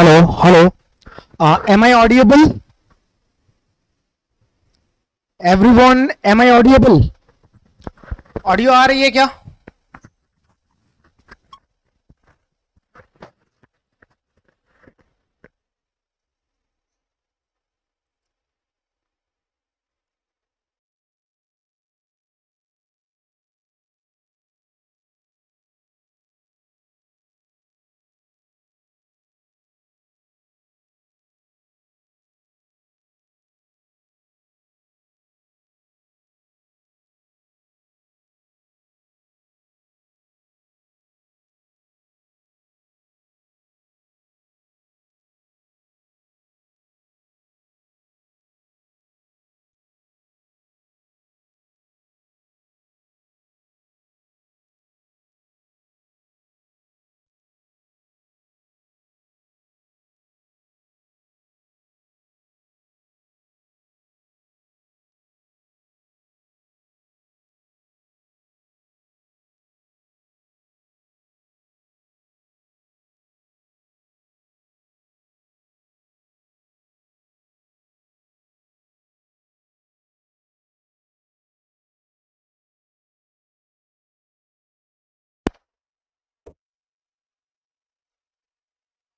Hello hello am I audible everyone am I audible audio आ रही है क्या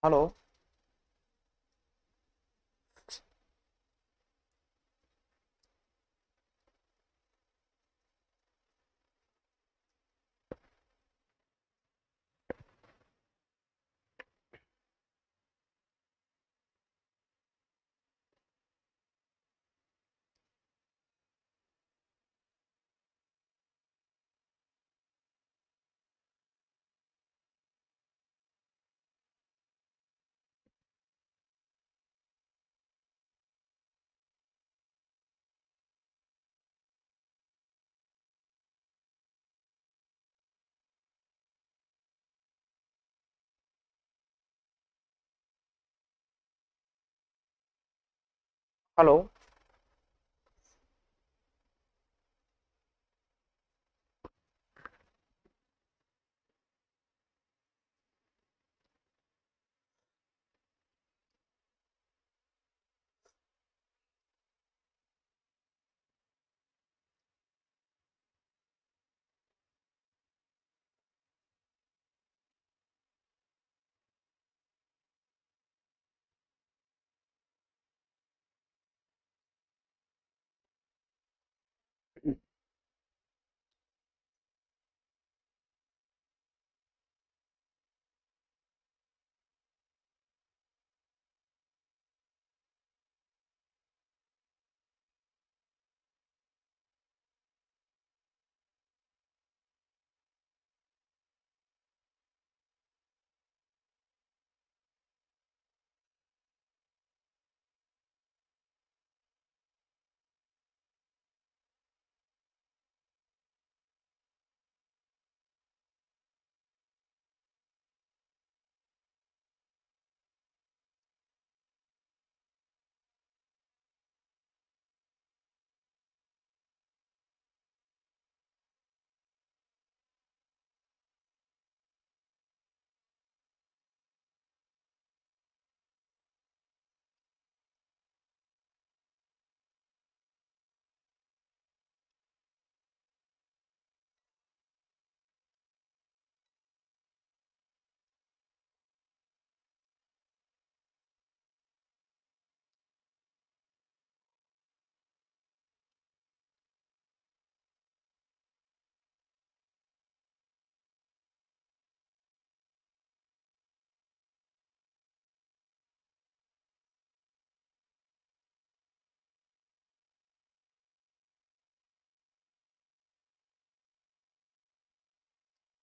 Hello。Hello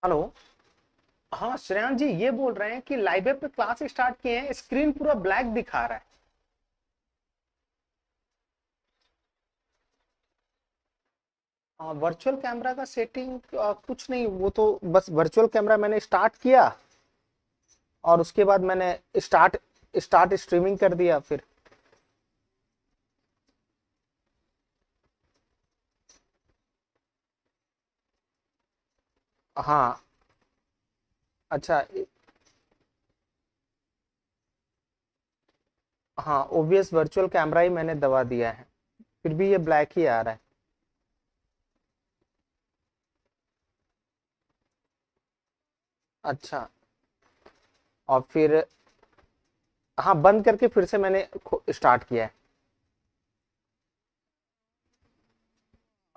हेलो हाँ श्रेयान जी ये बोल रहे हैं कि लाइव पे क्लास स्टार्ट किए हैं स्क्रीन पूरा ब्लैक दिखा रहा है वर्चुअल हाँ, कैमरा का सेटिंग आ, कुछ नहीं वो तो बस वर्चुअल कैमरा मैंने स्टार्ट किया और उसके बाद मैंने स्टार्ट स्टार्ट स्ट्रीमिंग कर दिया फिर हाँ अच्छा हाँ ओबियस वर्चुअल कैमरा ही मैंने दबा दिया है फिर भी ये ब्लैक ही आ रहा है अच्छा और फिर हाँ बंद करके फिर से मैंने स्टार्ट किया है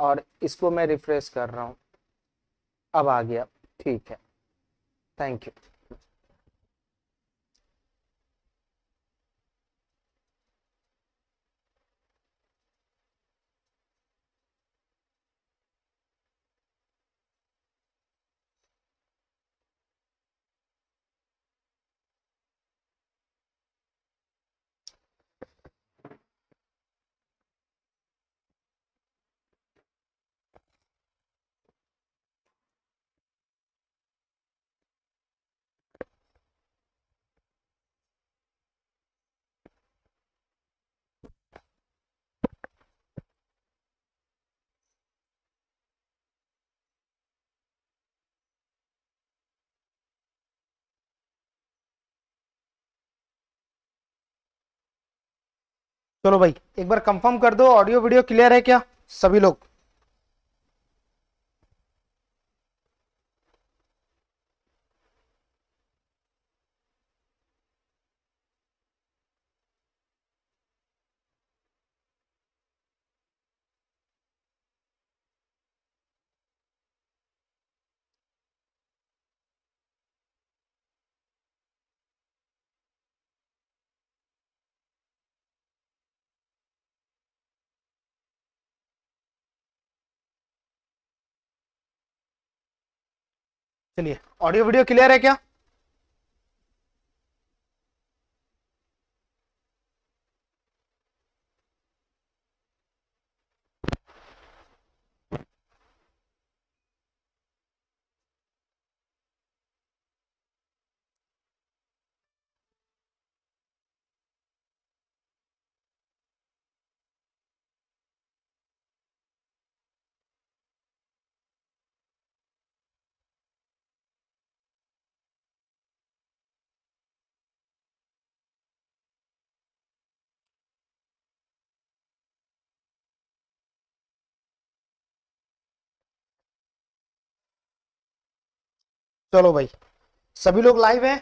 और इसको मैं रिफ्रेश कर रहा हूँ अब आ गया ठीक है थैंक यू चलो भाई एक बार कंफर्म कर दो ऑडियो वीडियो क्लियर है क्या सभी लोग चलिए ऑडियो वीडियो क्लियर है क्या चलो भाई सभी लोग लाइव हैं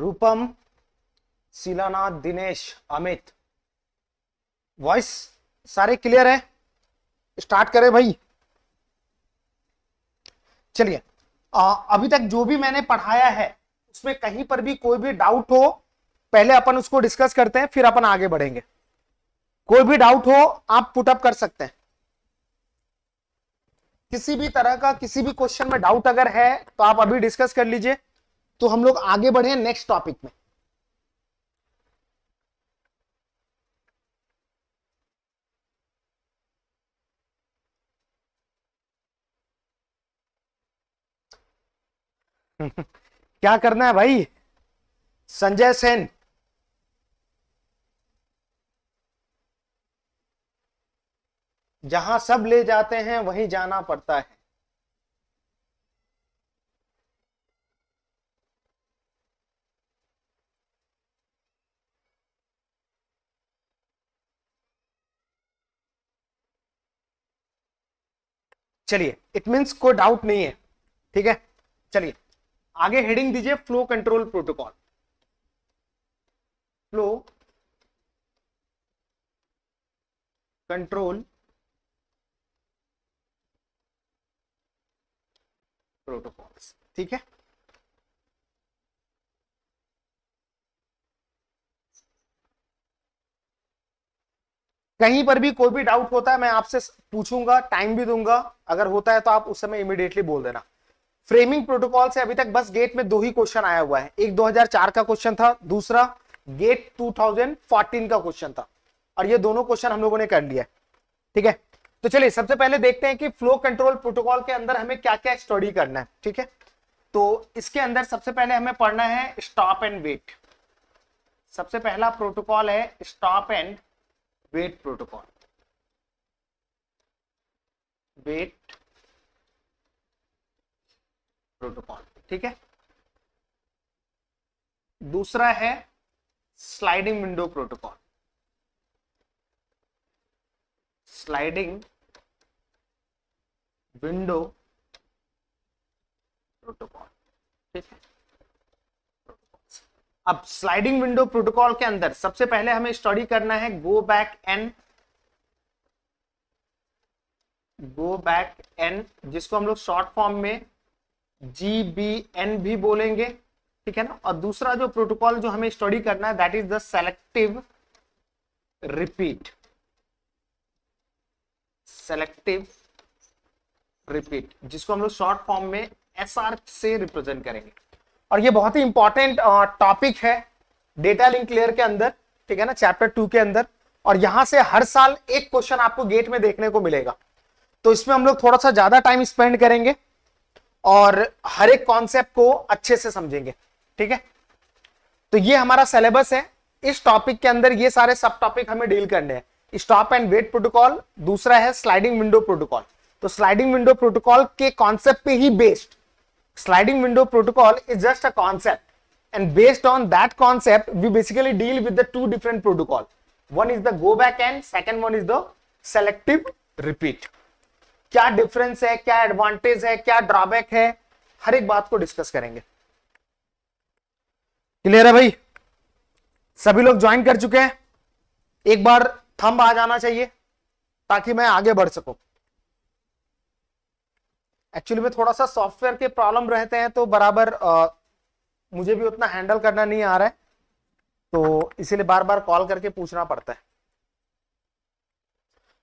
रूपम शिलानाथ दिनेश अमित वॉइस सारे क्लियर है स्टार्ट करें भाई चलिए अभी तक जो भी मैंने पढ़ाया है उसमें कहीं पर भी कोई भी डाउट हो पहले अपन उसको डिस्कस करते हैं फिर अपन आगे बढ़ेंगे कोई भी डाउट हो आप पुटअप कर सकते हैं किसी भी तरह का किसी भी क्वेश्चन में डाउट अगर है तो आप अभी डिस्कस कर लीजिए तो हम लोग आगे बढ़े नेक्स्ट टॉपिक में Mm-hmm. क्या करना है भाई संजय सेन जहां सब ले जाते हैं वहीं जाना पड़ता है चलिए इट मीन्स कोई डाउट नहीं है ठीक है चलिए आगे हेडिंग दीजिए flow control protocol flow control protocols ठीक है कहीं पर भी कोई भी डाउट होता है मैं आपसे पूछूंगा टाइम भी दूंगा अगर होता है तो आप उस समय इमिडिएटली बोल देना फ्रेमिंग प्रोटोकॉल से अभी तक बस गेट में दो ही क्वेश्चन आया हुआ है एक 2004 का क्वेश्चन था दूसरा गेट 2014 का क्वेश्चन था और ये दोनों क्वेश्चन हम लोगों ने कर लिया ठीक है तो चलिए सबसे पहले देखते हैं कि फ्लो कंट्रोल प्रोटोकॉल के अंदर हमें क्या क्या स्टडी करना है ठीक है तो इसके अंदर सबसे पहले हमें पढ़ना है स्टॉप एंड वेट सबसे पहला प्रोटोकॉल है stop and wait protocol wait protocol ठीक है दूसरा है sliding window protocol sliding window protocol ठीक है अब स्लाइडिंग विंडो प्रोटोकॉल के अंदर सबसे पहले हमें स्टडी करना है go back N go back N जिसको हम लोग शॉर्ट फॉर्म में जी बी एन भी बोलेंगे ठीक है ना और दूसरा जो प्रोटोकॉल जो हमें स्टडी करना है that is the selective repeat selective repeat जिसको हम लोग शॉर्ट फॉर्म में एस आर से रिप्रेजेंट करेंगे और ये बहुत ही इंपॉर्टेंट टॉपिक है डेटा लिंक लेयर के अंदर ठीक है ना चैप्टर टू के अंदर और यहां से हर साल एक क्वेश्चन आपको गेट में देखने को मिलेगा तो इसमें हम लोग थोड़ा सा ज्यादा टाइम स्पेंड करेंगे और हर एक कॉन्सेप्ट को अच्छे से समझेंगे ठीक है तो ये हमारा सिलेबस है इस टॉपिक के अंदर ये सारे सब टॉपिक हमें डील करने हैं स्टॉप एंड वेट प्रोटोकॉल दूसरा है स्लाइडिंग विंडो प्रोटोकॉल तो स्लाइडिंग विंडो प्रोटोकॉल के कॉन्सेप्ट पे ही based sliding window protocol is just a concept and based on that concept we basically deal with the two different protocol one is the go back and second one is the selective repeat क्या difference है क्या advantage है क्या drawback है हर एक बात को discuss करेंगे क्लियर है भाई सभी लोग ज्वाइन कर चुके हैं एक बार थंब आ जाना चाहिए ताकि मैं आगे बढ़ सकूं एक्चुअली में थोड़ा सा सॉफ्टवेयर के प्रॉब्लम रहते हैं तो बराबर आ, मुझे भी उतना हैंडल करना नहीं आ रहा है तो इसीलिए बार बार कॉल करके पूछना पड़ता है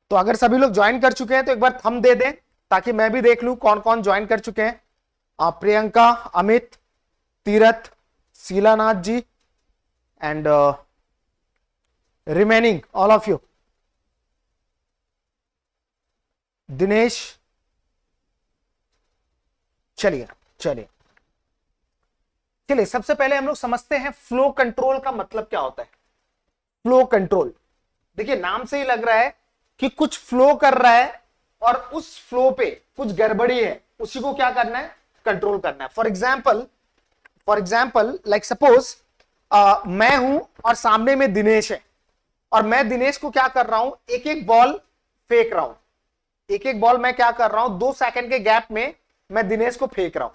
तो अगर सभी लोग ज्वाइन कर चुके हैं तो एक बार थम दे दें ताकि मैं भी देख लू कौन कौन ज्वाइन कर चुके हैं Priyanka Amit Tirath Shilanath ji and remaining all of you Dinesh चलिए चलिए चलिए सबसे पहले हम लोग समझते हैं फ्लो कंट्रोल का मतलब क्या होता है फ्लो कंट्रोल देखिए नाम से ही लग रहा है कि कुछ फ्लो कर रहा है और उस फ्लो पे कुछ गड़बड़ी है उसी को क्या करना है कंट्रोल करना है for example for example like suppose मैं हूं और सामने में दिनेश है और मैं दिनेश को क्या कर रहा हूं एक एक बॉल फेंक रहा हूं एक एक बॉल मैं क्या कर रहा हूं दो सेकंड के गैप में मैं दिनेश को फेंक रहा हूं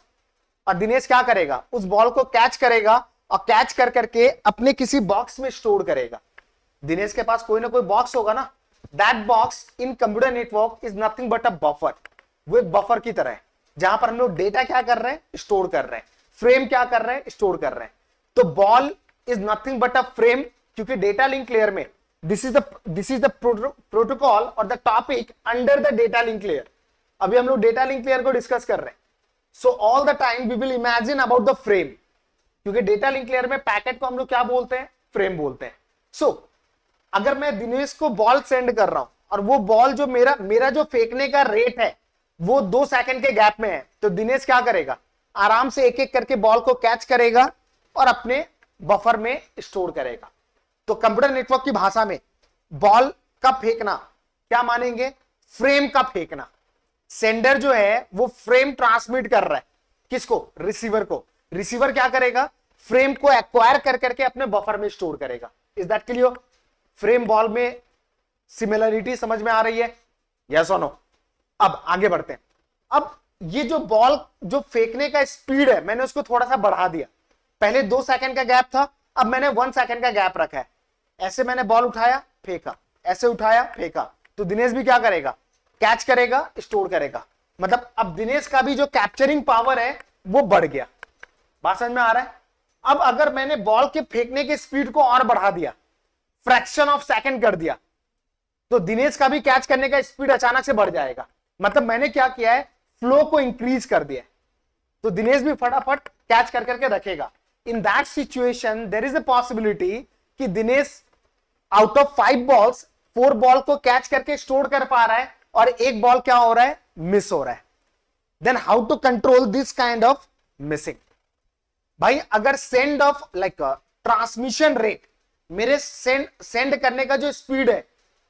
और दिनेश क्या करेगा उस बॉल को कैच करेगा और कैच कर करके अपने किसी बॉक्स में स्टोर करेगा दिनेश के पास कोई ना कोई बॉक्स होगा ना that box in computer network is nothing but a buffer वो एक बफर की तरह है जहां पर हम लोग डेटा क्या कर रहे हैं स्टोर कर रहे हैं फ्रेम क्या कर रहे हैं स्टोर कर रहे हैं तो ball is nothing but a frame क्योंकि डेटा लिंक लेयर में this is the this is the protocol और the topic under the data link layer अभी हम लोग डेटा लिंक लेयर को डिस्कस कर रहे हैं so all the time we will imagine about the frame क्योंकि डेटा लिंक लेयर में पैकेट को हम लोग क्या बोलते हैं फ्रेम बोलते हैं सो so, अगर मैं दिनेश को बॉल सेंड कर रहा हूं और वो बॉल जो मेरा मेरा जो फेंकने का रेट है वो दो सेकंड के गैप में है तो दिनेश क्या करेगा आराम से एक एक करके बॉल को कैच करेगा और अपने बफर में स्टोर करेगा तो कंप्यूटर नेटवर्क की भाषा में बॉल का फेंकना क्या मानेंगे फ्रेम का फेंकना सेंडर जो है वो फ्रेम ट्रांसमिट कर रहा है किसको रिसीवर को रिसीवर क्या करेगा फ्रेम को एक्वायर कर करके अपने बफर में स्टोर करेगा is that clear frame ball में सिमिलरिटी समझ में आ रही है यस और नो अब आगे बढ़ते हैं अब ये जो बॉल जो फेंकने का स्पीड है मैंने उसको थोड़ा सा बढ़ा दिया पहले दो सेकंड का गैप था अब मैंने वन सेकंड का गैप रखा है ऐसे मैंने बॉल उठाया फेंका ऐसे उठाया फेंका तो दिनेश भी क्या करेगा कैच करेगा स्टोर करेगा मतलब अब दिनेश का भी जो कैप्चरिंग पावर है वो बढ़ गया बात समझ में आ रहा है अब अगर मैंने बॉल के फेंकने की स्पीड को और बढ़ा दिया फ्रैक्शन ऑफ सेकंड कर दिया तो दिनेश का भी कैच करने का स्पीड अचानक से बढ़ जाएगा मतलब मैंने क्या किया है फ्लो को इंक्रीज कर दिया तो दिनेश भी फटाफट कैच कर करके रखेगा in that situation there is a possibility कि Dinesh out of five balls four ball को कैच करके स्टोर कर पा रहा है और एक बॉल क्या हो रहा है मिस हो रहा है then how to control this kind of missing भाई अगर send off like transmission rate मेरे सेंड सेंड करने का जो स्पीड है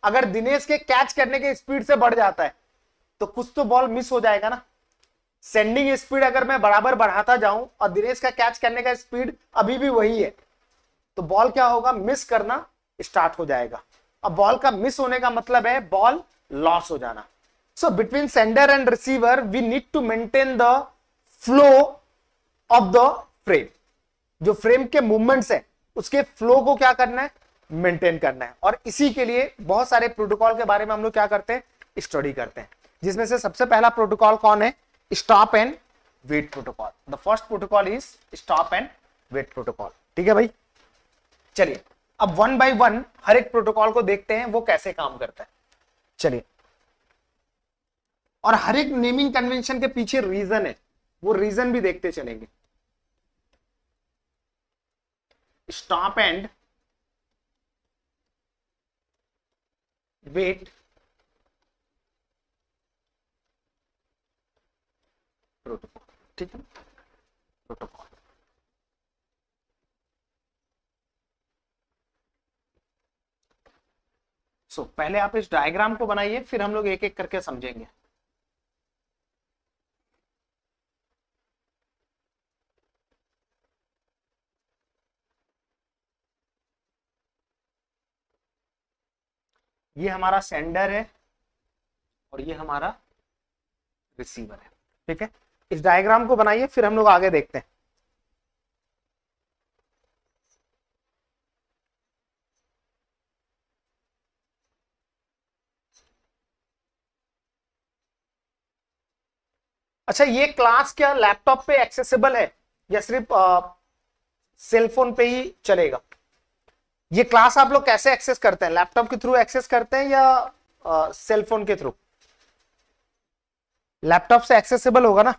अगर दिनेश के कैच करने के स्पीड से बढ़ जाता है तो कुछ तो बॉल मिस हो जाएगा ना सेंडिंग स्पीड अगर मैं बराबर बढ़ाता जाऊं और दिनेश का कैच करने का स्पीड अभी भी वही है तो बॉल क्या होगा मिस करना स्टार्ट हो जाएगा अब बॉल का मिस होने का मतलब है बॉल लॉस हो जाना so between sender and receiver we need to maintain the flow of the frame जो फ्रेम के मूवमेंट्स है उसके फ्लो को क्या करना है मेंटेन करना है और इसी के लिए बहुत सारे प्रोटोकॉल के बारे में हम लोग क्या करते हैं स्टडी करते हैं जिसमें से सबसे पहला प्रोटोकॉल कौन है stop and wait protocol the first protocol is stop and wait protocol ठीक है भाई चलिए अब वन बाय वन हर एक प्रोटोकॉल को देखते हैं वो कैसे काम करता है चलिए और हर एक नेमिंग कन्वेंशन के पीछे रीजन है वो रीजन भी देखते चलेंगे stop and wait protocol ठीक है protocol सो so, पहले आप इस डायग्राम को बनाइए फिर हम लोग एक एक करके समझेंगे ये हमारा सेंडर है और ये हमारा रिसीवर है ठीक है इस डायग्राम को बनाइए फिर हम लोग आगे देखते हैं अच्छा ये क्लास क्या लैपटॉप पे एक्सेसिबल है या सिर्फ सेलफोन पे ही चलेगा ये क्लास आप लोग कैसे एक्सेस करते हैं लैपटॉप के थ्रू एक्सेस करते हैं या सेलफोन के थ्रू लैपटॉप से एक्सेसिबल होगा ना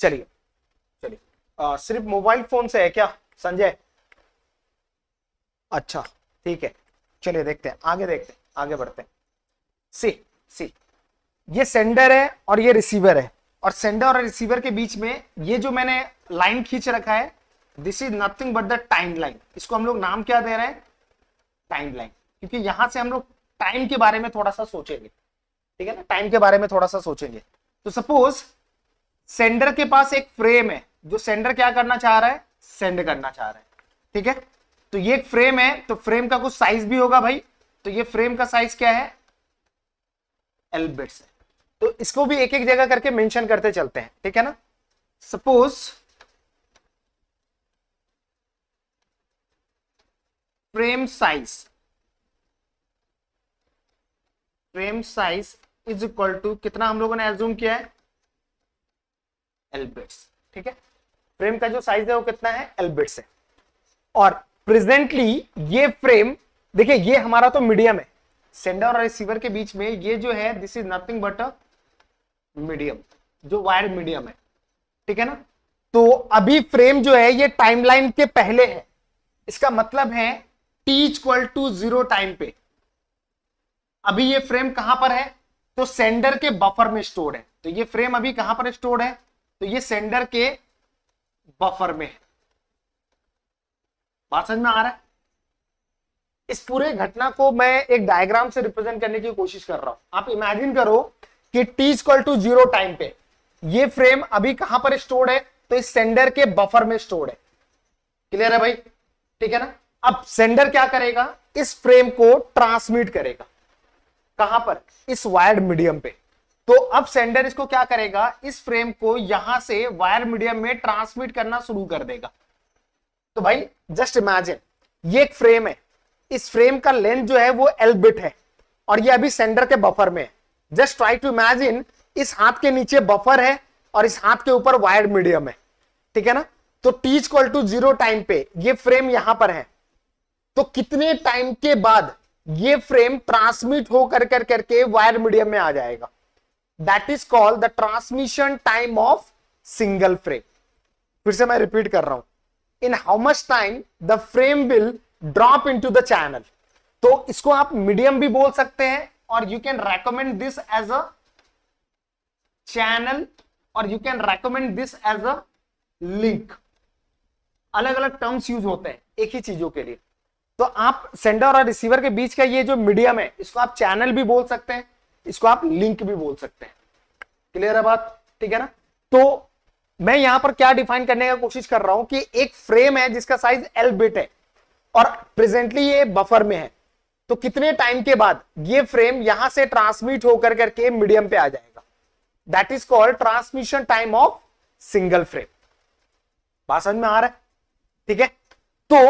चलिए चलिए सिर्फ मोबाइल फोन से है क्या संजय अच्छा ठीक है चलिए देखते हैं आगे देखते हैं आगे बढ़ते हैं सी सी ये सेंडर है और ये रिसीवर है और सेंडर और रिसीवर के बीच में ये जो मैंने लाइन खींच रखा है this is nothing but the time line इसको हम लोग नाम क्या दे रहे हैं टाइम लाइन क्योंकि यहां से हम लोग टाइम के बारे में थोड़ा सा सोचेंगे ठीक है ना टाइम के बारे में थोड़ा सा सोचेंगे तो सपोज सेंडर के पास एक फ्रेम है जो सेंडर क्या करना चाह रहा है सेंड करना चाह रहा है ठीक है तो ये एक फ्रेम है तो फ्रेम का कुछ साइज भी होगा भाई तो ये फ्रेम का साइज क्या है एल बिट्स है तो इसको भी एक एक जगह करके मेंशन करते चलते हैं ठीक है ना suppose frame size frame size is equal to कितना हम लोगों ने एज्यूम किया है एलबिट्स ठीक है फ्रेम का जो साइज है वो कितना है एलबिट्स है और प्रेजेंटली ये फ्रेम देखिए ये हमारा तो मीडियम है सेंडर और रिसीवर के बीच में ये जो है this is nothing but a medium जो वायर मीडियम है ठीक है ना तो अभी फ्रेम जो है ये टाइमलाइन के पहले है इसका मतलब है T equal to zero time पे अभी ये फ्रेम कहां पर है तो सेंडर के बफर में स्टोर है तो ये फ्रेम अभी कहां पर स्टोर है तो ये सेंडर के बफर में है बात समझ में आ रहा है इस पूरे घटना को मैं एक डायग्राम से रिप्रेजेंट करने की कोशिश कर रहा हूं आप इमेजिन करो कि T equal to zero time पे ये फ्रेम अभी कहां पर स्टोर्ड है तो इस सेंडर के बफर में स्टोर्ड है क्लियर है भाई ठीक है ना अब सेंडर क्या करेगा इस फ्रेम को ट्रांसमिट करेगा कहां पर इस वायर्ड मीडियम पे तो अब सेंडर इसको क्या करेगा इस फ्रेम को यहां से वायर मीडियम में ट्रांसमिट करना शुरू कर देगा तो भाई जस्ट इमेजिन ये एक फ्रेम है इस फ्रेम का लेंथ जो है वो एल बिट है और ये अभी सेंडर के बफर में है जस्ट ट्राई टू इमेजिन इस हाथ के नीचे बफर है और इस हाथ के ऊपर वायर मीडियम है ठीक है ना तो T equal to zero time पे ये फ्रेम यहां पर है तो कितने टाइम के बाद ये फ्रेम ट्रांसमिट होकर कर करके वायर मीडियम में आ जाएगा that is called the transmission time of single frame फिर से मैं रिपीट कर रहा हूं in how much time the frame will drop in to the channel तो इसको आप मीडियम भी बोल सकते हैं और you can recommend this as a channel और you can recommend this as a link अलग अलग टर्म्स यूज होते हैं एक ही चीजों के लिए तो आप सेंडर और रिसीवर के बीच का ये जो मीडियम है इसको आप चैनल भी बोल सकते हैं इसको आप लिंक भी बोल सकते हैं क्लियर है बात ठीक है ना तो मैं यहां पर क्या डिफाइन करने का कोशिश कर रहा हूं कि एक फ्रेम है जिसका साइज एल बिट है और प्रेजेंटली ये बफर में है तो कितने टाइम के बाद ये फ्रेम यहां से ट्रांसमिट होकर करके मीडियम पे आ जाएगा that is called transmission time of single frame बात समझ में आ रहा है ठीक है तो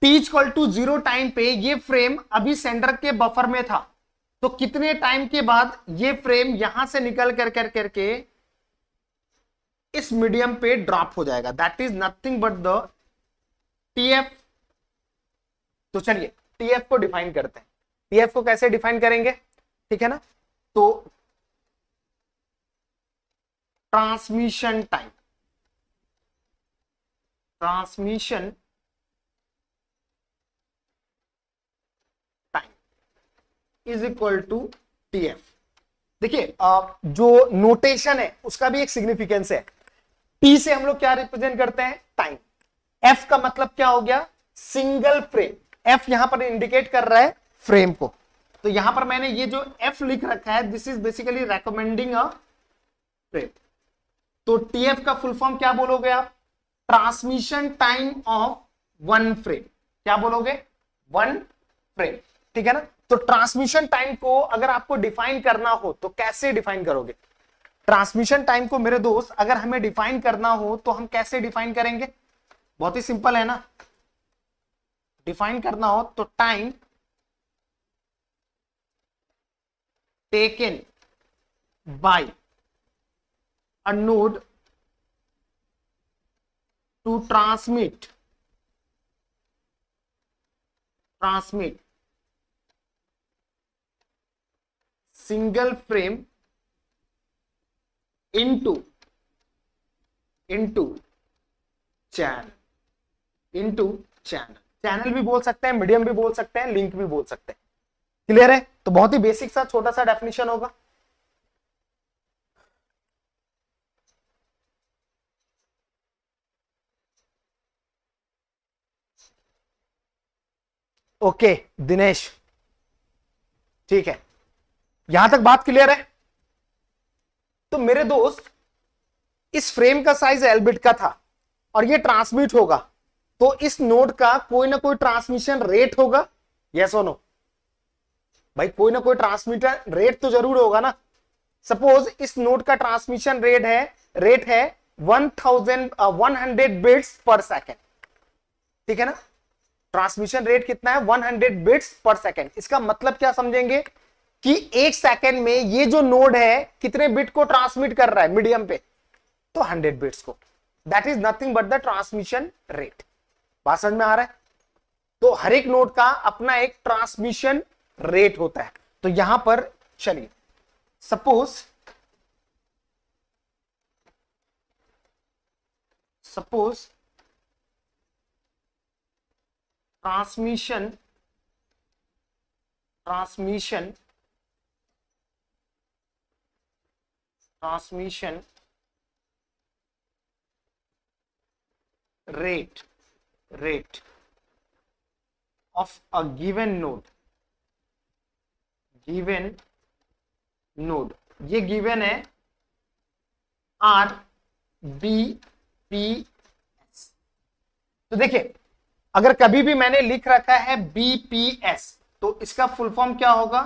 T equal to zero time पे ये फ्रेम अभी सेंडर के बफर में था तो कितने टाइम के बाद ये फ्रेम यहां से निकल कर कर करके इस मीडियम पे ड्रॉप हो जाएगा that is nothing but the TF तो चलिए टीएफ को डिफाइन करते हैं टीएफ को कैसे डिफाइन करेंगे ठीक है ना तो transmission time transmission is equal to T F देखिए जो नोटेशन है उसका भी एक सिग्निफिकेंस है टी से हम लोग क्या रिप्रेजेंट करते हैं टाइम एफ का मतलब क्या हो गया सिंगल फ्रेम एफ यहां पर इंडिकेट कर रहा है फ्रेम को तो यहां पर मैंने ये जो एफ लिख रखा है this is basically recommending a frame तो एफ का फुल फॉर्म क्या बोलोगे आप transmission time of one frame क्या बोलोगे वन फ्रेम ठीक है ना तो ट्रांसमिशन टाइम को अगर आपको डिफाइन करना हो तो कैसे डिफाइन करोगे ट्रांसमिशन टाइम को मेरे दोस्त अगर हमें डिफाइन करना हो तो हम कैसे डिफाइन करेंगे बहुत ही सिंपल है ना डिफाइन करना हो तो time taken by a node to transmit transmit single frame into into channel into channel channel भी बोल सकते हैं मीडियम भी बोल सकते हैं लिंक भी बोल सकते हैं क्लियर है तो बहुत ही बेसिक सा छोटा सा डेफिनेशन होगा ओके दिनेश ठीक है यहां तक बात क्लियर है तो मेरे दोस्त इस फ्रेम का साइज एलबिट का था और ये ट्रांसमिट होगा तो इस नोड का कोई ना कोई ट्रांसमिशन रेट होगा यस और नो भाई कोई ना कोई ट्रांसमीटर रेट तो जरूर होगा ना सपोज इस नोड का ट्रांसमिशन रेट है रेट है one thousand one hundred bits per second ठीक है ना ट्रांसमिशन रेट कितना है 100 बिट्स पर सेकेंड इसका मतलब क्या समझेंगे कि एक सेकेंड में ये जो नोड है कितने बिट को ट्रांसमिट कर रहा है मीडियम पे तो हंड्रेड बिट्स को that is nothing but the transmission rate बात समझ में आ रहा है तो हर एक नोड का अपना एक ट्रांसमिशन रेट होता है तो यहां पर चलिए suppose suppose transmission transmission transmission rate rate of a given node given node ये given है R B P S तो देखिए अगर कभी भी मैंने लिख रखा है बी पी एस तो इसका फुल फॉर्म क्या होगा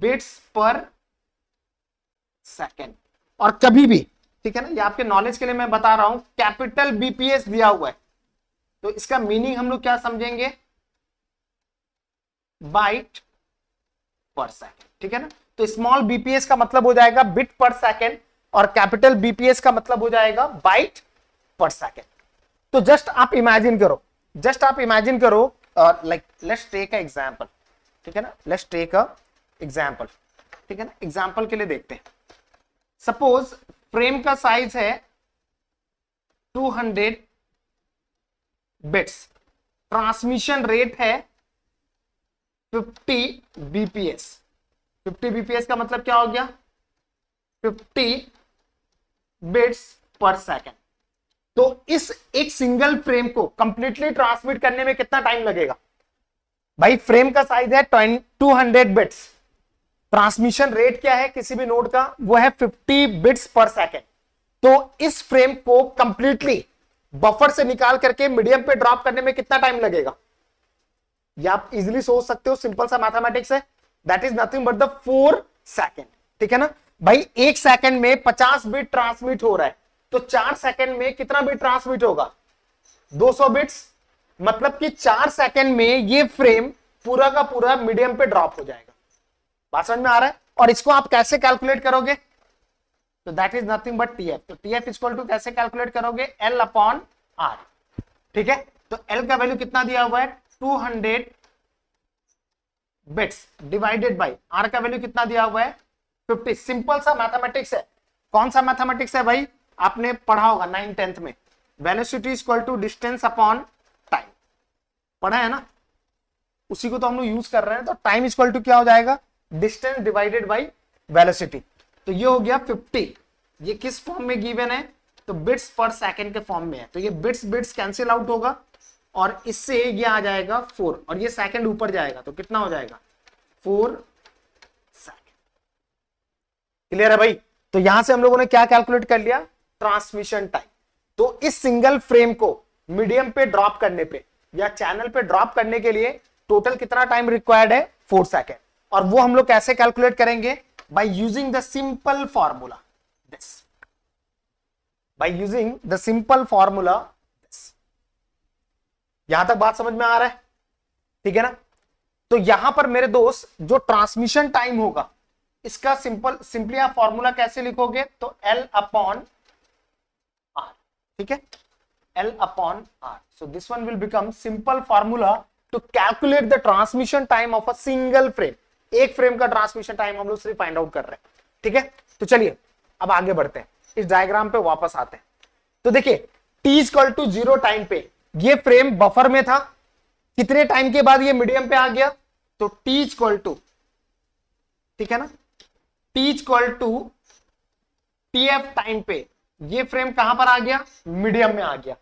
बिट्स पर सेकेंड और कभी भी ठीक है ना ये आपके नॉलेज के लिए मैं बता रहा हूं कैपिटल बीपीएस दिया हुआ है तो इसका मीनिंग हम लोग क्या समझेंगे बाइट पर सेकेंड ठीक है ना तो स्मॉल बीपीएस का मतलब हो जाएगा बिट पर सेकेंड और कैपिटल बीपीएस का मतलब हो जाएगा बाइट पर सेकेंड तो जस्ट आप इमेजिन करो जस्ट आप इमेजिन करो और लाइक लेट्स टेक एग्जाम्पल ठीक है ना लेट्स टेक अ एग्जाम्पल ठीक है ना एग्जाम्पल के लिए देखते हैं सपोज फ्रेम का साइज है 200 बिट्स ट्रांसमिशन रेट है 50 बीपीएस 50 बीपीएस का मतलब क्या हो गया 50 बिट्स पर सेकेंड तो इस एक सिंगल फ्रेम को कंप्लीटली ट्रांसमिट करने में कितना टाइम लगेगा भाई फ्रेम का साइज है 200 बिट्स ट्रांसमिशन रेट क्या है किसी भी नोड का वो है फिफ्टी बिट्स पर सेकेंड तो इस फ्रेम को कंप्लीटली बफर से निकाल करके मीडियम पे ड्रॉप करने में कितना टाइम लगेगा ये आप इजीली सोच सकते हो सिंपल सा मैथमेटिक्स है that is nothing but the four second ठीक है ना भाई एक सेकेंड में पचास बिट ट्रांसमिट हो रहा है तो चार सेकेंड में कितना बिट ट्रांसमिट होगा सौ बिट्स मतलब कि चार सेकेंड में ये फ्रेम पूरा का पूरा मीडियम पे ड्रॉप हो जाएगा बात समझ में आ रहा है और इसको आप कैसे कैलकुलेट करोगे तो that is nothing but T F तो टी एफ इक्वल टू कैसे कैलकुलेट करोगे एल अपॉन आर ठीक है तो एल का वैल्यू कितना दिया हुआ है two hundred bits divided by R का वैल्यू कितना दिया हुआ है फिफ्टी सिंपल सा मैथमेटिक्स है कौन सा मैथमेटिक्स है भाई आपने पढ़ा होगा नाइन टेंथ में velocity equal to distance upon time पढ़ा है ना उसी को तो हम लोग यूज कर रहे हैं तो टाइम इक्वल टू क्या हो जाएगा डिस्टेंस डिवाइडेड बाई वेलोसिटी तो ये हो गया 50 ये किस फॉर्म में गिवन है तो बिट्स पर सेकेंड के फॉर्म में है तो ये बिट्स बिट्स कैंसिल आउट होगा और इससे ये आ जाएगा फोर और ये सेकंड ऊपर जाएगा तो कितना हो जाएगा फोर सेकेंड क्लियर है भाई तो यहां से हम लोगों ने क्या कैलकुलेट कर लिया ट्रांसमिशन टाइम तो इस सिंगल फ्रेम को मीडियम पे ड्रॉप करने पे या चैनल पे ड्रॉप करने के लिए टोटल कितना टाइम रिक्वायर्ड है फोर सेकेंड और वो हम लोग कैसे कैलकुलेट करेंगे by using the simple formula this by using the simple formula this यहां तक बात समझ में आ रहा है ठीक है ना तो यहां पर मेरे दोस्त जो ट्रांसमिशन टाइम होगा इसका सिंपल सिंपली आप फॉर्मूला कैसे लिखोगे तो एल अपॉन आर ठीक है L upon R so this one will become simple formula to calculate the transmission time of a single frame एक फ्रेम का ट्रांसमिशन टाइम हम लोग सिर्फ फाइंड आउट कर रहे हैं ठीक है तो चलिए अब आगे बढ़ते हैं इस डायग्राम पे वापस आते हैं तो देखिए T equal to zero time पे ये फ्रेम बफर में था कितने टाइम के बाद ये मीडियम पे आ गया तो टी इजक्वल टू ठीक है ना T equal to T F time पे ये फ्रेम कहां पर आ गया मीडियम में आ गया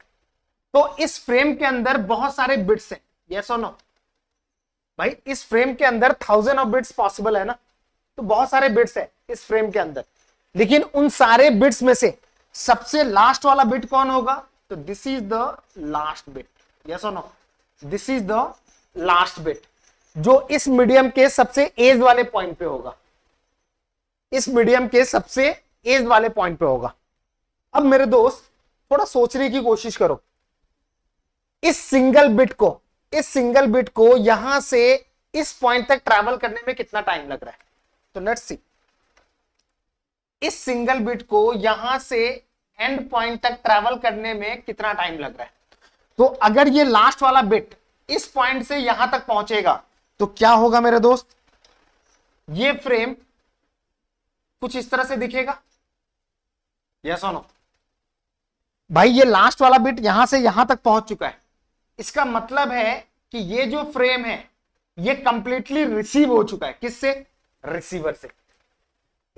तो इस फ्रेम के अंदर बहुत सारे बिट्स हैं यस और नो भाई इस फ्रेम के अंदर थाउजेंड ऑफ बिट्स पॉसिबल है ना तो बहुत सारे बिट्स है इस फ्रेम के अंदर लेकिन उन सारे बिट्स में से सबसे लास्ट वाला बिट कौन होगा तो this is the last bit yes और no this is the last bit जो इस मीडियम के सबसे एज वाले पॉइंट पे होगा इस मीडियम के सबसे एज वाले पॉइंट पे होगा अब मेरे दोस्त थोड़ा सोचने की कोशिश करो इस सिंगल बिट को इस सिंगल बिट को यहां से इस पॉइंट तक ट्रैवल करने में कितना टाइम लग रहा है तो लेट्स सी इस सिंगल बिट को यहां से एंड पॉइंट तक ट्रैवल करने में कितना टाइम लग रहा है तो अगर ये लास्ट वाला बिट इस पॉइंट से यहां तक पहुंचेगा तो क्या होगा मेरे दोस्त ये फ्रेम कुछ इस तरह से दिखेगा यस और नो भाई ये लास्ट वाला बिट यहां से यहां तक पहुंच चुका है इसका मतलब है कि ये जो फ्रेम है ये कंप्लीटली रिसीव हो चुका है किससे रिसीवर से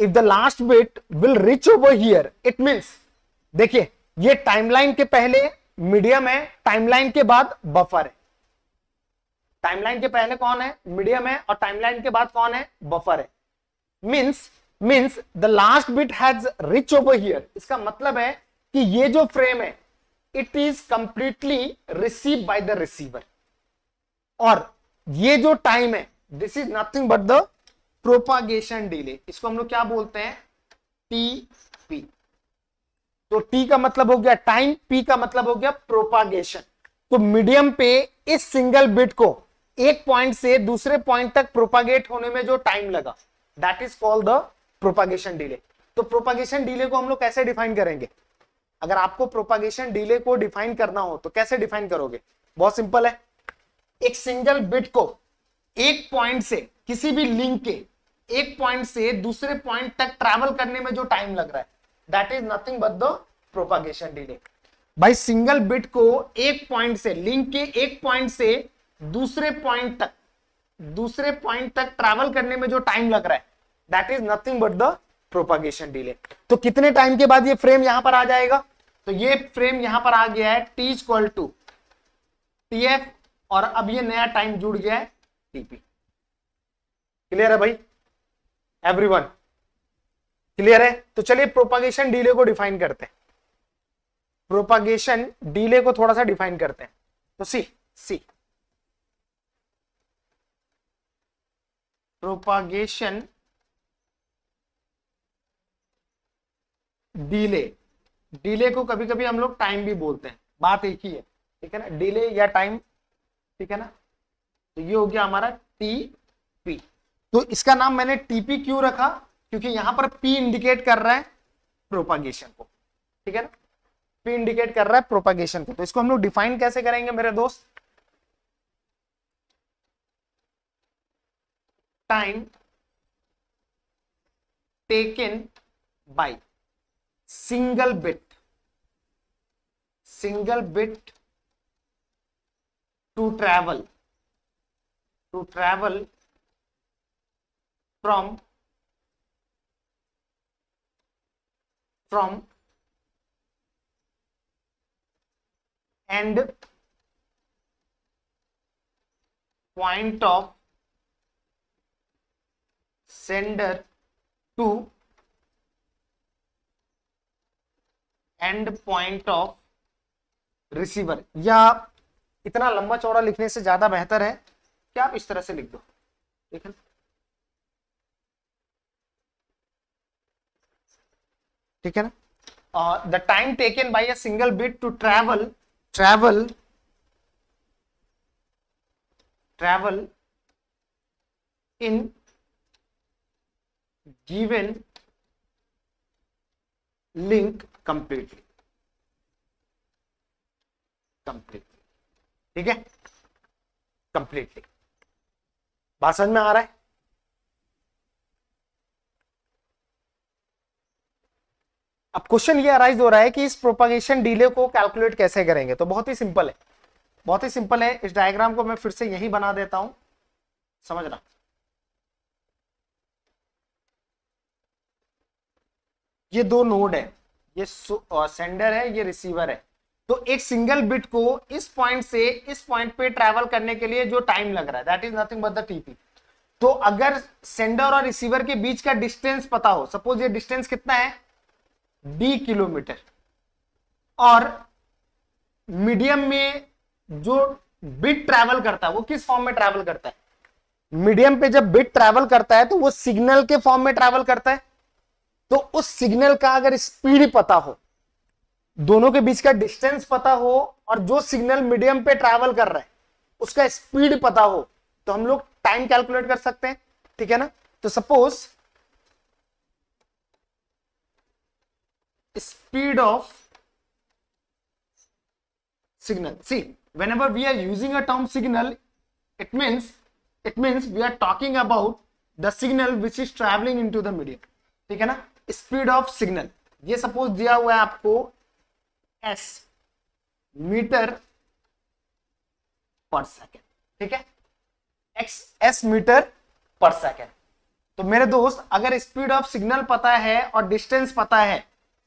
if the last bit will reach over here it mean देखिए ये टाइमलाइन के पहले मीडियम है टाइमलाइन के बाद बफर है टाइमलाइन के पहले कौन है मीडियम है और टाइमलाइन के बाद कौन है बफर है means means the last bit has reach over here इसका मतलब है कि ये जो फ्रेम है it is completely receive by the receiver और ये जो टाइम है this is nothing but the propagation delay इसको हम लोग क्या बोलते हैं टी पी तो टी का मतलब हो गया टाइम पी का मतलब हो गया प्रोपागेशन तो मीडियम पे इस सिंगल बिट को एक पॉइंट से दूसरे पॉइंट तक प्रोपागेट होने में जो टाइम लगा that is called the propagation delay तो प्रोपागेशन डिले को हम लोग कैसे डिफाइन करेंगे अगर आपको प्रोपागेशन डिले को डिफाइन करना हो तो कैसे डिफाइन करोगे बहुत सिंपल है एक सिंगल बिट को एक पॉइंट से किसी भी लिंक के एक पॉइंट से दूसरे पॉइंट तक ट्रैवल करने में जो टाइम लग रहा है that is nothing but the propagation delay भाई सिंगल बिट को एक पॉइंट से लिंक के एक पॉइंट से दूसरे पॉइंट तक दूसरे पॉइंट तक ट्रैवल करने में जो टाइम लग रहा है that is nothing but the propagation delay तो कितने टाइम के बाद ये फ्रेम यहां पर आ जाएगा तो ये फ्रेम यहां पर आ गया है T equal to T F और अब ये नया टाइम जुड़ गया है टीपी क्लियर है भाई एवरीवन क्लियर है तो चलिए प्रोपागेशन डीले को डिफाइन करते हैं प्रोपागेशन डीले को थोड़ा सा डिफाइन करते हैं तो see see propagation delay delay को कभी कभी हम लोग टाइम भी बोलते हैं बात एक ही है ठीक है ना डिले या टाइम ठीक है ना तो ये हो गया हमारा टी पी तो इसका नाम मैंने टीपी क्यों रखा क्योंकि यहां पर पी इंडिकेट कर रहा है प्रोपागेशन को ठीक है ना पी इंडिकेट कर रहा है प्रोपागेशन को तो इसको हम लोग डिफाइन कैसे करेंगे मेरे दोस्त time taken by single bit single bit to travel to travel from from end point of sender to end point of receiver या इतना लंबा चौड़ा लिखने से ज्यादा बेहतर है कि आप इस तरह से लिख दो ठीक है ठीक है ना the time taken by a single bit to travel travel travel in given link completely completely ठीक है कंप्लीटली बात समझ में आ रहा है अब क्वेश्चन ये अराइज हो रहा है कि इस प्रोपागेशन डिले को कैलकुलेट कैसे करेंगे तो बहुत ही सिंपल है बहुत ही सिंपल है इस डायग्राम को मैं फिर से यही बना देता हूं समझना ये दो नोड है ये सेंडर है ये रिसीवर है तो एक सिंगल बिट को इस पॉइंट से इस पॉइंट पे ट्रैवल करने के लिए जो टाइम लग रहा है that is nothing but the TP तो अगर सेंडर और रिसीवर के बीच का डिस्टेंस पता हो सपोज ये डिस्टेंस कितना है डी किलोमीटर और मीडियम में जो बिट ट्रैवल करता है वो किस फॉर्म में ट्रैवल करता है मीडियम पे जब बिट ट्रैवल करता है तो वो सिग्नल के फॉर्म में ट्रैवल करता है तो उस सिग्नल का अगर स्पीड पता हो दोनों के बीच का डिस्टेंस पता हो और जो सिग्नल मीडियम पे ट्रेवल कर रहा है उसका स्पीड पता हो तो हम लोग टाइम कैलकुलेट कर सकते हैं ठीक है ना तो suppose speed of signal C whenever we are using a term signal it means it means we are talking about the signal which is travelling in to the medium ठीक है ना स्पीड ऑफ सिग्नल ये suppose दिया हुआ है आपको S meter per second ठीक है X S meter per second तो मेरे दोस्त अगर स्पीड ऑफ सिग्नल पता है और डिस्टेंस पता है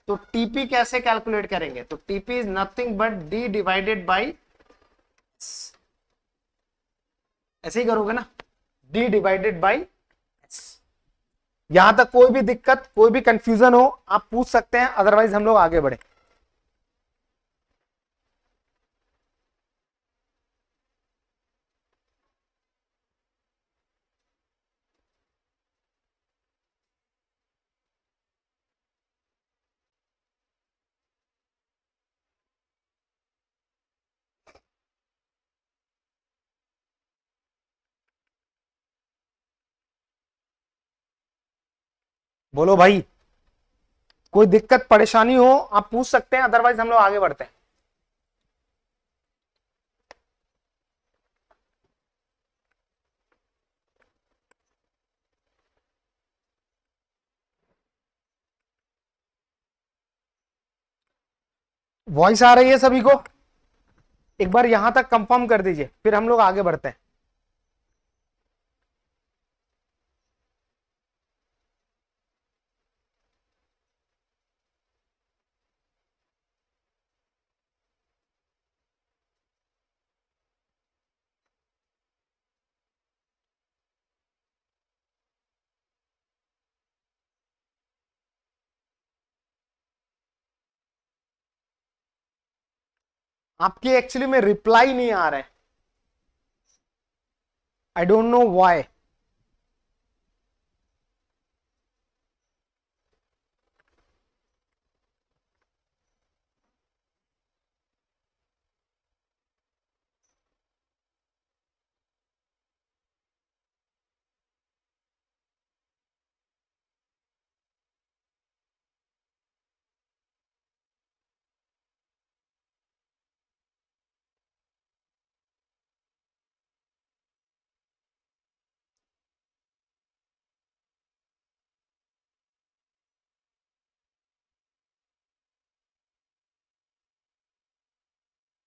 तो टीपी कैसे कैलकुलेट करेंगे तो TP is nothing but D divided by ऐसे ही करोगे ना डी डिवाइडेड बाई यहां तक कोई भी दिक्कत कोई भी कंफ्यूजन हो आप पूछ सकते हैं अदरवाइज हम लोग आगे बढ़े बोलो भाई कोई दिक्कत परेशानी हो आप पूछ सकते हैं अदरवाइज हम लोग आगे बढ़ते हैं वॉइस आ रही है सभी को एक बार यहां तक कंफर्म कर दीजिए फिर हम लोग आगे बढ़ते हैं आपके एक्चुअली में रिप्लाई नहीं आ रहा है आई डोंट नो वाई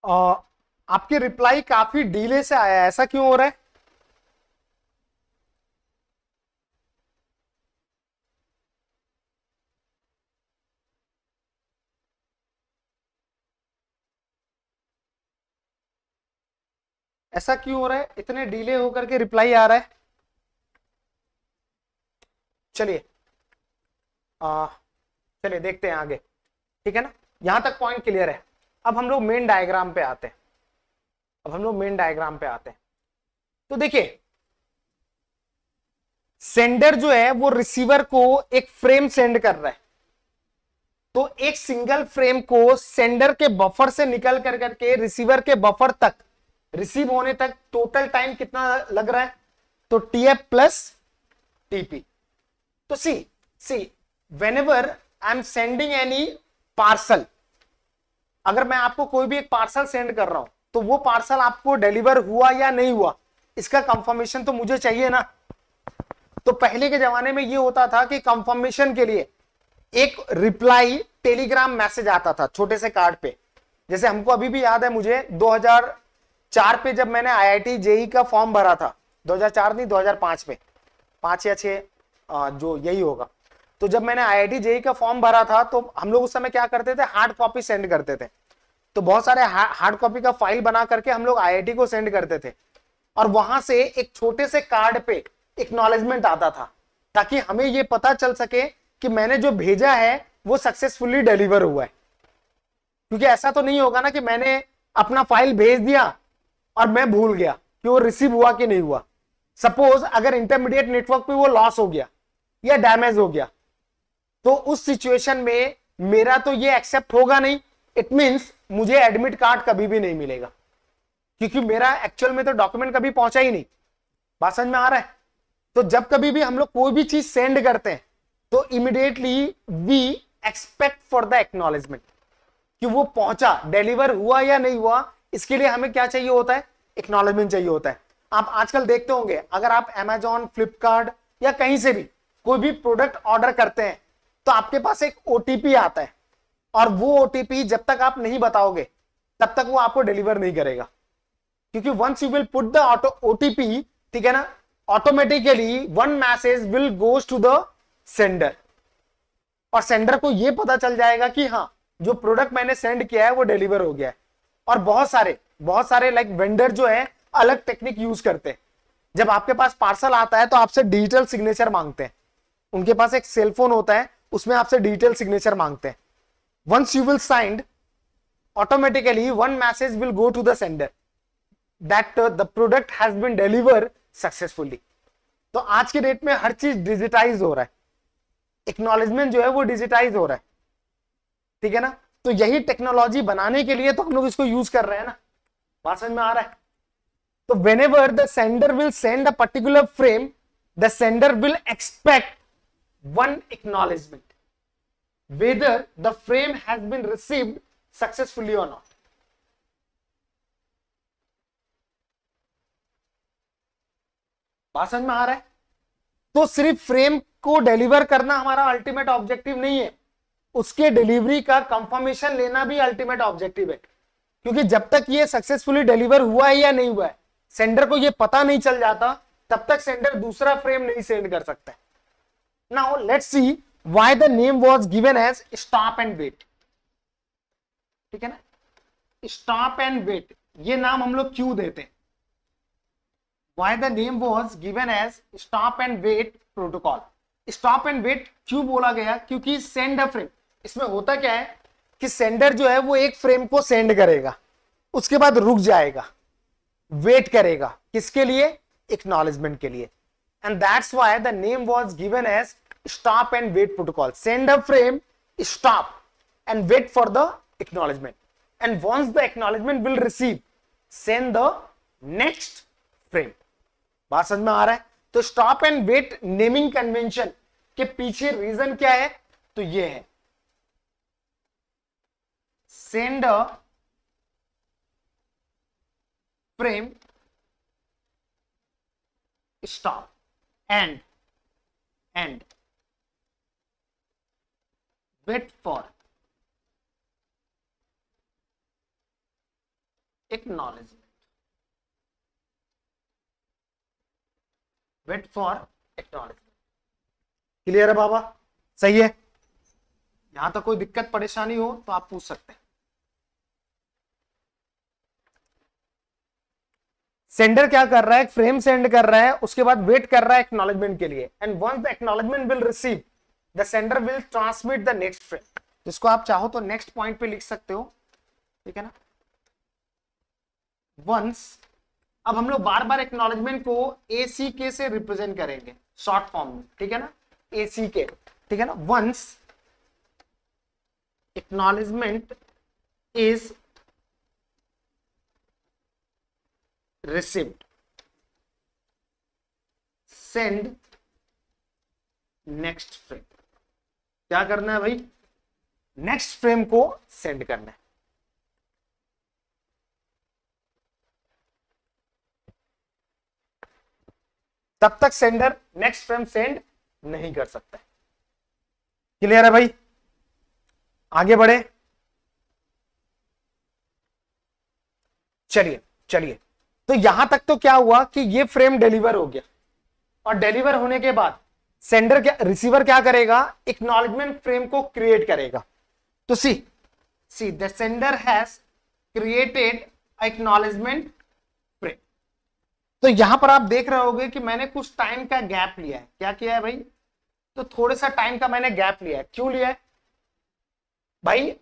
आपकी रिप्लाई काफी डीले से आया ऐसा क्यों हो रहा है ऐसा क्यों हो रहा है इतने डीले होकर के रिप्लाई आ रहा है चलिए चलिए देखते हैं आगे ठीक है ना यहां तक पॉइंट क्लियर है अब हम लोग मेन डायग्राम पे आते हैं अब हम लोग मेन डायग्राम पे आते हैं तो देखिए सेंडर जो है वो रिसीवर को एक फ्रेम सेंड कर रहा है तो एक सिंगल फ्रेम को सेंडर के बफर से निकल कर करके रिसीवर के बफर तक रिसीव होने तक टोटल टाइम कितना लग रहा है तो टीएफ प्लस टीपी तो see see whenever I am sending any parcel अगर मैं आपको कोई भी एक पार्सल सेंड कर रहा हूं तो वो पार्सल आपको डिलीवर हुआ या नहीं हुआ इसका कंफर्मेशन तो मुझे चाहिए ना तो पहले के जमाने में ये होता था कि कंफर्मेशन के लिए एक रिप्लाई टेलीग्राम मैसेज आता था छोटे से कार्ड पे जैसे हमको अभी भी याद है मुझे 2004 पे जब मैंने आईआईटी जेई का फॉर्म भरा था 2004 नहीं 2005 में पांच या छह जो यही होगा तो जब मैंने आईआईटी जेई का फॉर्म भरा था तो हम लोग उस समय क्या करते थे हार्ड कॉपी सेंड करते थे तो बहुत सारे हार्ड कॉपी का फाइल बना करके हम लोग आई को सेंड करते थे और वहां से एक छोटे से कार्ड पे एक्नॉलेजमेंट आता था ताकि हमें ये पता चल सके कि मैंने जो भेजा है वो सक्सेसफुली डिलीवर हुआ है क्योंकि ऐसा तो नहीं होगा ना कि मैंने अपना फाइल भेज दिया और मैं भूल गया कि वो रिसीव हुआ कि नहीं हुआ सपोज अगर इंटरमीडिएट नेटवर्क पे वो लॉस हो गया या डैमेज हो गया तो उस सिचुएशन में मेरा तो ये एक्सेप्ट होगा नहीं इट मीन्स मुझे एडमिट कार्ड कभी भी नहीं मिलेगा क्योंकि मेरा एक्चुअल में तो डॉक्यूमेंट कभी पहुंचा ही नहीं बात समझ में आ रहा है तो जब कभी भी हम लोग कोई भी चीज सेंड करते हैं तो immediately we expect for the acknowledgement कि वो पहुंचा डिलीवर हुआ या नहीं हुआ इसके लिए हमें क्या चाहिए होता है एक्नोलेजमेंट चाहिए होता है आप आजकल देखते होंगे अगर आप एमेजॉन फ्लिपकार्ट या कहीं से भी कोई भी प्रोडक्ट ऑर्डर करते हैं तो आपके पास एक ओटीपी आता है और वो ओटीपी जब तक आप नहीं बताओगे तब तक वो आपको डिलीवर नहीं करेगा क्योंकि once you will put the auto OTP ठीक है ना automatically one message will goes to the sender और सेंडर को ये पता चल जाएगा कि हाँ जो प्रोडक्ट मैंने सेंड किया है वो डिलीवर हो गया है और बहुत सारे बहुत सारे लाइक वेंडर जो है अलग टेक्निक यूज करते हैं जब आपके पास पार्सल आता है तो आपसे डिजिटल सिग्नेचर मांगते हैं उनके पास एक सेलफोन होता है उसमें आपसे डिजिटल सिग्नेचर मांगते हैं once you will signed automatically one message will go to the sender that uh, the product has been delivered successfully तो आज के डेट में हर चीज डिजिटाइज हो रहा है एक्नॉलेजमेंट जो है वो डिजिटाइज हो रहा है ठीक है ना तो यही टेक्नोलॉजी बनाने के लिए तो हम लोग इसको यूज कर रहे हैं ना बात समझ में आ रहा है तो whenever the sender will send a particular frame the sender will expect one acknowledgement whether the frame has been received successfully or not. में आ रहा है तो सिर्फ फ्रेम को डिलीवर करना हमारा अल्टीमेट ऑब्जेक्टिव नहीं है उसके डिलीवरी का कंफर्मेशन लेना भी अल्टीमेट ऑब्जेक्टिव है क्योंकि जब तक ये सक्सेसफुली डिलीवर हुआ है या नहीं हुआ है सेंडर को ये पता नहीं चल जाता तब तक सेंडर दूसरा फ्रेम नहीं सेंड कर सकता है now let's see why the name was given as stop and wait ठीक है ना stop and wait ये नाम हम लोग क्यों देते हैं why the name was given as stop and wait protocol stop and wait क्यों बोला गया क्योंकि send a frame इसमें होता क्या है कि सेंडर जो है वो एक फ्रेम को सेंड करेगा उसके बाद रुक जाएगा वेट करेगा किसके लिए एक्नॉलेजमेंट के लिए and that's why the name was given as stop and wait protocol send a frame stop and wait for the acknowledgement and once the acknowledgement will receive send the next frame बात समझ में आ रहा है तो stop and wait naming convention के पीछे reason क्या है तो ये है send a frame stop and and wait for acknowledgement wait for acknowledgement clear है बाबा सही है यहां तक तो कोई दिक्कत परेशानी हो तो आप पूछ सकते हैं सेंडर क्या कर रहा है फ्रेम सेंड कर रहा है उसके बाद वेट कर रहा है एक्नॉलेजमेंट के लिए and once the acknowledgement will receive the sender will transmit the next frame जिसको आप चाहो तो नेक्स्ट पॉइंट पे लिख सकते हो ठीक है ना वंस अब हम लोग बार बार एक्नोलेजमेंट को ए सी के से रिप्रेजेंट करेंगे शॉर्ट फॉर्म में ठीक है ना ए सी के ठीक है ना once acknowledgement is received send next friend क्या करना है भाई नेक्स्ट फ्रेम को सेंड करना है तब तक सेंडर नेक्स्ट फ्रेम सेंड नहीं कर सकता है क्लियर है भाई आगे बढ़े चलिए चलिए तो यहां तक तो क्या हुआ कि ये फ्रेम डिलीवर हो गया और डिलीवर होने के बाद सेंडर क्या रिसीवर क्या करेगा इक्नॉलेजमेंट फ्रेम को क्रिएट करेगा तो see see the sender has created acknowledgement frame तो यहां पर आप देख रहे होगे कि मैंने कुछ टाइम का गैप लिया है क्या किया है भाई तो थोड़े सा टाइम का मैंने गैप लिया है क्यों लिया है भाई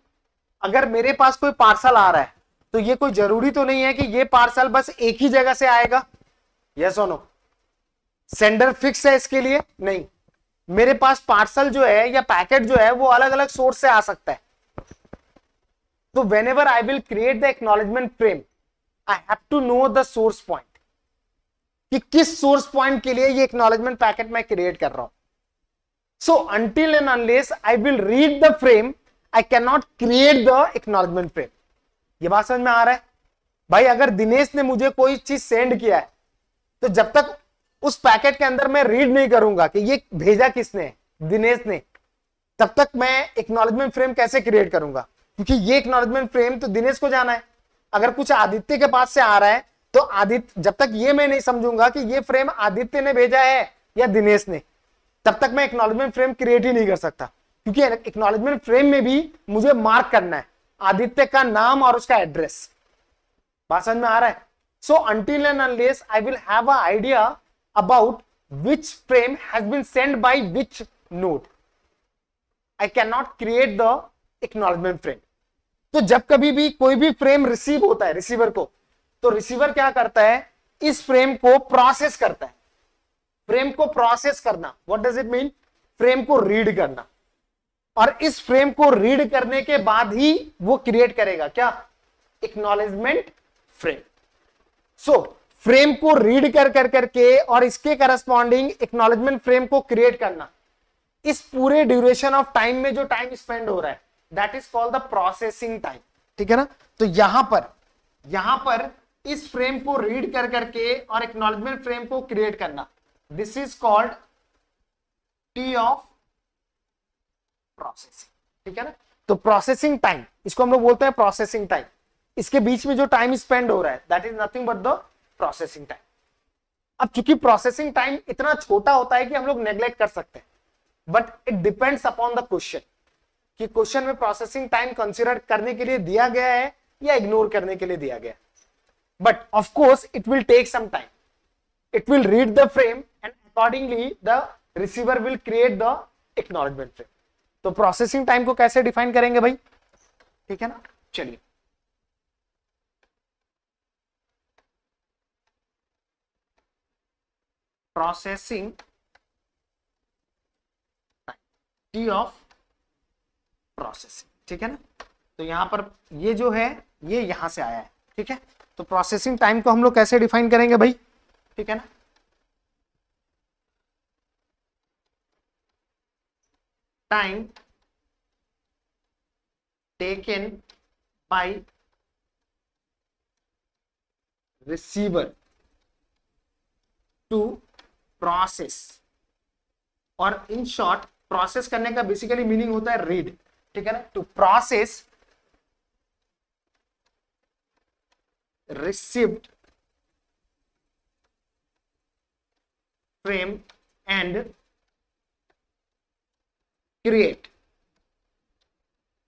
अगर मेरे पास कोई पार्सल आ रहा है तो ये कोई जरूरी तो नहीं है कि ये पार्सल बस एक ही जगह से आएगा यस और नो सेंडर फिक्स है इसके लिए नहीं मेरे पास पार्सल जो है या पैकेट जो है वो अलग अलग सोर्स से आ सकता है तो whenever I will create the acknowledgement frame I have to know the source point कि किस सोर्स पॉइंट के लिए ये एक्नोलेजमेंट पैकेट मैं क्रिएट कर रहा हूं so until and unless I will read the frame I can not create the acknowledgement frame ये बात समझ में आ रहा है भाई अगर दिनेश ने मुझे कोई चीज सेंड किया है तो जब तक उस पैकेट के अंदर मैं रीड नहीं करूंगा कि ये भेजा किसने दिनेश ने तब तक मैं एक्नोलेजमेंट फ्रेम कैसे क्रिएट करूंगा क्योंकि ये एक्नोलेजमेंट फ्रेम तो दिनेश को जाना है अगर कुछ आदित्य के पास से आ रहा है तो आदित्य जब तक ये मैं नहीं समझूंगा कि ये फ्रेम आदित्य ने भेजा है या दिनेश ने तब तक मैं एक्नोलेजमेंट फ्रेम क्रिएट ही नहीं कर सकता क्योंकि एक्नोलेजमेंट फ्रेम में भी मुझे मार्क करना है आदित्य का नाम और उसका एड्रेस बात समझ में आ रहा है so until and unless I will have a idea about which frame has been send by which node I can not create the acknowledgement frame तो जब कभी भी कोई भी फ्रेम रिसीव होता है रिसीवर को तो रिसीवर क्या करता है इस फ्रेम को प्रोसेस करता है फ्रेम को प्रोसेस करना what does it mean frame को रीड करना और इस फ्रेम को रीड करने के बाद ही वो क्रिएट करेगा क्या एक्नोलेजमेंट फ्रेम सो फ्रेम को रीड कर कर करके और इसके करस्पॉन्डिंग एक्नोलेजमेंट फ्रेम को क्रिएट करना इस पूरे ड्यूरेशन ऑफ टाइम में जो टाइम स्पेंड हो रहा है that is called the processing time ठीक है ना तो यहां पर यहां पर इस फ्रेम को रीड कर करके और एक्नोलेजमेंट फ्रेम को क्रिएट करना this is called T of processing ठीक है ना तो प्रोसेसिंग टाइम इसको हम लोग बोलते हैं प्रोसेसिंग टाइम इसके बीच में जो टाइम स्पेंड हो रहा है that is nothing but the processing time अब चूंकि प्रोसेसिंग टाइम इतना छोटा होता है कि हम लोग नेग्लेक्ट कर सकते हैं but it depends upon the question कि क्वेश्चन में प्रोसेसिंग टाइम कंसिडर करने के लिए दिया गया है या इग्नोर करने के लिए दिया गया but of course it will take some time it will read the frame and accordingly the receiver will create the acknowledgement frame तो प्रोसेसिंग टाइम को कैसे डिफाइन करेंगे भाई ठीक है ना चलिए processing time t of processing ठीक है ना तो यहां पर ये जो है ये यहां से आया है ठीक है तो प्रोसेसिंग टाइम को हम लोग कैसे डिफाइन करेंगे भाई ठीक है ना time taken by receiver to process और इन शॉर्ट प्रोसेस करने का बेसिकली मीनिंग होता है रीड ठीक है ना to process receipt frame and create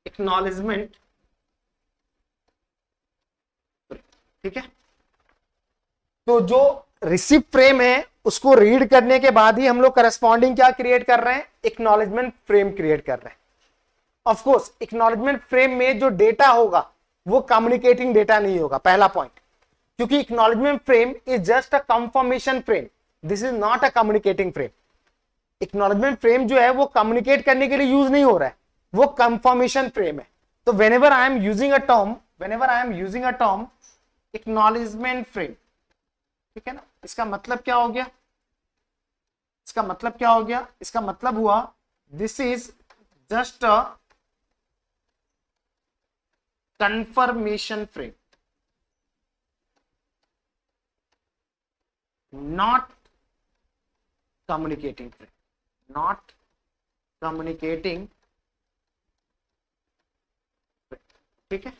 acknowledgement ठीक है तो जो रिसीव फ्रेम है उसको रीड करने के बाद ही हम लोग करस्पॉन्डिंग क्या क्रिएट कर रहे हैं इक्नोलेजमेंट फ्रेम क्रिएट कर रहे हैं ऑफकोर्स इक्नोलेजमेंट फ्रेम में जो डेटा होगा वो कम्युनिकेटिंग डेटा नहीं होगा पहला पॉइंट क्योंकि acknowledgement frame is just a confirmation frame this is not a communicating frame acknowledgement frame जो है वो कम्युनिकेट करने के लिए यूज नहीं हो रहा है वो कंफर्मेशन फ्रेम है तो whenever I am using a term whenever I am using a term acknowledgement frame ठीक है ना इसका मतलब क्या हो गया इसका मतलब क्या हो गया इसका मतलब हुआ this is just a confirmation frame not communicating frame not communicating ठीक है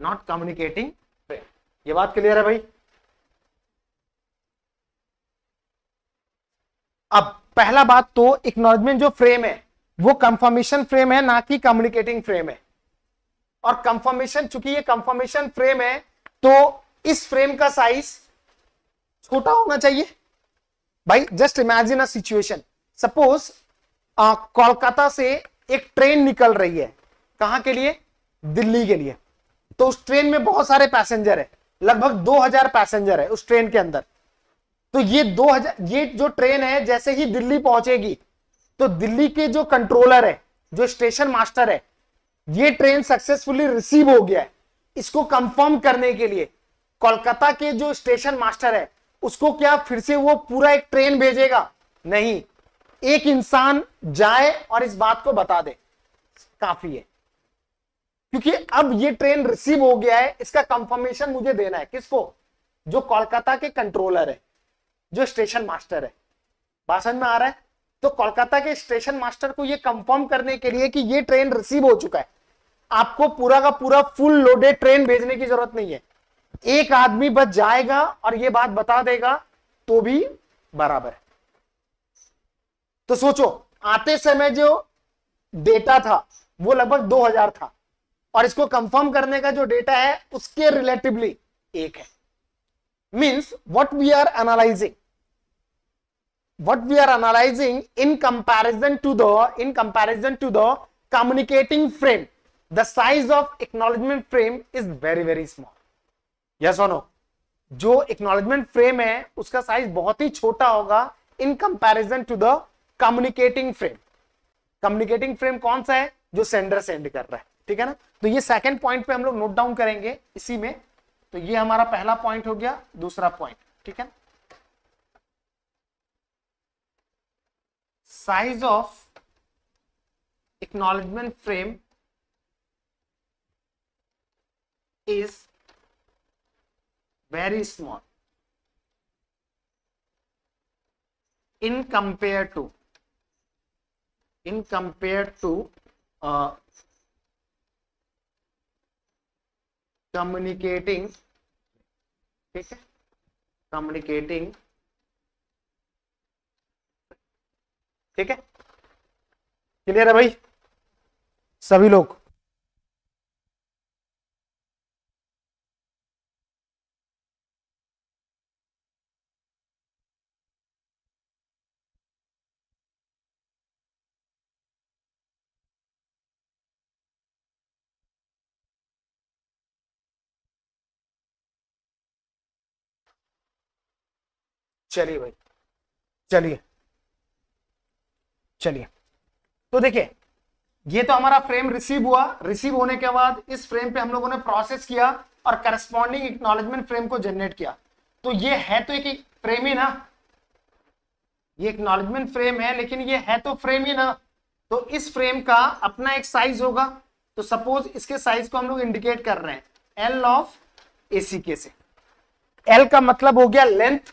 नॉट कम्युनिकेटिंग फ्रेम ये बात क्लियर है भाई अब पहला बात तो इक्नोलॉजमेंट जो फ्रेम है वो कंफर्मेशन फ्रेम है ना कि कम्युनिकेटिंग फ्रेम है और कंफर्मेशन चूंकि ये कंफर्मेशन फ्रेम है तो इस फ्रेम का साइज छोटा होना चाहिए भाई just imagine a situation suppose Kolkata से एक ट्रेन निकल रही है कहां के लिए दिल्ली के लिए तो उस ट्रेन में बहुत सारे पैसेंजर है लगभग 2000 पैसेंजर है उस ट्रेन के अंदर तो ये 2000 ये जो ट्रेन है जैसे ही दिल्ली पहुंचेगी तो दिल्ली के जो कंट्रोलर है जो स्टेशन मास्टर है ये ट्रेन सक्सेसफुली रिसीव हो गया है इसको कंफर्म करने के लिए कोलकाता के जो स्टेशन मास्टर है उसको क्या फिर से वो पूरा एक ट्रेन भेजेगा नहीं एक इंसान जाए और इस बात को बता दे काफी है क्योंकि अब ये ट्रेन रिसीव हो गया है इसका कंफर्मेशन मुझे देना है किसको जो कोलकाता के कंट्रोलर है जो स्टेशन मास्टर है भाषण में आ रहा है तो कोलकाता के स्टेशन मास्टर को यह कंफर्म करने के लिए कि यह ट्रेन रिसीव हो चुका है आपको पूरा का पूरा फुल लोडेड ट्रेन भेजने की जरूरत नहीं है एक आदमी बस जाएगा और यह बात बता देगा तो भी बराबर है तो सोचो आते समय जो डेटा था वो लगभग 2000 था और इसको कंफर्म करने का जो डेटा है उसके रिलेटिवली एक है means what we are analysing what we are analyzing in comparison to the in comparison to the communicating frame the size of acknowledgement frame is very very small yes or no jo acknowledgement frame hai uska size bahut hi छोटा hoga in comparison to the communicating frame communicating frame kaun sa hai jo sender send kar raha hai theek hai na to ye second point pe hum log note down karenge isi mein to ye hamara pehla point ho gaya dusra point theek hai na? size of acknowledgement frame is very small in compared to in compared to uh, communicating communicating ठीक है clear है भाई सभी लोग चलिए भाई चलिए चलिए तो देखिए ये तो हमारा फ्रेम रिसीव हुआ रिसीव होने के बाद इस फ्रेम पे हम लोगों ने प्रोसेस किया और करस्पॉन्डिंग एक्नॉलेजमेंट फ्रेम को जनरेट किया तो ये है तो एक, फ्रेम ही ना ये एक्नॉलेजमेंट फ्रेम है लेकिन ये है तो फ्रेम ही ना तो इस फ्रेम का अपना एक साइज होगा तो सपोज इसके साइज को हम लोग इंडिकेट कर रहे हैं एल ऑफ एसीके से एल का मतलब हो गया लेंथ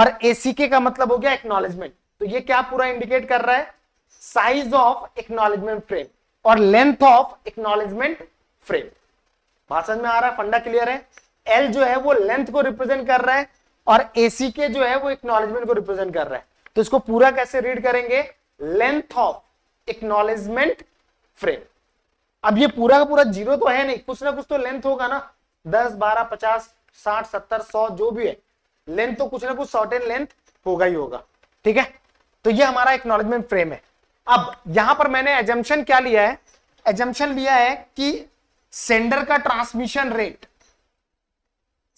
और एसीके का मतलब हो गया एक्नॉलेजमेंट तो ये क्या पूरा इंडिकेट कर रहा है साइज ऑफ एक्नोलेजमेंट फ्रेम और लेंथ ऑफ एक्नोलेजमेंट फ्रेम भाषण में आ रहा है फंडा क्लियर है एल जो है वो लेंथ को रिप्रेजेंट कर रहा है और एसी के जो है वो एक्नोलेजमेंट को रिप्रेजेंट कर रहा है तो इसको पूरा कैसे रीड करेंगे लेंथ ऑफ एक्नोलेजमेंट फ्रेम अब ये पूरा का पूरा जीरो तो है नहीं कुछ ना कुछ तो लेंथ होगा ना दस बारह पचास साठ सत्तर सौ जो भी है लेंथ तो कुछ ना कुछ शॉर्ट एंड लेंथ होगा ही होगा ठीक है तो ये हमारा एक्नोलेजमेंट फ्रेम है अब यहां पर मैंने एजम्पन क्या लिया है एजम्पन लिया है कि सेंडर का transmission rate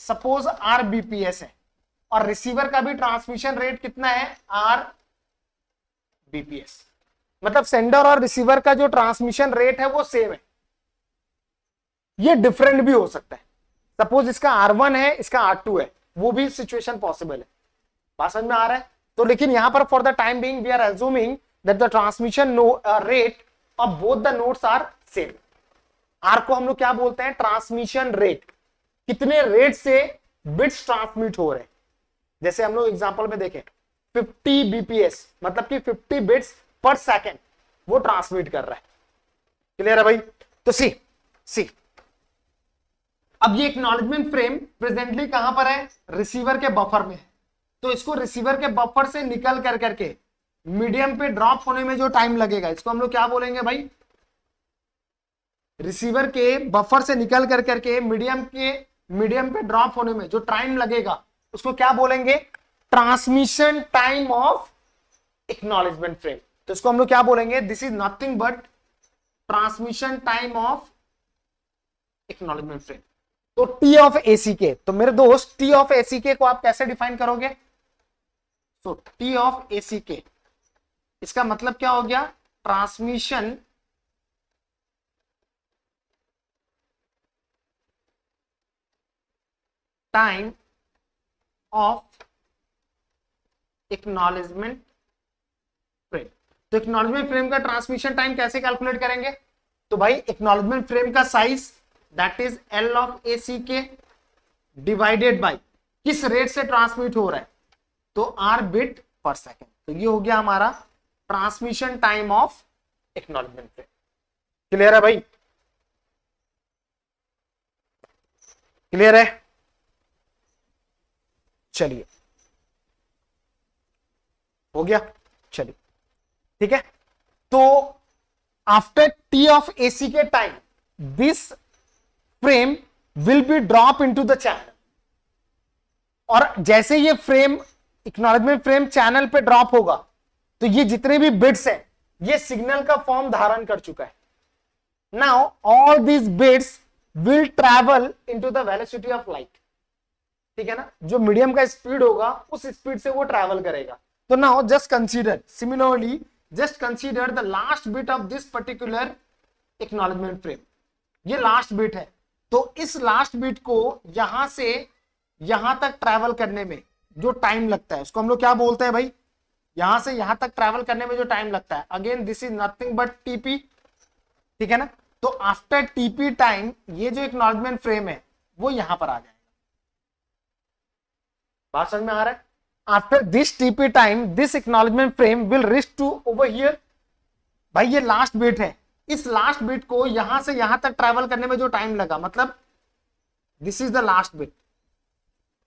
suppose R bps है और रिसीवर का भी ट्रांसमिशन रेट कितना है आर बीपीएस मतलब सेंडर और रिसीवर का जो ट्रांसमिशन रेट है वो सेम है ये डिफरेंट भी हो सकता है सपोज इसका आर वन है इसका आर टू है वो भी सिचुएशन पॉसिबल है बात समझ में आ रहा है तो लेकिन यहां पर for the time being we are assuming that the transmission rate of both the nodes are same R को हम लोग क्या बोलते हैं ट्रांसमिशन रेट कितने रेट से बिट्स ट्रांसमिट हो रहे हैं जैसे हम लोग एग्जाम्पल में देखें 50 बीपीएस मतलब कि 50 बिट्स पर सेकेंड वो ट्रांसमिट कर रहा है क्लियर है भाई तो सी सी अब ये एक्नोलेजमेंट फ्रेम प्रेजेंटली कहां पर है रिसीवर के बफर में है तो इसको रिसीवर के बफर से निकल कर करके मीडियम पे ड्रॉप होने में जो टाइम लगेगा इसको हम लोग क्या बोलेंगे भाई रिसीवर के बफर से निकल कर करके मीडियम के मीडियम पे ड्रॉप होने में जो टाइम लगेगा उसको क्या बोलेंगे transmission time of acknowledgement frame तो इसको हम लोग क्या बोलेंगे this is nothing but transmission time of acknowledgement frame तो टी ऑफ एसी के तो मेरे दोस्त टी ऑफ एसी के को आप कैसे डिफाइन करोगे तो टी ऑफ ए सी के इसका मतलब क्या हो गया transmission time of acknowledgement frame तो एक्नॉलेजमेंट फ्रेम का ट्रांसमिशन टाइम कैसे कैलकुलेट करेंगे तो भाई एक्नॉलेजमेंट फ्रेम का size that is L of A C K divided by किस रेट से ट्रांसमिट हो रहा है तो आर बिट पर सेकेंड तो ये हो गया हमारा transmission time of acknowledgement rate clear है भाई क्लियर है चलिए हो गया चलिए ठीक है तो after T of AC K time this frame will be drop into the channel और जैसे ये फ्रेम इकोनॉमिक फ्रेम चैनल पे ड्रॉप होगा तो ये जितने भी बिट्स हैं ये सिग्नल का फॉर्म धारण कर चुका है now all these bits will travel into the velocity of light ठीक है ना जो मीडियम का स्पीड होगा उस स्पीड से वो ट्रेवल करेगा तो now just consider similarly just consider the last bit of this particular acknowledgement frame ये लास्ट बिट है तो इस लास्ट बिट को यहां से यहां तक ट्रेवल करने में जो टाइम लगता है उसको हम लोग क्या बोलते हैं भाई यहां से यहां तक ट्रैवल करने में जो टाइम लगता है again this is nothing but TP ठीक है ना तो आफ्टर टीपी टाइम ये जो एक नॉर्जमैन फ्रेम है वो यहां पर आ जाएगा बात समझ में आ रहा है After this TP time, this acknowledgement frame will reach to over here. भाई ये last bit है इस last bit को यहां से यहां तक travel करने में जो time लगा मतलब this is the last bit.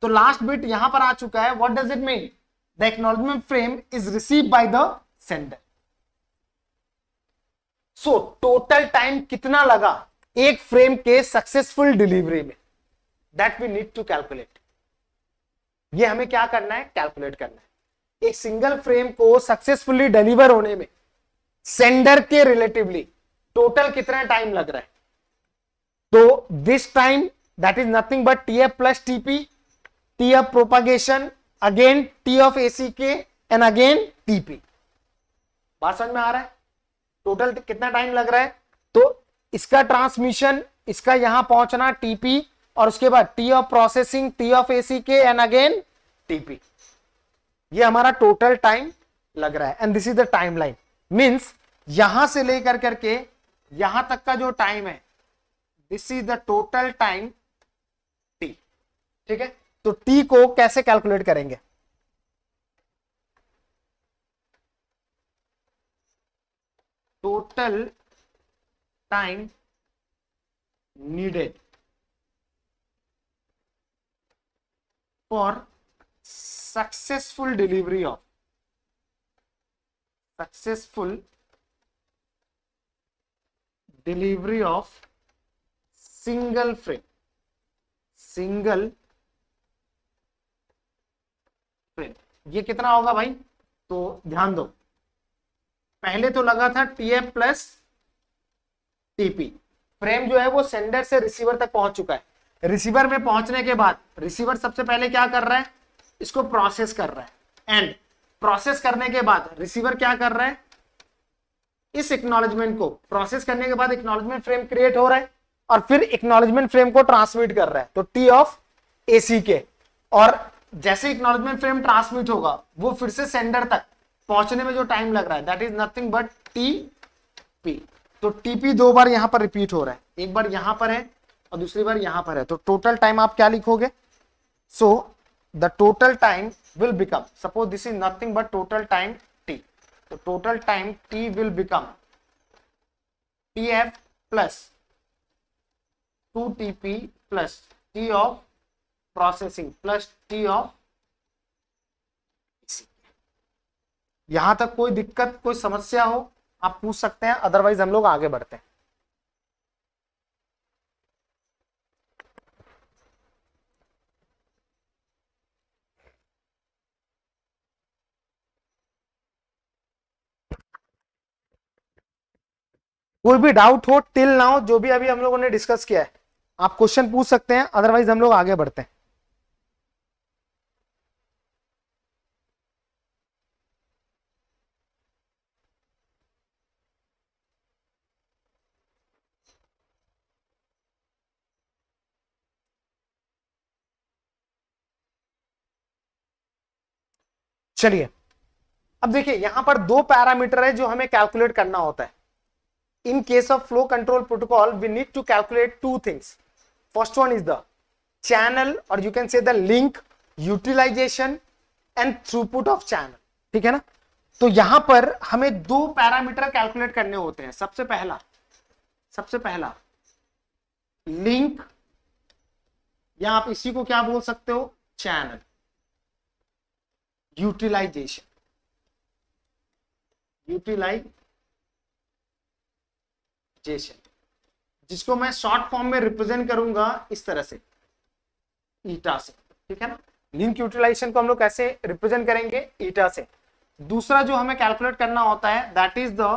तो लास्ट बिट यहां पर आ चुका है what does it mean the acknowledgement frame is receive by the sender so total time कितना लगा एक फ्रेम के सक्सेसफुल डिलीवरी में that we need to calculate ये हमें क्या करना है कैलकुलेट करना है एक सिंगल फ्रेम को सक्सेसफुली डिलीवर होने में सेंडर के रिलेटिवली टोटल कितना टाइम लग रहा है तो this time that is nothing but T F plus TP T of propagation, again T of ACK and again TP. बात समझ में आ रहा है टोटल कितना टाइम लग रहा है तो इसका ट्रांसमिशन इसका यहां पहुंचना टीपी और उसके बाद T of processing T of K and again TP ये हमारा टोटल टाइम लग रहा है and this is the time line means यहां से लेकर करके यहां तक का जो टाइम है this is the total time T ठीक है तो टी को कैसे कैलकुलेट करेंगे total time needed for successful delivery of successful delivery of single frame single train ये कितना होगा भाई तो ध्यान दो पहले तो लगा था टीएफ प्लस टीपी फ्रेम जो है वो सेंडर से रिसीवर तक पहुंच चुका है रिसीवर में पहुंचने के बाद रिसीवर सबसे पहले क्या कर रहा है इसको प्रोसेस कर रहा है एंड प्रोसेस करने के बाद रिसीवर क्या कर रहा है इस एक्नोलेजमेंट को प्रोसेस करने के बाद एक्नोलेजमेंट फ्रेम क्रिएट हो रहा है और फिर एक्नोलेजमेंट फ्रेम को ट्रांसमिट कर रहा है तो टी ऑफ एसी के और जैसे एक्नोलेजमेंट फ्रेम ट्रांसमिट होगा वो फिर से सेंडर तक पहुंचने में जो टाइम लग रहा है that is nothing but T P तो टीपी दो बार यहां पर रिपीट हो रहा है एक बार यहां पर है और दूसरी बार यहां पर है तो टोटल टाइम आप क्या लिखोगे so the total time will become suppose this is nothing but total time T तो total time T will become T F plus two T P plus T of processing plus T of यहां तक कोई दिक्कत कोई समस्या हो आप पूछ सकते हैं अदरवाइज हम लोग आगे बढ़ते हैं कोई भी डाउट हो टिल नाउ जो भी अभी हम लोगों ने डिस्कस किया है आप क्वेश्चन पूछ सकते हैं अदरवाइज हम लोग आगे बढ़ते हैं चलिए अब देखिए यहां पर दो पैरामीटर है जो हमें कैलकुलेट करना होता है in case of flow control protocol we need to calculate two things first one is the channel और you can say the link utilization and throughput of channel ठीक है ना तो यहां पर हमें दो पैरामीटर कैलकुलेट करने होते हैं सबसे पहला सबसे पहला लिंक या आप इसी को क्या बोल सकते हो चैनल utilization यूटिलाइजेशन जिसको मैं शॉर्ट फॉर्म में रिप्रेजेंट करूंगा इस तरह से ईटा से ठीक है ना लिंक यूटिलाइजेशन को हम लोग कैसे रिप्रेजेंट करेंगे ईटा से दूसरा जो हमें कैलकुलेट करना होता है दैट इज द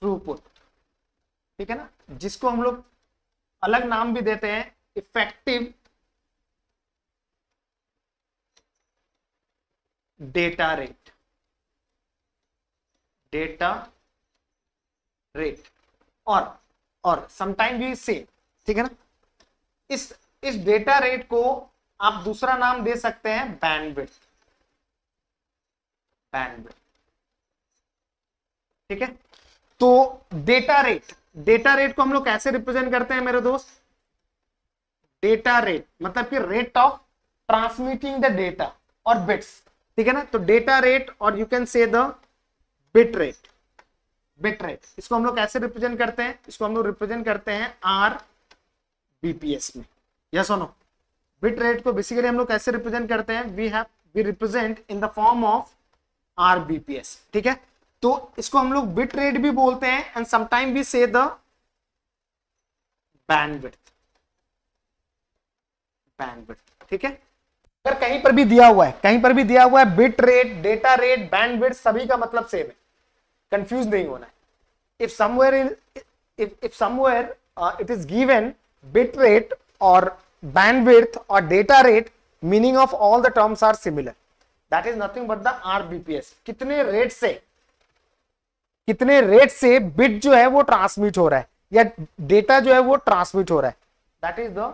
थ्रूपुट ठीक है ना जिसको हम लोग अलग नाम भी देते हैं effective data rate data rate और और समटाइम भी से ठीक है ना इस इस डेटा रेट को आप दूसरा नाम दे सकते हैं बैंडविड्थ बैंडविड्थ ठीक है तो डेटा रेट डेटा रेट को हम लोग कैसे रिप्रेजेंट करते हैं मेरे दोस्त डेटा रेट मतलब कि rate of transmitting the data और बिट्स ठीक है ना तो डेटा रेट और you can say the bit rate bit rate इसको हम लोग कैसे रिप्रेजेंट करते हैं इसको हम लोग रिप्रेजेंट करते हैं आर बीपीएस में या और बिट रेट को बेसिकली हम लोग कैसे रिप्रेजेंट करते हैं we have we represent in the form of R BPS ठीक है तो इसको हम लोग बिट रेट भी बोलते हैं and sometime we say the bandwidth bandwidth ठीक है पर कहीं पर भी दिया हुआ है कहीं पर भी दिया हुआ है bit rate data rate bandwidth सभी का मतलब सेम है कंफ्यूज नहीं होना है if somewhere in if somewhere it is given bit rate और bandwidth or data rate meaning of all the terms are similar that is nothing but the rbps कितने rate से कितने रेट से bit जो है वो ट्रांसमिट हो रहा है या डेटा जो है वो ट्रांसमिट हो रहा है that is the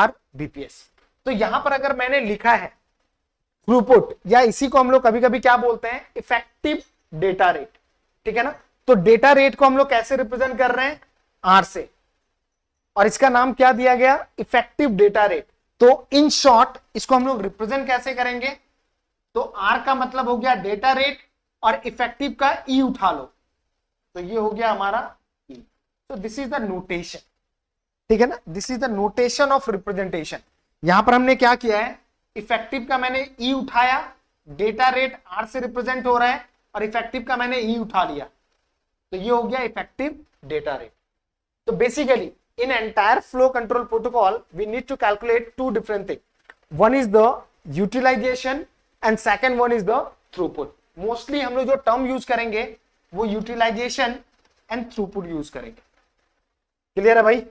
R BPS तो यहां पर अगर मैंने लिखा है थ्रूपुट या इसी को हम लोग कभी कभी क्या बोलते हैं इफेक्टिव डेटा रेट ठीक है ना तो डेटा रेट को हम लोग कैसे रिप्रेजेंट कर रहे हैं आर से और इसका नाम क्या दिया गया इफेक्टिव डेटा रेट तो इन शॉर्ट इसको हम लोग रिप्रेजेंट कैसे करेंगे तो आर का मतलब हो गया डेटा रेट और इफेक्टिव का ई e उठा लो तो ये हो गया हमारा ई e। तो दिस इज द नोटेशन ठीक है ना this is the notation of representation यहां पर हमने क्या किया है इफेक्टिव का मैंने ई e उठाया डेटा रेट आर से रिप्रेजेंट हो रहा है और इफेक्टिव का मैंने ई e उठा लिया तो ये हो गया इफेक्टिव डेटा रेट तो basically in entire flow control protocol we need to calculate two different thing one is the utilization and second one is the throughput mostly हम लोग जो टर्म यूज करेंगे वो यूटिलाइजेशन एंड थ्रूपुट यूज करेंगे clear है भाई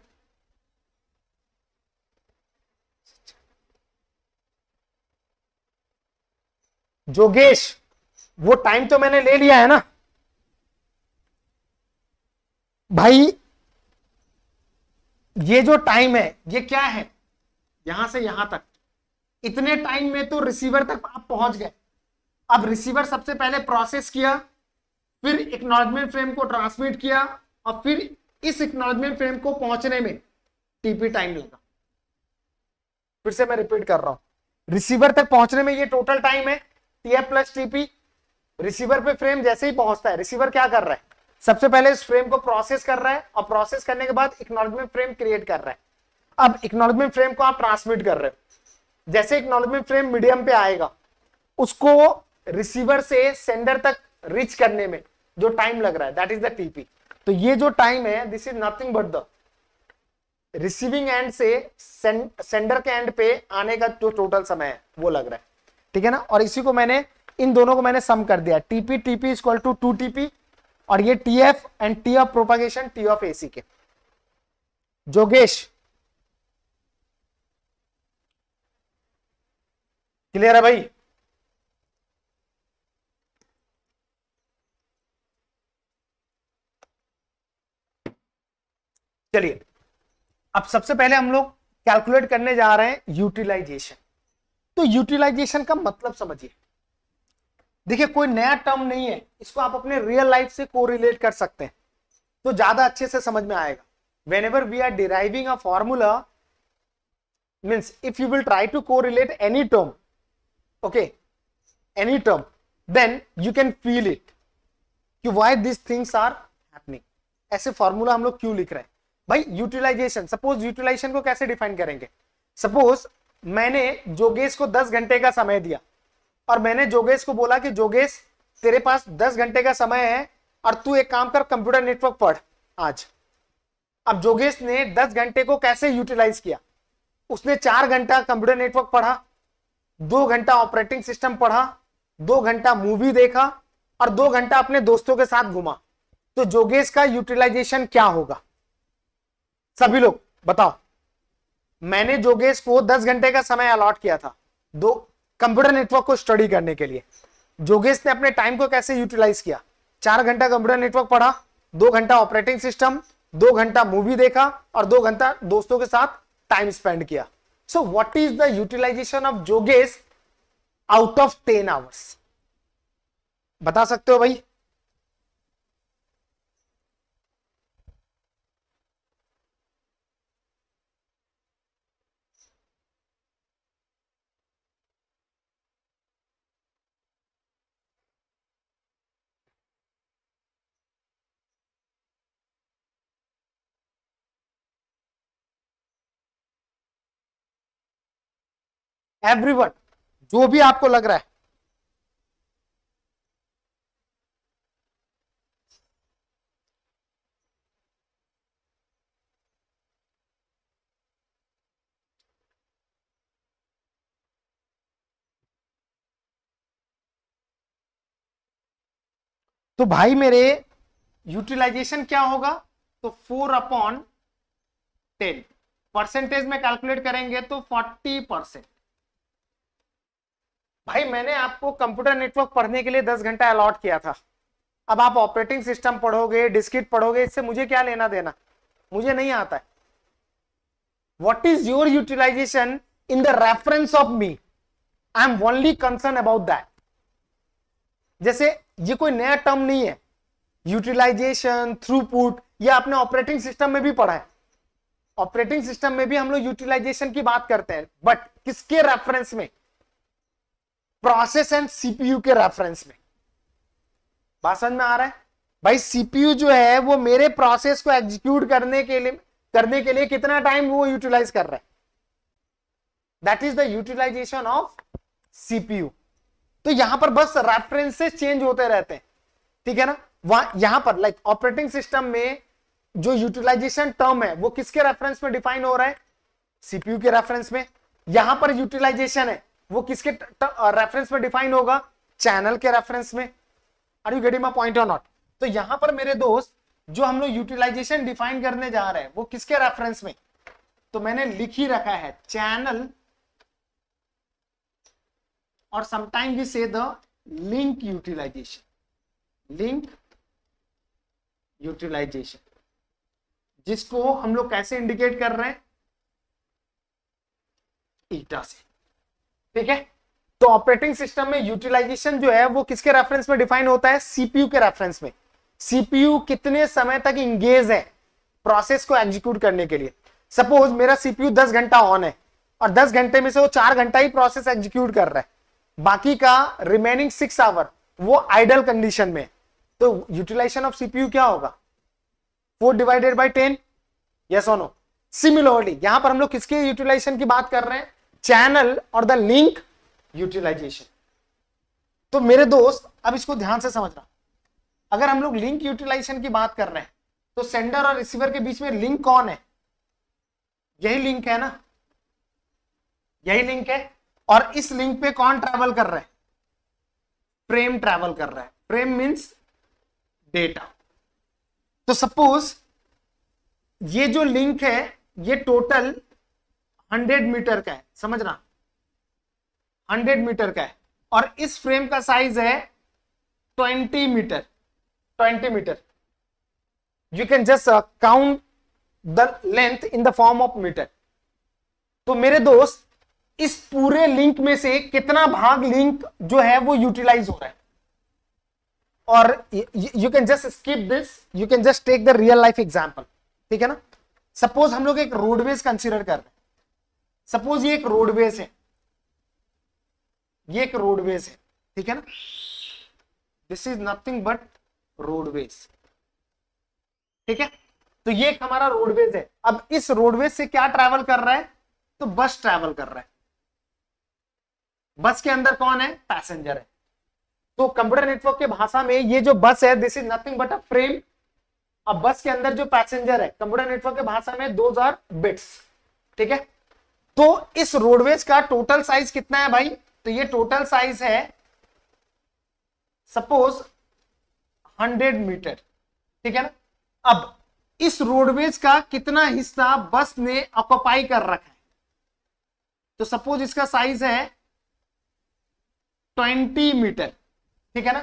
जोगेश वो time तो मैंने ले लिया है ना भाई ये जो टाइम है ये क्या है यहां से यहां तक इतने टाइम में तो रिसीवर तक आप पहुंच गए अब रिसीवर सबसे पहले प्रोसेस किया फिर इकोनॉजमेंट फ्रेम को ट्रांसमिट किया और फिर इस इकोनॉजमेंट फ्रेम को पहुंचने में टीपी टाइम लगा फिर से मैं रिपीट कर रहा हूं रिसीवर तक पहुंचने में ये टोटल टाइम है टीएफ प्लस टीपी रिसीवर पे फ्रेम जैसे ही पहुंचता है रिसीवर क्या कर रहा है सबसे पहले इस फ्रेम को प्रोसेस कर रहा है और प्रोसेस करने के बाद इकोनॉमिक फ्रेम क्रिएट कर रहा है अब इकोनॉमिक फ्रेम को आप ट्रांसमिट कर रहे हो जैसे इकोनॉमिक फ्रेम मीडियम पे आएगा उसको रिसीवर से सेंडर तक रीच करने में जो टाइम लग रहा है दैट इज द टीपी तो ये जो टाइम है this is nothing but the receiving end से सेंडर के एंड पे आने का जो टोटल समय है वो लग रहा है ठीक है ना और इसी को मैंने इन दोनों को मैंने सम कर दिया TP TP equal to two TP और ये T F and T of propagation T of AC K जोगेश क्लियर है भाई चलिए अब सबसे पहले हम लोग कैलकुलेट करने जा रहे हैं यूटिलाइजेशन तो यूटिलाइजेशन का मतलब समझिए देखिए कोई नया टर्म नहीं है इसको आप अपने रियल लाइफ से कोरिलेट कर सकते हैं तो ज्यादा अच्छे से समझ में आएगा whenever we are deriving a formula means if you will try to correlate any term okay any term then you can feel it कि why this things are happening ऐसे फॉर्मूला हम लोग क्यों लिख रहे हैं भाई यूटिलाइजेशन सपोज यूटिलाइजेशन को कैसे डिफाइन करेंगे सपोज मैंने जोगेश को दस घंटे का समय दिया और मैंने जोगेश को बोला कि जोगेश तेरे पास दस घंटे का समय है और तू एक काम कर कंप्यूटर नेटवर्क पढ़ आज अब जोगेश ने दस घंटे को कैसे यूटिलाइज किया उसने चार घंटा कंप्यूटर नेटवर्क पढ़ा दो घंटा ऑपरेटिंग सिस्टम पढ़ा दो घंटा मूवी देखा और दो घंटा अपने दोस्तों के साथ घुमा तो जोगेश का यूटिलाइजेशन क्या होगा सभी लोग बताओ मैंने जोगेश को दस घंटे का समय अलॉट किया था दो कंप्यूटर नेटवर्क को स्टडी करने के लिए जोगेश ने अपने टाइम को कैसे यूटिलाइज किया चार घंटा कंप्यूटर नेटवर्क पढ़ा दो घंटा ऑपरेटिंग सिस्टम दो घंटा मूवी देखा और दो घंटा दोस्तों के साथ टाइम स्पेंड किया so what is the utilization of जोगेश आउट ऑफ टेन आवर्स बता सकते हो भाई एवरीवन जो भी आपको लग रहा है तो भाई मेरे यूटिलाइजेशन क्या होगा तो फोर अपॉन टेन परसेंटेज में कैलकुलेट करेंगे तो फोर्टी परसेंट भाई मैंने आपको कंप्यूटर नेटवर्क पढ़ने के लिए दस घंटा अलॉट किया था अब आप ऑपरेटिंग सिस्टम पढ़ोगे डिस्किट पढ़ोगे इससे मुझे क्या लेना देना मुझे नहीं आता है what is your utilization in the reference of me I am only concern about that जैसे ये कोई नया टर्म नहीं है यूटिलाइजेशन थ्रूपुट ये आपने ऑपरेटिंग सिस्टम में भी पढ़ा है ऑपरेटिंग सिस्टम में भी हम लोग यूटिलाइजेशन की बात करते हैं बट किसके रेफरेंस में प्रोसेस एंड सीपीयू के रेफरेंस में बात समझ में आ रहा है भाई सीपीयू जो है वो मेरे प्रोसेस को एग्जीक्यूट करने के लिए करने के लिए कितना टाइम वो यूटिलाइज कर रहा है that is the utilization of CPU तो यहां पर बस रेफरेंसेस चेंज होते रहते हैं ठीक है ना वहां यहां पर लाइक ऑपरेटिंग सिस्टम में जो यूटिलाइजेशन टर्म है वो किसके रेफरेंस में डिफाइन हो रहा है सीपीयू के रेफरेंस में यहां पर यूटिलाइजेशन है वो किसके रेफरेंस में डिफाइन होगा चैनल के रेफरेंस में are you getting my point और नॉट तो यहां पर मेरे दोस्त जो हम लोग यूटिलाइजेशन डिफाइन करने जा रहे हैं वो किसके रेफरेंस में तो मैंने लिख ही रखा है चैनल और sometime we say the link utilization link utilization जिसको हम लोग कैसे इंडिकेट कर रहे हैं ईटा से ठीक है तो ऑपरेटिंग सिस्टम में यूटिलाइजेशन जो है वो किसके रेफरेंस में डिफाइन होता है सीपीयू के रेफरेंस में सीपीयू कितने समय तक इंगेज है प्रोसेस को एग्जीक्यूट करने के लिए सपोज मेरा सीपीयू 10 घंटा ऑन है और 10 घंटे में से वो चार घंटा ही प्रोसेस एग्जीक्यूट कर रहा है बाकी का रिमेनिंग सिक्स आवर वो आइडल कंडीशन में तो यूटिलाइजेशन ऑफ सीपीयू क्या होगा four divided by ten yes और नो सिमिलरली यहां पर हम लोग किसके यूटिलाइजेशन की बात कर रहे हैं चैनल और द लिंक यूटिलाइजेशन तो मेरे दोस्त अब इसको ध्यान से समझना अगर हम लोग लिंक यूटिलाइजेशन की बात कर रहे हैं तो सेंडर और रिसीवर के बीच में लिंक कौन है यही लिंक है ना यही लिंक है और इस लिंक पे कौन ट्रैवल कर रहा है फ्रेम ट्रैवल कर रहा है फ्रेम मींस डेटा तो सपोज ये जो लिंक है ये टोटल हंड्रेड मीटर का है समझना हंड्रेड मीटर का है और इस फ्रेम का साइज है twenty meter twenty meter you can just count the length in the form of meter तो मेरे दोस्त इस पूरे लिंक में से कितना भाग लिंक जो है वो यूटिलाइज हो रहा है और you can just skip this you can just take the real life example ठीक है ना सपोज हम लोग एक रोडवेज कंसीडर कर रहे हैं सपोज ये एक रोडवेज है ये एक रोडवेज है ठीक है ना this is nothing but roadways ठीक है तो ये एक हमारा रोडवेज है अब इस रोडवेज से क्या ट्रैवल कर रहा है तो बस ट्रैवल कर रहा है बस के अंदर कौन है पैसेंजर है तो कंप्यूटर नेटवर्क के भाषा में ये जो बस है this is nothing but a frame अब बस के अंदर जो पैसेंजर है कंप्यूटर नेटवर्क के भाषा में दो बिट्स ठीक है तो इस रोडवेज का टोटल साइज कितना है भाई तो ये टोटल साइज है सपोज हंड्रेड मीटर ठीक है ना अब इस रोडवेज का कितना हिस्सा बस ने ऑक्यूपाई कर रखा है तो सपोज इसका साइज है ट्वेंटी मीटर ठीक है ना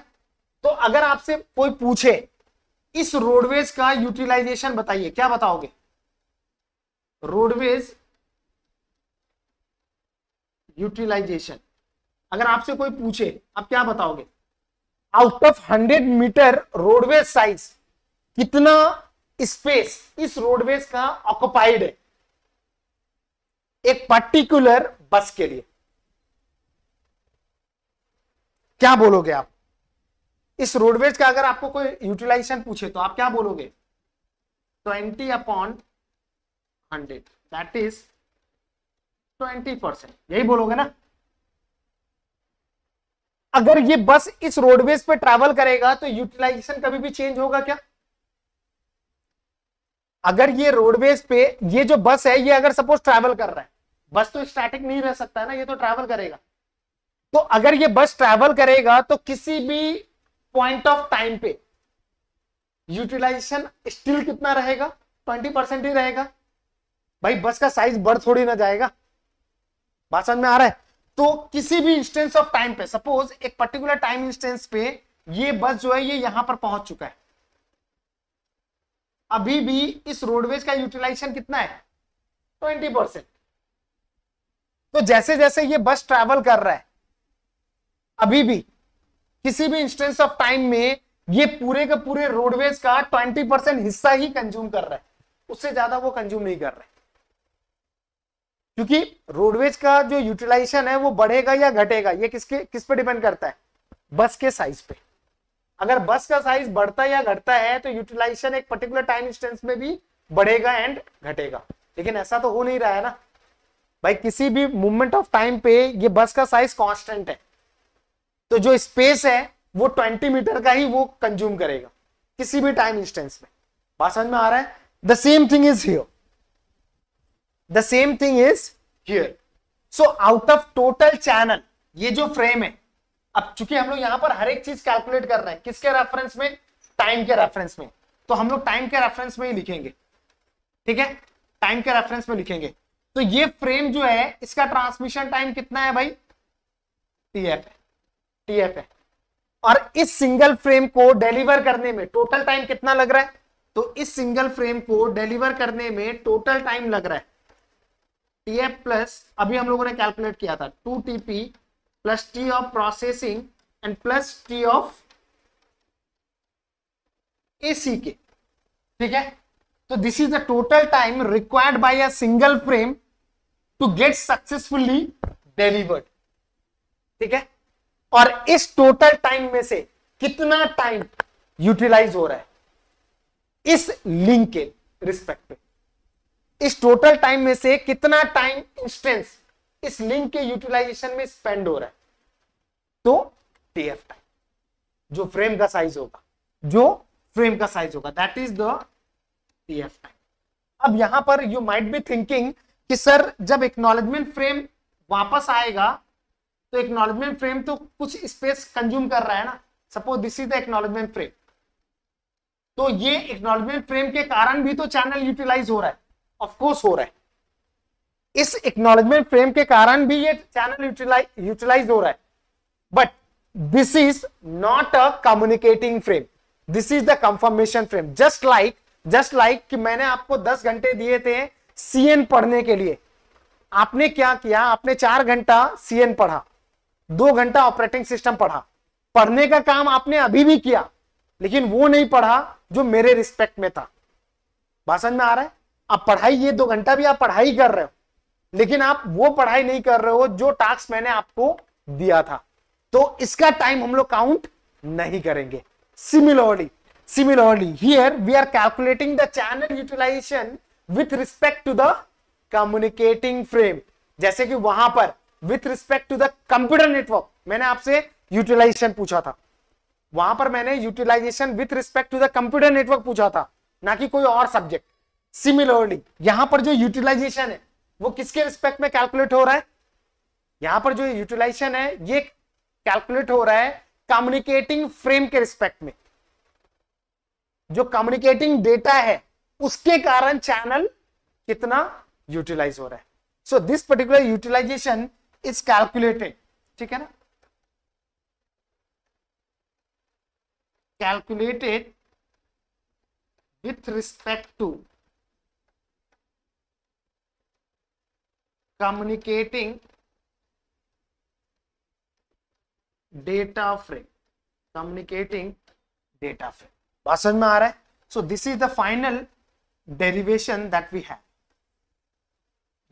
तो अगर आपसे कोई पूछे इस रोडवेज का यूटिलाइजेशन बताइए क्या बताओगे रोडवेज यूटिलाइजेशन अगर आपसे कोई पूछे आप क्या बताओगे out of hundred meter roadways size कितना स्पेस इस रोडवेज का ऑक्युपाइड है एक पर्टिकुलर बस के लिए क्या बोलोगे आप इस रोडवेज का अगर आपको कोई यूटिलाइजेशन पूछे तो आप क्या बोलोगे twenty upon hundred that is twenty percent यही बोलोगे ना अगर ये बस इस रोडवेज पे ट्रैवल करेगा तो यूटिलाइजेशन कभी भी चेंज होगा क्या अगर ये रोडवेज पे ये जो बस है ये अगर सपोज ट्रैवल कर रहा है बस तो स्टैटिक नहीं रह सकता है ना ये तो ट्रैवल करेगा तो अगर ये बस ट्रैवल करेगा तो किसी भी पॉइंट ऑफ टाइम पे यूटिलाइजेशन स्टिल कितना रहेगा ट्वेंटी परसेंट ही रहेगा भाई बस का साइज बढ़ थोड़ी ना जाएगा बात समझ में आ रहा है तो किसी भी इंस्टेंस ऑफ टाइम पे सपोज एक पर्टिकुलर टाइम इंस्टेंस पे ये बस जो है ये यहां पर पहुंच चुका है अभी भी इस रोडवेज का यूटिलाइजेशन कितना है ट्वेंटी परसेंट तो जैसे जैसे ये बस ट्रेवल कर रहा है अभी भी किसी भी इंस्टेंस ऑफ टाइम में ये पूरे के पूरे रोडवेज का ट्वेंटी परसेंट हिस्सा ही कंज्यूम कर रहा है उससे ज्यादा वो कंज्यूम नहीं कर रहा है क्योंकि रोडवेज का जो यूटिलाइजेशन है वो बढ़ेगा या घटेगा ये किसके किस पे डिपेंड करता है बस के साइज पे अगर बस का साइज बढ़ता या घटता है तो यूटिलाइजेशन एक पर्टिकुलर टाइम इंस्टेंस में भी बढ़ेगा एंड घटेगा लेकिन ऐसा तो हो नहीं रहा है ना भाई किसी भी मूवमेंट ऑफ टाइम पे ये बस का साइज कांस्टेंट है तो जो स्पेस है वो 20 मीटर का ही वो कंज्यूम करेगा किसी भी टाइम इंस्टेंस में बात समझ में आ रहा है the same thing is here the same thing is here so out of total channel ये जो फ्रेम है अब चूंकि हम लोग यहां पर हर एक चीज कैलकुलेट कर रहे हैं किसके रेफरेंस में टाइम के रेफरेंस में तो हम लोग टाइम के रेफरेंस में ही लिखेंगे ठीक है टाइम के रेफरेंस में लिखेंगे तो ये फ्रेम जो है इसका ट्रांसमिशन टाइम कितना है भाई टी एफ है टी एफ है और इस सिंगल फ्रेम को डिलीवर करने में टोटल टाइम कितना लग रहा है तो इस सिंगल फ्रेम को डिलीवर करने में टोटल टाइम लग रहा है टीएफ एफ प्लस अभी हम लोगों ने कैलकुलेट किया था two TP plus T of processing and plus T of AC K ठीक है तो this is the total time required by a single frame to get successfully delivered ठीक है और इस टोटल टाइम में से कितना टाइम यूटिलाइज हो रहा है इस लिंक के रिस्पेक्ट में इस टोटल टाइम में से कितना टाइम इंस्टेंस इस लिंक के यूटिलाइजेशन में स्पेंड हो रहा है तो टीएफ टाइम जो फ्रेम का साइज होगा जो फ्रेम का साइज होगा that is the TF time अब यहां पर यू माइट बी थिंकिंग कि सर जब एक्नोलेजमेंट फ्रेम वापस आएगा तो एक्नोलेजमेंट फ्रेम तो कुछ स्पेस कंज्यूम कर रहा है ना suppose this is the acknowledgement frame तो ये एक्नोलेजमेंट फ्रेम के कारण भी तो चैनल यूटिलाइज हो रहा है ऑफकोर्स हो रहा है इस एक्नोलेजमेंट फ्रेम के कारण भी ये चैनल यूटिलाइज हो रहा है but this is not a communicating frame this is the confirmation frame just like just like कि मैंने आपको 10 घंटे दिए थे सीएन पढ़ने के लिए आपने क्या किया आपने चार घंटा सीएन पढ़ा दो घंटा ऑपरेटिंग सिस्टम पढ़ा पढ़ने का काम आपने अभी भी किया लेकिन वो नहीं पढ़ा जो मेरे रिस्पेक्ट में था भाषण में आ रहा है आप पढ़ाई ये दो घंटा भी आप पढ़ाई कर रहे हो लेकिन आप वो पढ़ाई नहीं कर रहे हो जो टास्क मैंने आपको दिया था तो इसका टाइम हम लोग काउंट नहीं करेंगे similarly similarly here we are calculating the channel utilization with respect to the communicating frame जैसे कि वहां पर with respect to the computer network मैंने आपसे यूटिलाइजेशन पूछा था वहां पर मैंने utilization with respect to the computer network पूछा था ना कि कोई और सब्जेक्ट सिमिलरली यहां पर जो यूटिलाइजेशन है वो किसके रिस्पेक्ट में कैलकुलेट हो रहा है यहां पर जो यूटिलाइजेशन है ये कैलकुलेट हो रहा है कम्युनिकेटिंग फ्रेम के रिस्पेक्ट में जो कम्युनिकेटिंग डेटा है उसके कारण चैनल कितना यूटिलाइज हो रहा है so this particular utilization is calculated ठीक है ना calculated with respect to communicating data frame communicating data frame बात समझ में आ रहा है so this is the final derivation that we have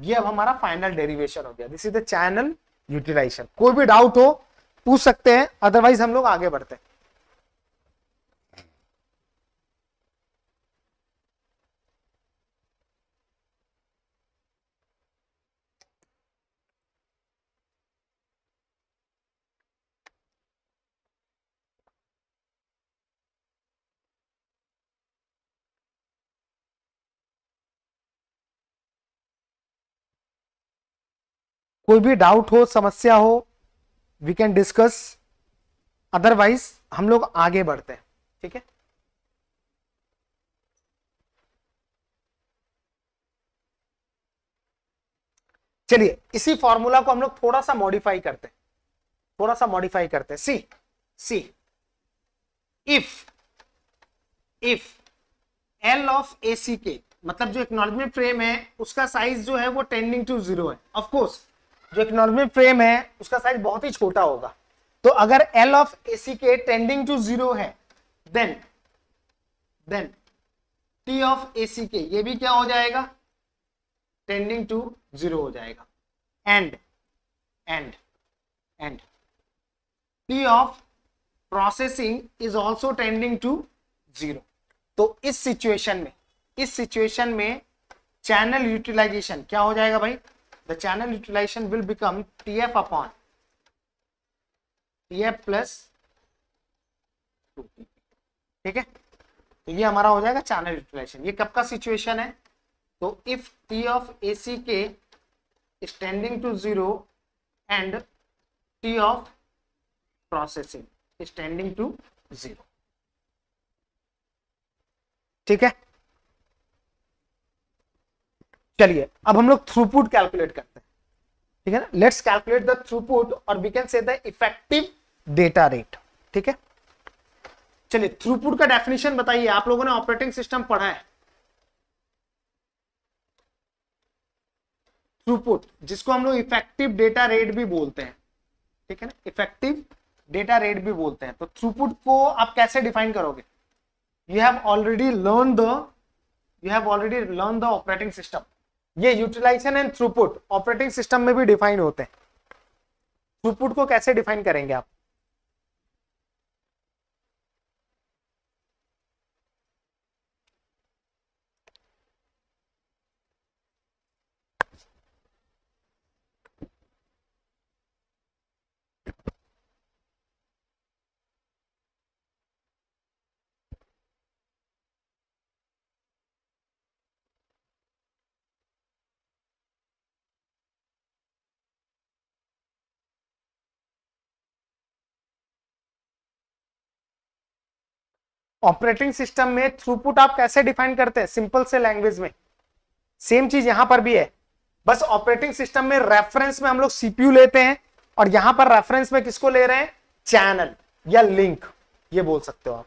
ये अब हमारा फाइनल डेरिवेशन हो गया this is the channel utilization कोई भी डाउट हो पूछ सकते हैं अदरवाइज हम लोग आगे बढ़ते हैं कोई भी डाउट हो समस्या हो वी कैन डिस्कस अदरवाइज हम लोग आगे बढ़ते हैं ठीक है चलिए इसी फॉर्मूला को हम लोग थोड़ा सा मॉडिफाई करते हैं थोड़ा सा मॉडिफाई करते हैं see see if if L of A C K मतलब जो एक्नोलॉजमेंट फ्रेम है उसका साइज जो है वो टेंडिंग टू जीरो है ऑफकोर्स जो एक नॉर्मल फ्रेम है उसका साइज बहुत ही छोटा होगा तो अगर L of A C K tending to zero है then then T of A C K ये भी क्या हो जाएगा टेंडिंग टू जीरो हो जाएगा and and and T of processing is also tending to zero तो इस सिचुएशन में इस सिचुएशन में चैनल यूटिलाइजेशन क्या हो जाएगा भाई the channel utilization will become TF upon TF plus ठीक है तो ये हमारा हो जाएगा चैनल यूटिलाइजेशन ये कब का सिचुएशन है तो if T of A C K standing to zero and T of processing standing to zero ठीक है चलिए अब हम लोग थ्रूपुट कैलकुलेट करते हैं ठीक है ना लेट्स कैलकुलेट द थ्रूपुट और we can say the effective data rate ठीक है चलिए थ्रूपुट का डेफिनेशन बताइए आप लोगों ने ऑपरेटिंग सिस्टम पढ़ा है थ्रूपुट जिसको हम लोग इफेक्टिव डेटा रेट भी बोलते हैं ठीक है ना इफेक्टिव डेटा रेट भी बोलते हैं तो थ्रूपुट को आप कैसे डिफाइन करोगे you have already learn the you have already learn the operating system ये utilization and throughput operating system में भी डिफाइन होते हैं थ्रूपुट को कैसे डिफाइन करेंगे आप ऑपरेटिंग सिस्टम में थ्रूपुट आप कैसे डिफाइन करते हैं सिंपल से लैंग्वेज में सेम चीज यहां पर भी है बस ऑपरेटिंग सिस्टम में रेफरेंस में हम लोग सीपीयू लेते हैं और यहां पर रेफरेंस में किसको ले रहे हैं चैनल या लिंक ये बोल सकते हो आप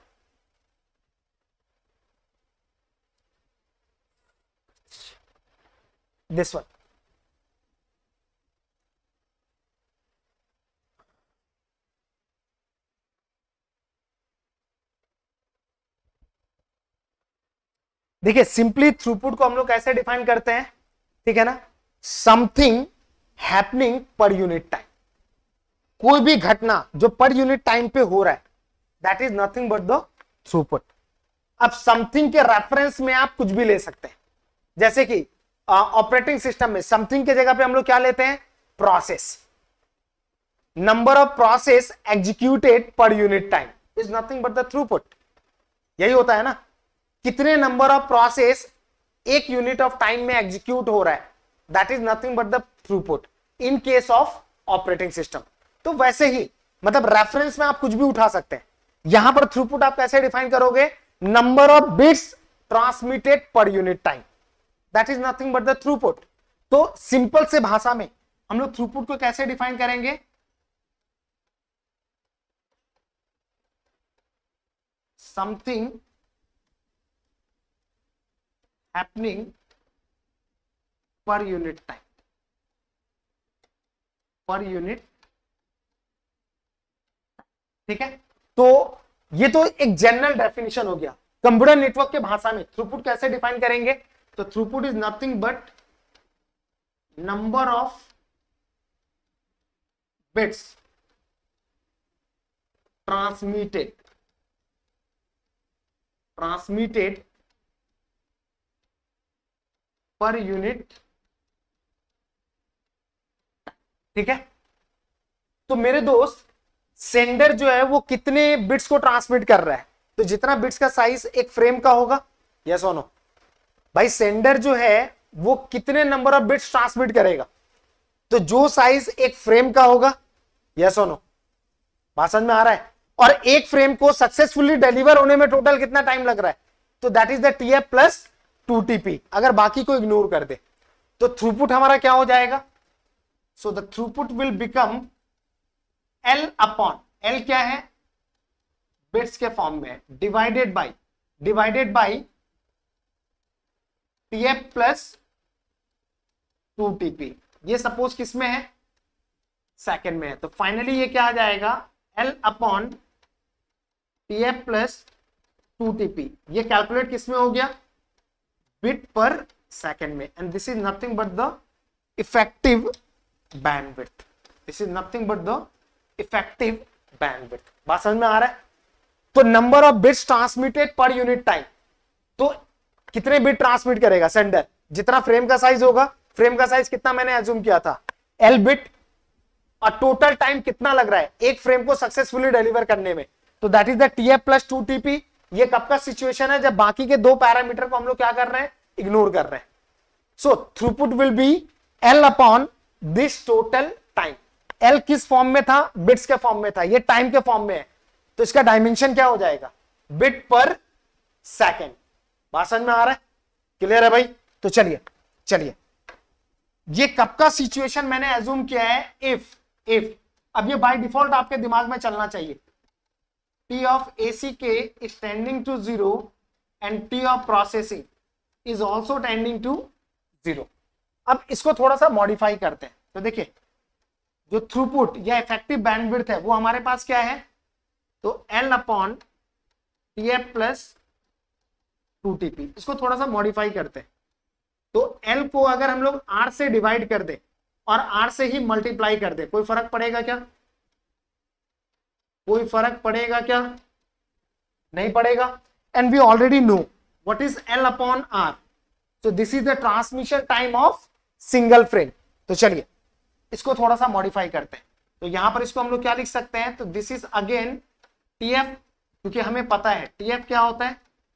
दिस वन देखिए सिंपली थ्रूपुट को हम लोग कैसे डिफाइन करते हैं ठीक है ना something happening per unit time कोई भी घटना जो पर यूनिट टाइम पे हो रहा है that is nothing but the throughput अब समथिंग के रेफरेंस में आप कुछ भी ले सकते हैं जैसे कि ऑपरेटिंग uh, सिस्टम में समथिंग के जगह पे हम लोग क्या लेते हैं process number of process executed per unit time is nothing but the throughput यही होता है ना कितने नंबर ऑफ प्रोसेस एक यूनिट ऑफ टाइम में एग्जीक्यूट हो रहा है that is nothing but the throughput in case of operating system तो वैसे ही मतलब रेफरेंस में आप कुछ भी उठा सकते हैं यहां पर थ्रूपुट आप कैसे डिफाइन करोगे number of bits transmitted per unit time that is nothing but the throughput तो सिंपल से भाषा में हम लोग थ्रूपुट को कैसे डिफाइन करेंगे something happening per unit time per unit ठीक है तो ये तो एक जनरल डेफिनेशन हो गया कंप्यूटर नेटवर्क के भाषा में थ्रूपुट कैसे डिफाइन करेंगे तो throughput is nothing but number of bits transmitted transmitted per unit ठीक है तो मेरे दोस्त सेंडर जो है वो कितने बिट्स को ट्रांसमिट कर रहा है तो जितना बिट्स का साइज एक फ्रेम का होगा यस और नो भाई सेंडर जो है वो कितने नंबर ऑफ बिट्स ट्रांसमिट करेगा तो जो साइज एक फ्रेम का होगा यस और नो बात समझ में आ रहा है और एक फ्रेम को सक्सेसफुली डिलीवर होने में टोटल कितना टाइम लग रहा है तो that is the T F plus two TP अगर बाकी को इग्नोर कर दे तो थ्रूपुट हमारा क्या हो जाएगा so the throughput will become L upon L क्या है बिट्स के फॉर्म में divided by divided by TF plus two TP ये सपोज किसमें है सेकेंड में है तो फाइनली ये क्या आ जाएगा L upon T F plus two TP ये कैलकुलेट किसमें हो गया बिट पर सेकेंड में and this is nothing but the effective bandwidth this is nothing but the effective bandwidth बात समझ में आ रहा है तो number of bits transmitted per unit time तो कितने बिट ट्रांसमिट करेगा सेंडर जितना फ्रेम का साइज होगा फ्रेम का साइज कितना मैंने एज्यूम किया था एल बिट और टोटल टाइम कितना लग रहा है एक फ्रेम को सक्सेसफुली डिलीवर करने में तो that is the TF plus two TP ये कब का सिचुएशन है जब बाकी के दो पैरामीटर को हम लोग क्या कर रहे हैं इग्नोर कर रहे हैं so throughput will be L upon this total time L किस फॉर्म में था बिट्स के फॉर्म में था ये टाइम के फॉर्म में है तो इसका डायमेंशन क्या हो जाएगा बिट पर सेकेंड बात समझ में आ रहा है क्लियर है भाई तो चलिए चलिए ये कब का सिचुएशन मैंने एज्यूम किया है इफ इफ अब ये बाय डिफॉल्ट आपके दिमाग में चलना चाहिए T of ACK is tending to 0 and T of processing is also tending to 0. अब इसको थोड़ा सा मॉडिफाई करते हैं तो देखिए जो थ्रूपुट या इफेक्टिव बैंडविड्थ है वो हमारे पास क्या है तो L upon T F plus two TP इसको थोड़ा सा मॉडिफाई करते हैं तो एल को अगर हम लोग आर से डिवाइड कर दे और आर से ही मल्टीप्लाई कर दे कोई फर्क पड़ेगा क्या कोई फर्क पड़ेगा क्या नहीं पड़ेगा and we already know what is L upon R so this is the transmission time of single frame तो चलिए इसको थोड़ा सा मॉडिफाई करते हैं तो यहां पर इसको हम लोग क्या लिख सकते हैं तो this is again T F क्योंकि हमें पता है टी एफ क्या होता है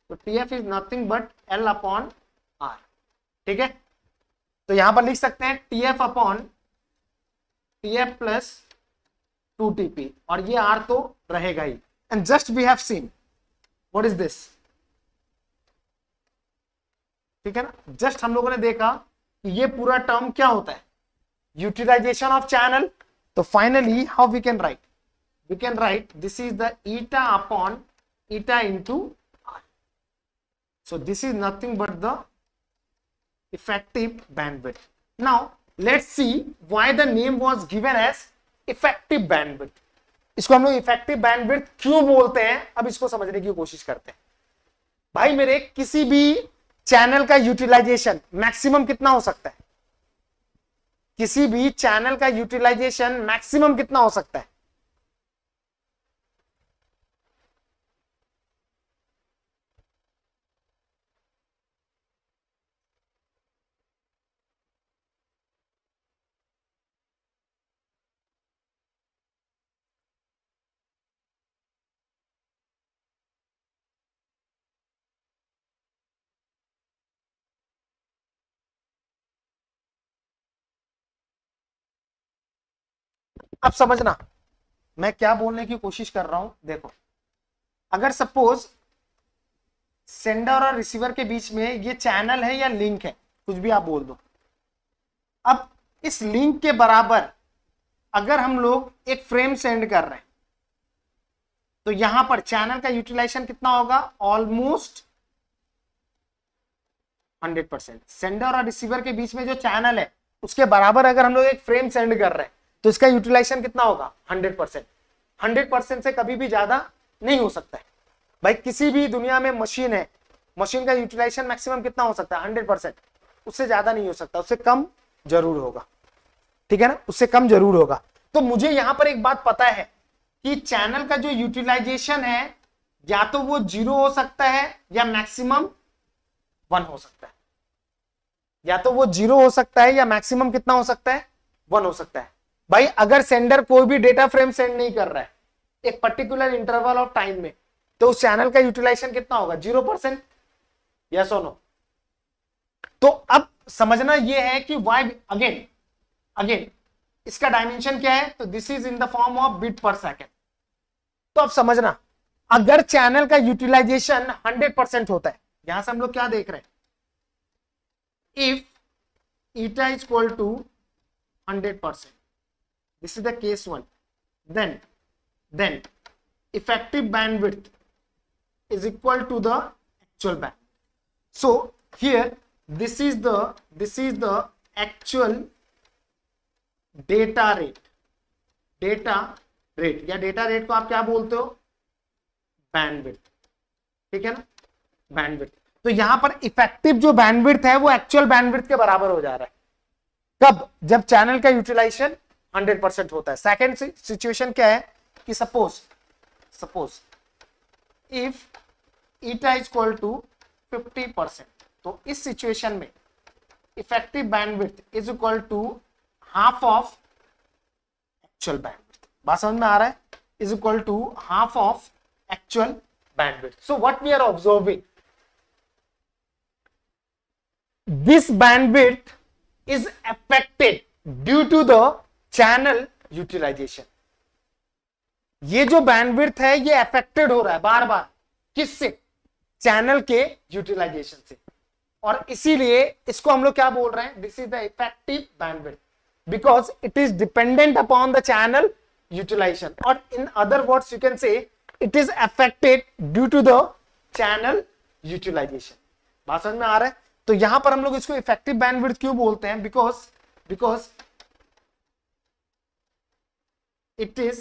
तो T F is nothing but L upon R ठीक है तो यहां पर लिख सकते हैं T F upon T F plus two TP और ये आर तो रहेगा ही and just we have seen what is this ठीक है ना जस्ट हम लोगों ने देखा कि ये पूरा टर्म क्या होता है यूटिलाइजेशन ऑफ चैनल तो finally how we can write we can write this is the eta upon eta into R so this is nothing but the effective bandwidth now let's see why the name was given as effective bandwidth इसको हम लोग effective bandwidth क्यों बोलते हैं अब इसको समझने की कोशिश करते हैं भाई मेरे किसी भी चैनल का यूटिलाइजेशन मैक्सिमम कितना हो सकता है किसी भी चैनल का यूटिलाइजेशन मैक्सिमम कितना हो सकता है अब समझना मैं क्या बोलने की कोशिश कर रहा हूं देखो अगर सपोज सेंडर और रिसीवर के बीच में ये चैनल है या लिंक है कुछ भी आप बोल दो अब इस लिंक के बराबर अगर हम लोग एक फ्रेम सेंड कर रहे हैं तो यहां पर चैनल का यूटिलाइजेशन कितना होगा ऑलमोस्ट 100 परसेंट सेंडर और रिसीवर के बीच में जो चैनल है उसके बराबर अगर हम लोग एक फ्रेम सेंड कर रहे हैं तो इसका यूटिलाइजेशन कितना होगा हंड्रेड परसेंट हंड्रेड परसेंट से कभी भी ज्यादा नहीं हो सकता है भाई किसी भी दुनिया में मशीन है मशीन का यूटिलाइजेशन मैक्सिमम कितना हो सकता है हंड्रेड परसेंट उससे ज्यादा नहीं हो सकता उससे कम जरूर होगा ठीक है ना उससे कम जरूर होगा तो मुझे यहां पर एक बात पता है कि चैनल का जो यूटिलाइजेशन है या तो वो जीरो हो सकता है या मैक्सिमम वन हो सकता है या तो वो जीरो हो सकता है या मैक्सिमम कितना हो सकता है वन हो सकता है भाई अगर सेंडर कोई भी डेटा फ्रेम सेंड नहीं कर रहा है एक पर्टिकुलर इंटरवल ऑफ टाइम में तो उस चैनल का यूटिलाइजेशन कितना होगा जीरो परसेंट यस और नो तो अब समझना यह है कि वाई अगेन अगेन इसका डायमेंशन क्या है तो this is in the form of bit per second तो अब समझना अगर चैनल का यूटिलाइजेशन 100 परसेंट होता है यहां से हम लोग क्या देख रहे हैं if eta is equal to 100 percent this is the case one then then effective bandwidth is equal to the actual band so here this is the this is the actual data rate data rate या data rate को आप क्या बोलते हो bandwidth ठीक है ना bandwidth तो यहां पर इफेक्टिव जो बैंडविड्थ है वो एक्चुअल बैंडविड्थ के बराबर हो जा रहा है कब जब चैनल का यूटिलाइजेशन हंड्रेड परसेंट होता है सेकेंड सिचुएशन क्या है कि suppose suppose if eta is equal to fifty percent तो इस सिचुएशन में effective bandwidth is equal to half of actual bandwidth बात समझ में आ रहा है is equal to half of actual bandwidth. So what we are observing this bandwidth is affected due to the channel utilization ये जो bandwidth है ये अफेक्टेड हो रहा है बार बार किससे चैनल के यूटिलाइजेशन से और इसीलिए इसको हम लोग क्या बोल रहे हैं this is the effective bandwidth because it is dependent upon the channel utilization और in other words you can say it is affected due to the channel utilization बात समझ में आ रहा है तो यहां पर हम लोग इसको इफेक्टिव बैंडविड्थ क्यों बोलते हैं because because it is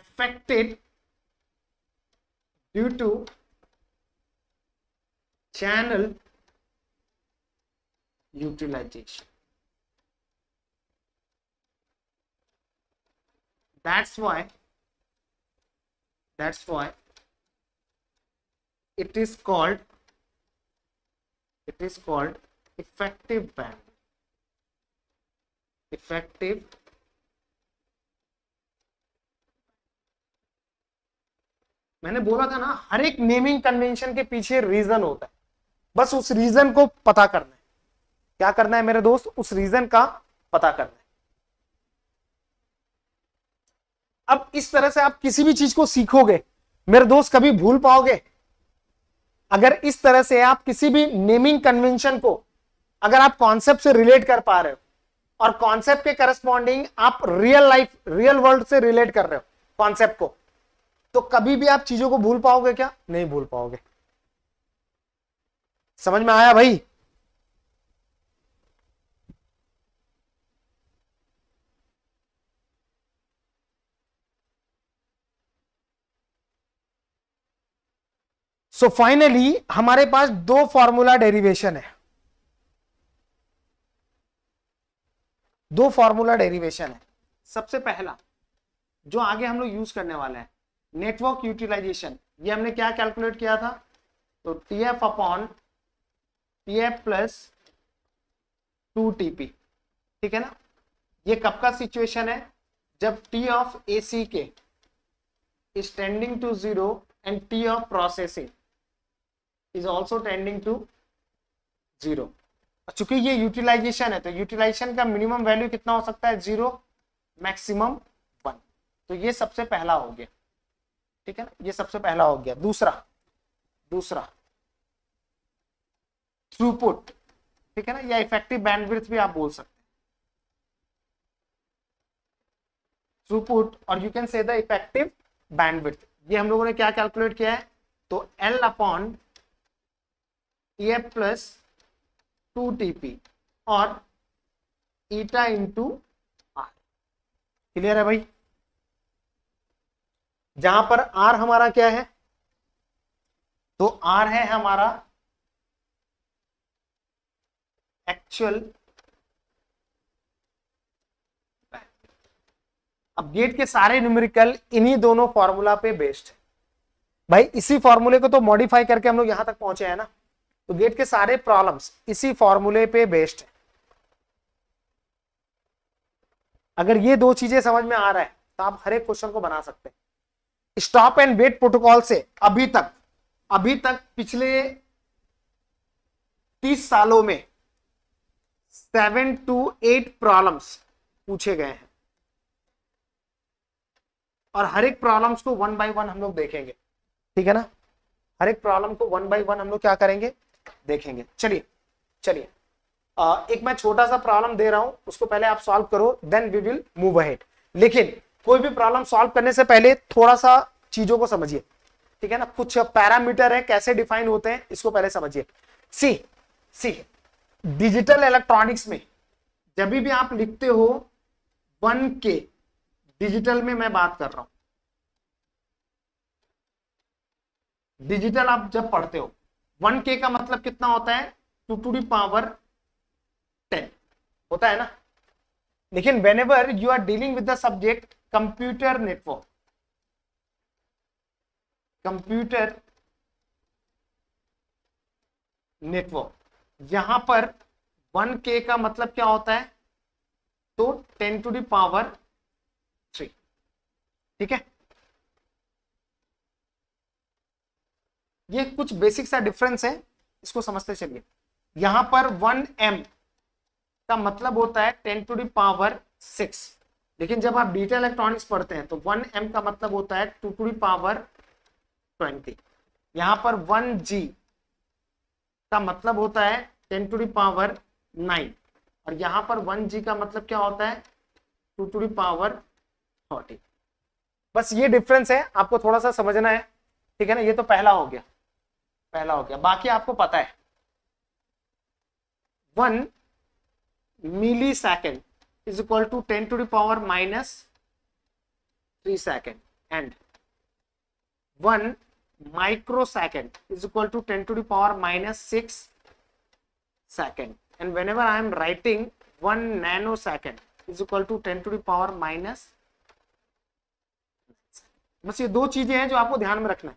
affected due to channel utilization. That's why that's why it is called it is called effective band effective मैंने बोला था ना हर एक नेमिंग कन्वेंशन के पीछे रीजन होता है बस उस रीजन को पता करना है क्या करना है मेरे दोस्त उस रीजन का पता करना है अब इस तरह से आप किसी भी चीज को सीखोगे मेरे दोस्त कभी भूल पाओगे अगर इस तरह से आप किसी भी नेमिंग कन्वेंशन को अगर आप कॉन्सेप्ट से रिलेट कर पा रहे हो और कॉन्सेप्ट के करस्पॉन्डिंग आप रियल लाइफ रियल वर्ल्ड से रिलेट कर रहे हो कॉन्सेप्ट को तो कभी भी आप चीजों को भूल पाओगे क्या नहीं भूल पाओगे समझ में आया भाई सो so फाइनली हमारे पास दो फॉर्मूला डेरिवेशन है दो फॉर्मूला डेरिवेशन है सबसे पहला जो आगे हम लोग यूज करने वाले हैं नेटवर्क यूटिलाइजेशन ये हमने क्या कैलकुलेट किया था तो T F upon T F plus two TP ठीक है ना ये कब का सिचुएशन है जब T of A C K is tending to zero and T of processing is also tending to zero चूंकि ये यूटिलाइजेशन है तो यूटिलाइजेशन का मिनिमम वैल्यू कितना हो सकता है जीरो मैक्सिमम वन तो ये सबसे पहला हो गया ठीक है ना ये सबसे पहला हो गया दूसरा दूसरा थ्रूपुट ठीक है ना या इफेक्टिव बैंडविड्थ भी आप बोल सकते हैं थ्रूपुट और you can say the effective bandwidth ये हम लोगों ने क्या कैलकुलेट किया है तो L upon A plus two TP और ईटा इंटू आर क्लियर है भाई जहां पर आर हमारा क्या है तो आर है हमारा एक्चुअल अब गेट के सारे न्यूमेरिकल इन्हीं दोनों फॉर्मूला पे बेस्ड है भाई इसी फॉर्मूले को तो मॉडिफाई करके हम लोग यहां तक पहुंचे हैं ना तो गेट के सारे प्रॉब्लम्स इसी फॉर्मूले पे बेस्ड है अगर ये दो चीजें समझ में आ रहा है तो आप हर एक क्वेश्चन को बना सकते हैं स्टॉप एंड वेट प्रोटोकॉल से अभी तक अभी तक पिछले तीस सालों में सेवन टू एट प्रॉब्लम्स पूछे गए हैं और हर एक प्रॉब्लम्स को वन बाय वन हम लोग देखेंगे ठीक है ना हर एक प्रॉब्लम को वन बाय वन हम लोग क्या करेंगे देखेंगे चलिए चलिए एक मैं छोटा सा प्रॉब्लम दे रहा हूं उसको पहले आप सॉल्व करो then we will move ahead लेकिन कोई भी प्रॉब्लम सॉल्व करने से पहले थोड़ा सा चीजों को समझिए ठीक है ना कुछ पैरामीटर है कैसे डिफाइन होते हैं इसको पहले समझिए सी सी डिजिटल इलेक्ट्रॉनिक्स में जब भी आप लिखते हो वन के डिजिटल में मैं बात कर रहा हूं डिजिटल आप जब पढ़ते हो वन के का मतलब कितना होता है two to the power ten होता है ना लेकिन whenever you are dealing with the subject computer network computer network यहां पर वन के का मतलब क्या होता है तो ten to the power three ठीक है ये कुछ बेसिक सा डिफरेंस है इसको समझते चलिए यहां पर वन एम का मतलब होता है ten to the power six लेकिन जब आप डिजिटल इलेक्ट्रॉनिक्स पढ़ते हैं तो वन एम का मतलब होता है two to the power twenty यहां पर वन जी का मतलब होता है ten to the power nine और यहां पर वन जी का मतलब क्या होता है two to the power forty बस ये डिफरेंस है आपको थोड़ा सा समझना है ठीक है ना ये तो पहला हो गया पहला हो गया बाकी आपको पता है one milli second is equal to ten to the power minus three second and one micro second is equal to ten to the power minus six second and whenever I am writing one nano second is equal to ten to the power minus बस ये दो चीजें हैं जो आपको ध्यान में रखना है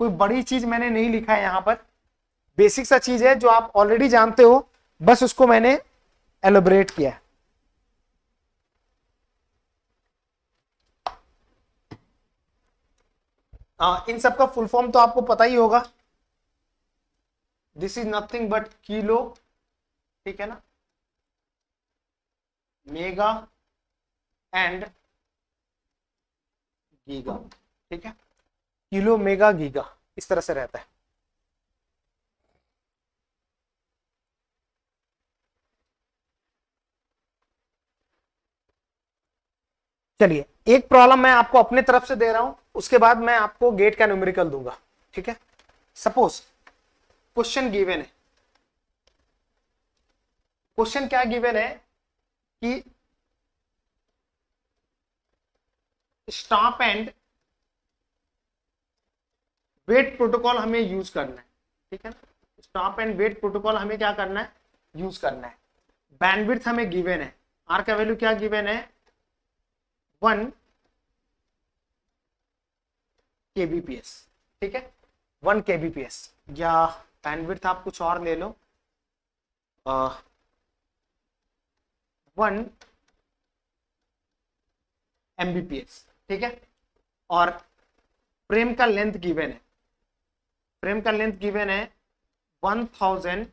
कोई बड़ी चीज मैंने नहीं लिखा है यहां पर बेसिक सा चीज है जो आप ऑलरेडी जानते हो बस उसको मैंने एलोबरेट किया आ, हाँ, इन सब का फुल फॉर्म तो आपको पता ही होगा this is nothing but kilo ठीक है ना मेगा एंड गीगा ठीक है किलो मेगा गीगा इस तरह से रहता है चलिए एक प्रॉब्लम मैं आपको अपने तरफ से दे रहा हूं उसके बाद मैं आपको गेट का न्यूमेरिकल दूंगा ठीक है सपोज क्वेश्चन गिवन है क्वेश्चन क्या गिवन है कि स्टॉप एंड वेट प्रोटोकॉल हमें यूज करना है ठीक है ना स्टॉप एंड वेट प्रोटोकॉल हमें क्या करना है यूज करना है बैंडविड्थ हमें गिवेन है आर का वैल्यू क्या गिवेन है वन केबीपीएस ठीक है वन केबीपीएस या बैंडविड्थ आप कुछ और ले लो वन एमबीपीएस ठीक है और फ्रेम का लेंथ गिवेन है फ्रेम का लेंथ गिवेन है वन थाउजेंड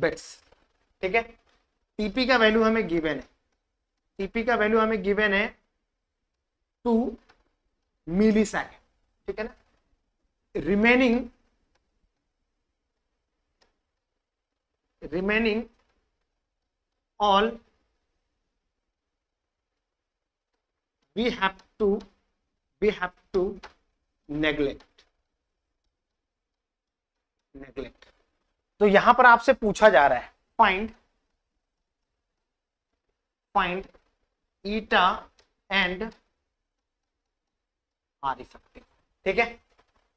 बिट्स ठीक है टीपी का वैल्यू हमें गिवेन है टीपी का वैल्यू हमें गिवेन है टू मिली सेकेंड ठीक है ना remaining remaining all we have to we have to neglect neglect तो यहां पर आपसे पूछा जा रहा है find find eta and R effective ठीक है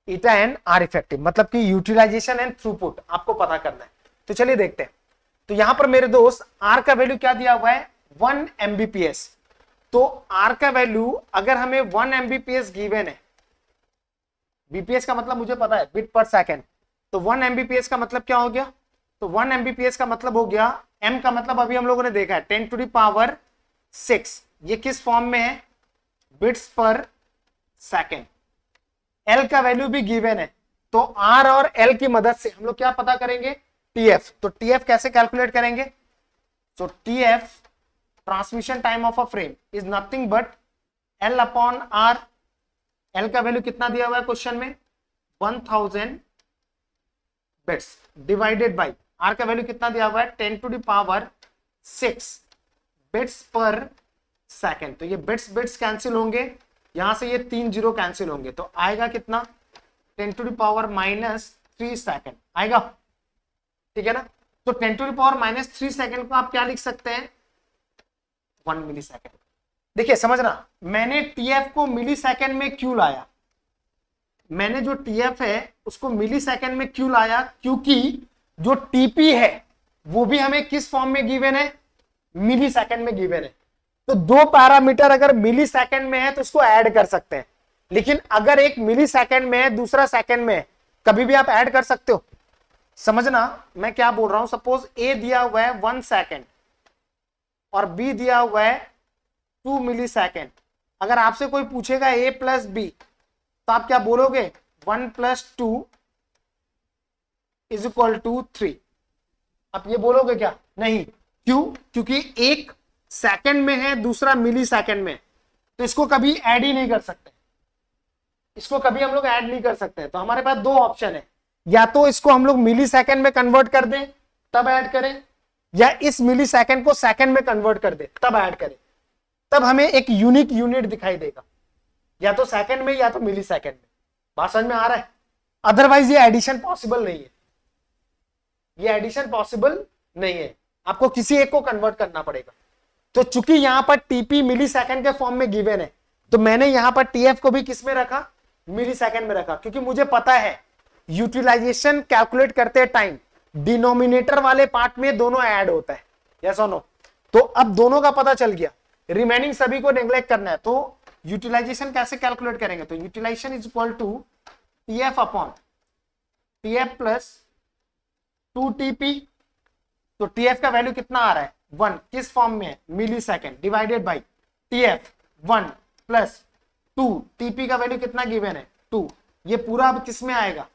ईटा एंड आर इफेक्टिव मतलब कि यूटिलाइजेशन एंड थ्रूपुट आपको पता करना है तो चलिए देखते हैं तो यहां पर मेरे दोस्त आर का वैल्यू क्या दिया हुआ है वन एमबीपीएस तो आर का वैल्यू अगर हमें वन एमबीपीएस गिवेन है बीपीएस का मतलब मुझे पता है बिट पर सेकेंड तो वन एमबीपीएस का मतलब क्या हो गया तो वन एमबीपीएस का मतलब हो गया एम का मतलब अभी हम लोगों ने देखा है ten to the power six ये किस फॉर्म में है बिट्स पर सेकेंड एल का वैल्यू भी गिवेन है तो आर और एल की मदद से हम लोग क्या पता करेंगे टीएफ तो टीएफ कैसे कैलकुलेट करेंगे so TF transmission time of a frame is nothing but L upon R L का वैल्यू कितना दिया हुआ है क्वेश्चन में one thousand bits divided by R का वैल्यू कितना दिया हुआ है ten to the power six bits per second तो ये बिट्स बिट्स कैंसिल होंगे यहां से ये तीन जीरो कैंसिल होंगे तो आएगा कितना ten to the power minus three second आएगा ठीक है ना तो ten to the power minus three second को आप क्या लिख सकते हैं वन मिली सेकेंड देखिए समझना मैंने टीएफ को मिली सेकेंड में क्यों लाया मैंने जो टीएफ है उसको मिली सेकेंड में क्यों लाया क्योंकि जो टीपी है वो भी हमें किस फॉर्म में गिवेन है मिली सेकेंड में गिवेन है तो दो पैरामीटर अगर मिली सेकेंड में है तो उसको ऐड कर सकते हैं लेकिन अगर एक मिली सेकेंड में है दूसरा सेकेंड में है कभी भी आप ऐड कर सकते हो समझना मैं क्या बोल रहा हूं सपोज ए दिया हुआ है वन सेकेंड और बी दिया हुआ है टू मिली सेकेंड अगर आपसे कोई पूछेगा ए प्लस बी तो आप क्या बोलोगे one plus two is equal to three आप ये बोलोगे क्या नहीं क्यों क्योंकि एक सेकेंड में है दूसरा मिली सेकेंड में तो इसको कभी ऐड ही नहीं कर सकते इसको कभी हम लोग ऐड नहीं कर सकते तो हमारे पास दो ऑप्शन है या तो इसको हम लोग मिली सेकेंड में कन्वर्ट कर दें तब ऐड करें या इस मिली सेकेंड को सेकेंड में कन्वर्ट कर दें तब ऐड करें तब हमें एक यूनिक यूनिट दिखाई देगा या तो सेकंड में या तो मिली सेकेंड में बात समझ में आ रहा है अदरवाइज ये एडिशन पॉसिबल नहीं है ये एडिशन पॉसिबल नहीं है आपको किसी एक को कन्वर्ट करना पड़ेगा तो चूंकि यहां पर टीपी मिली सेकेंड के फॉर्म में गिवेन है तो मैंने यहां पर टीएफ को भी किसमें रखा मिली सेकेंड में रखा क्योंकि मुझे पता है यूटिलाइजेशन कैलकुलेट करते टाइम डिनोमिनेटर वाले पार्ट में दोनों ऐड होता है यस और नो तो अब दोनों का पता चल गया रिमेनिंग सभी को नेग्लेक्ट करना है तो यूटिलाइजेशन कैसे कैलकुलेट करेंगे तो utilization is equal to P F upon T F plus two TP तो टी एफ का वैल्यू कितना आ रहा है वन किस फॉर्म में है millisecond divided by T F one plus two TP का वैल्यू कितना गिवेन है टू ये पूरा अब किस में आएगा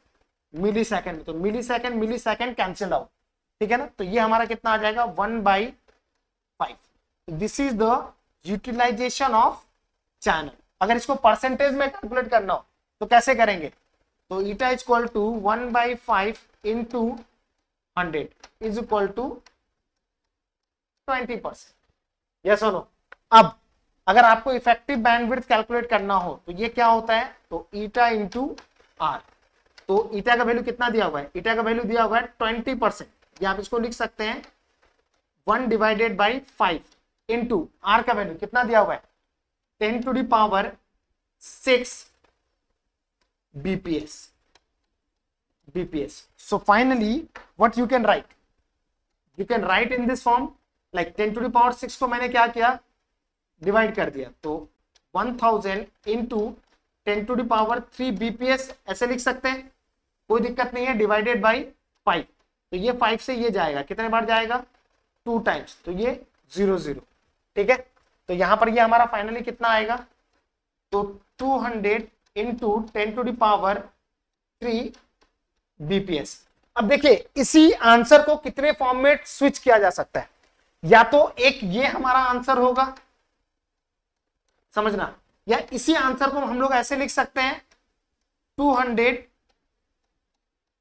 मिली सेकेंड में तो millisecond millisecond cancel out ठीक है ना तो ये हमारा कितना आ जाएगा one by five this is the utilization of channel अगर इसको परसेंटेज में कैलकुलेट करना हो तो कैसे करेंगे तो eta is equal to one by five into hundred is equal to twenty percent yes no अब अगर आपको इफेक्टिव बैंडविड्थ कैलकुलेट करना हो तो ये क्या होता है तो ईटा इंटू आर तो ईटा का वैल्यू कितना दिया हुआ है ईटा का वैल्यू दिया हुआ है ट्वेंटी परसेंट आप इसको लिख सकते हैं one divided by five into R का वैल्यू कितना दिया हुआ है ten to the power six bps bps so finally what you can write you can write in this form like ten to the power six को मैंने क्या किया divide कर दिया तो one thousand into ten to the power three bps ऐसे लिख सकते हैं कोई दिक्कत नहीं है डिवाइडेड बाई फाइव तो ये फाइव से ये जाएगा कितने बार जाएगा टू टाइम्स तो ये जीरो जीरो ठीक है तो यहां पर ये यह हमारा फाइनली कितना आएगा तो 200 hundred into ten to the power three bps अब देखिए इसी आंसर को कितने फॉर्म में स्विच किया जा सकता है या तो एक ये हमारा आंसर होगा समझना या इसी आंसर को हम लोग ऐसे लिख सकते हैं 200 हंड्रेड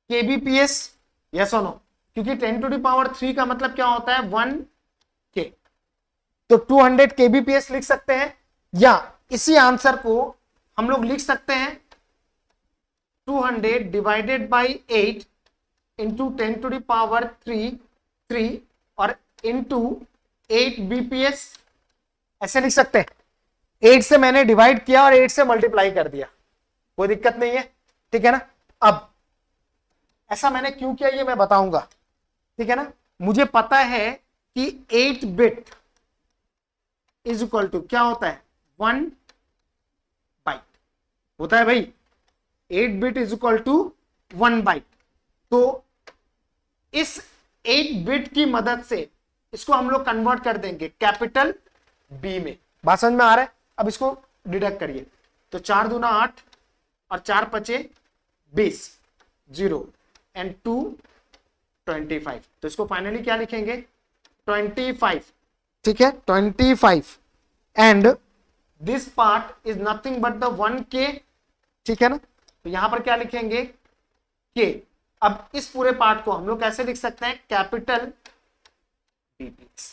केबीपीएस यस और नो क्योंकि टेन टू दावर थ्री का मतलब क्या होता है वन तो 200 हंड्रेड केबीपीएस लिख सकते हैं या इसी आंसर को हम लोग लिख सकते हैं 200 hundred divided by eight into ten to the power three three और इंटू एट बीपीएस ऐसे लिख सकते हैं एट से मैंने डिवाइड किया और एट से मल्टीप्लाई कर दिया कोई दिक्कत नहीं है ठीक है ना अब ऐसा मैंने क्यों किया ये मैं बताऊंगा ठीक है ना मुझे पता है कि eight bit is equal to क्या होता है वन बाइट होता है भाई eight bit is equal to one byte तो इस एट बिट की मदद से इसको हम लोग कन्वर्ट कर देंगे कैपिटल बी में भाषण में आ रहा है अब इसको डिडक्ट करिए तो चार दूना आठ और चार पचे बीस zero and two twenty five तो इसको फाइनली क्या लिखेंगे ट्वेंटी फाइव ठीक है twenty five and this part is nothing but the one K ठीक है ना तो यहां पर क्या लिखेंगे के अब इस पूरे पार्ट को हम लोग कैसे लिख सकते हैं कैपिटल डीपीएस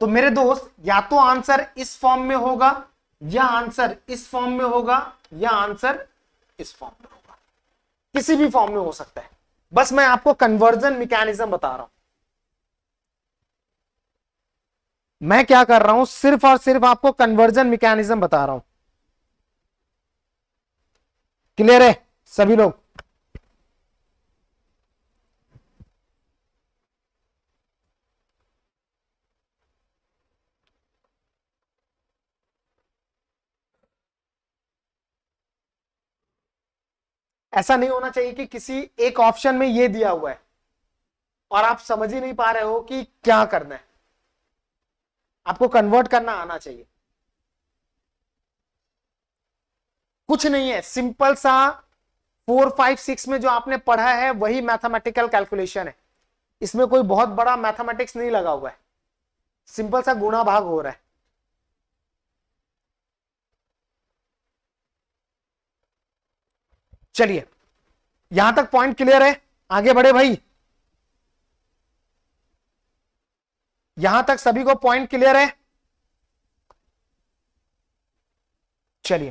तो मेरे दोस्त या तो आंसर इस फॉर्म में होगा या आंसर इस फॉर्म में होगा या आंसर इस फॉर्म में होगा किसी भी फॉर्म में हो सकता है बस मैं आपको कन्वर्जन मैकेनिज्म बता रहा हूं मैं क्या कर रहा हूं सिर्फ और सिर्फ आपको कन्वर्जन मैकेनिज्म बता रहा हूं क्लियर है सभी लोग ऐसा नहीं होना चाहिए कि किसी एक ऑप्शन में यह दिया हुआ है और आप समझ ही नहीं पा रहे हो कि क्या करना है आपको कन्वर्ट करना आना चाहिए कुछ नहीं है सिंपल सा फोर फाइव सिक्स में जो आपने पढ़ा है वही मैथमेटिकल कैलकुलेशन है इसमें कोई बहुत बड़ा मैथमेटिक्स नहीं लगा हुआ है सिंपल सा गुणा भाग हो रहा है चलिए यहां तक पॉइंट क्लियर है आगे बढ़े भाई यहां तक सभी को पॉइंट क्लियर है चलिए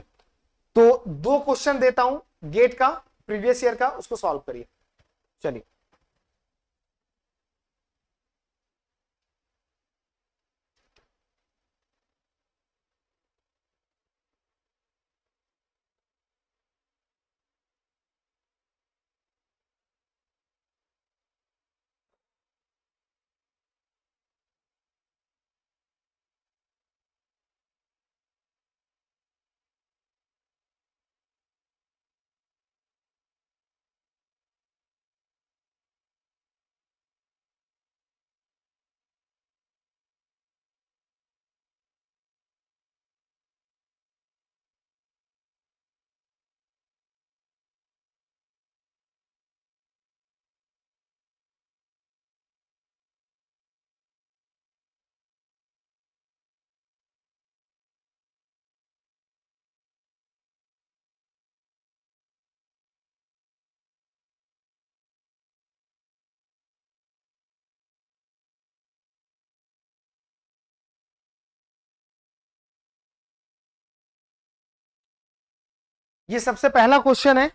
तो दो क्वेश्चन देता हूं गेट का प्रीवियस ईयर का उसको सॉल्व करिए चलिए ये सबसे पहला क्वेश्चन है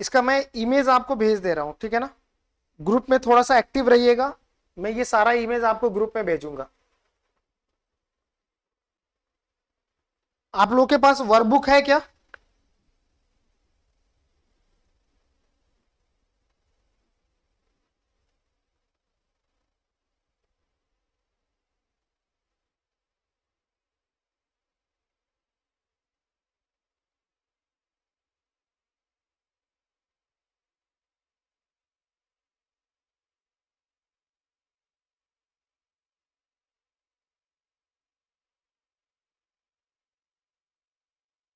इसका मैं इमेज आपको भेज दे रहा हूं ठीक है ना ग्रुप में थोड़ा सा एक्टिव रहिएगा मैं ये सारा इमेज आपको ग्रुप में भेजूंगा आप लोगों के पास वर्कबुक है क्या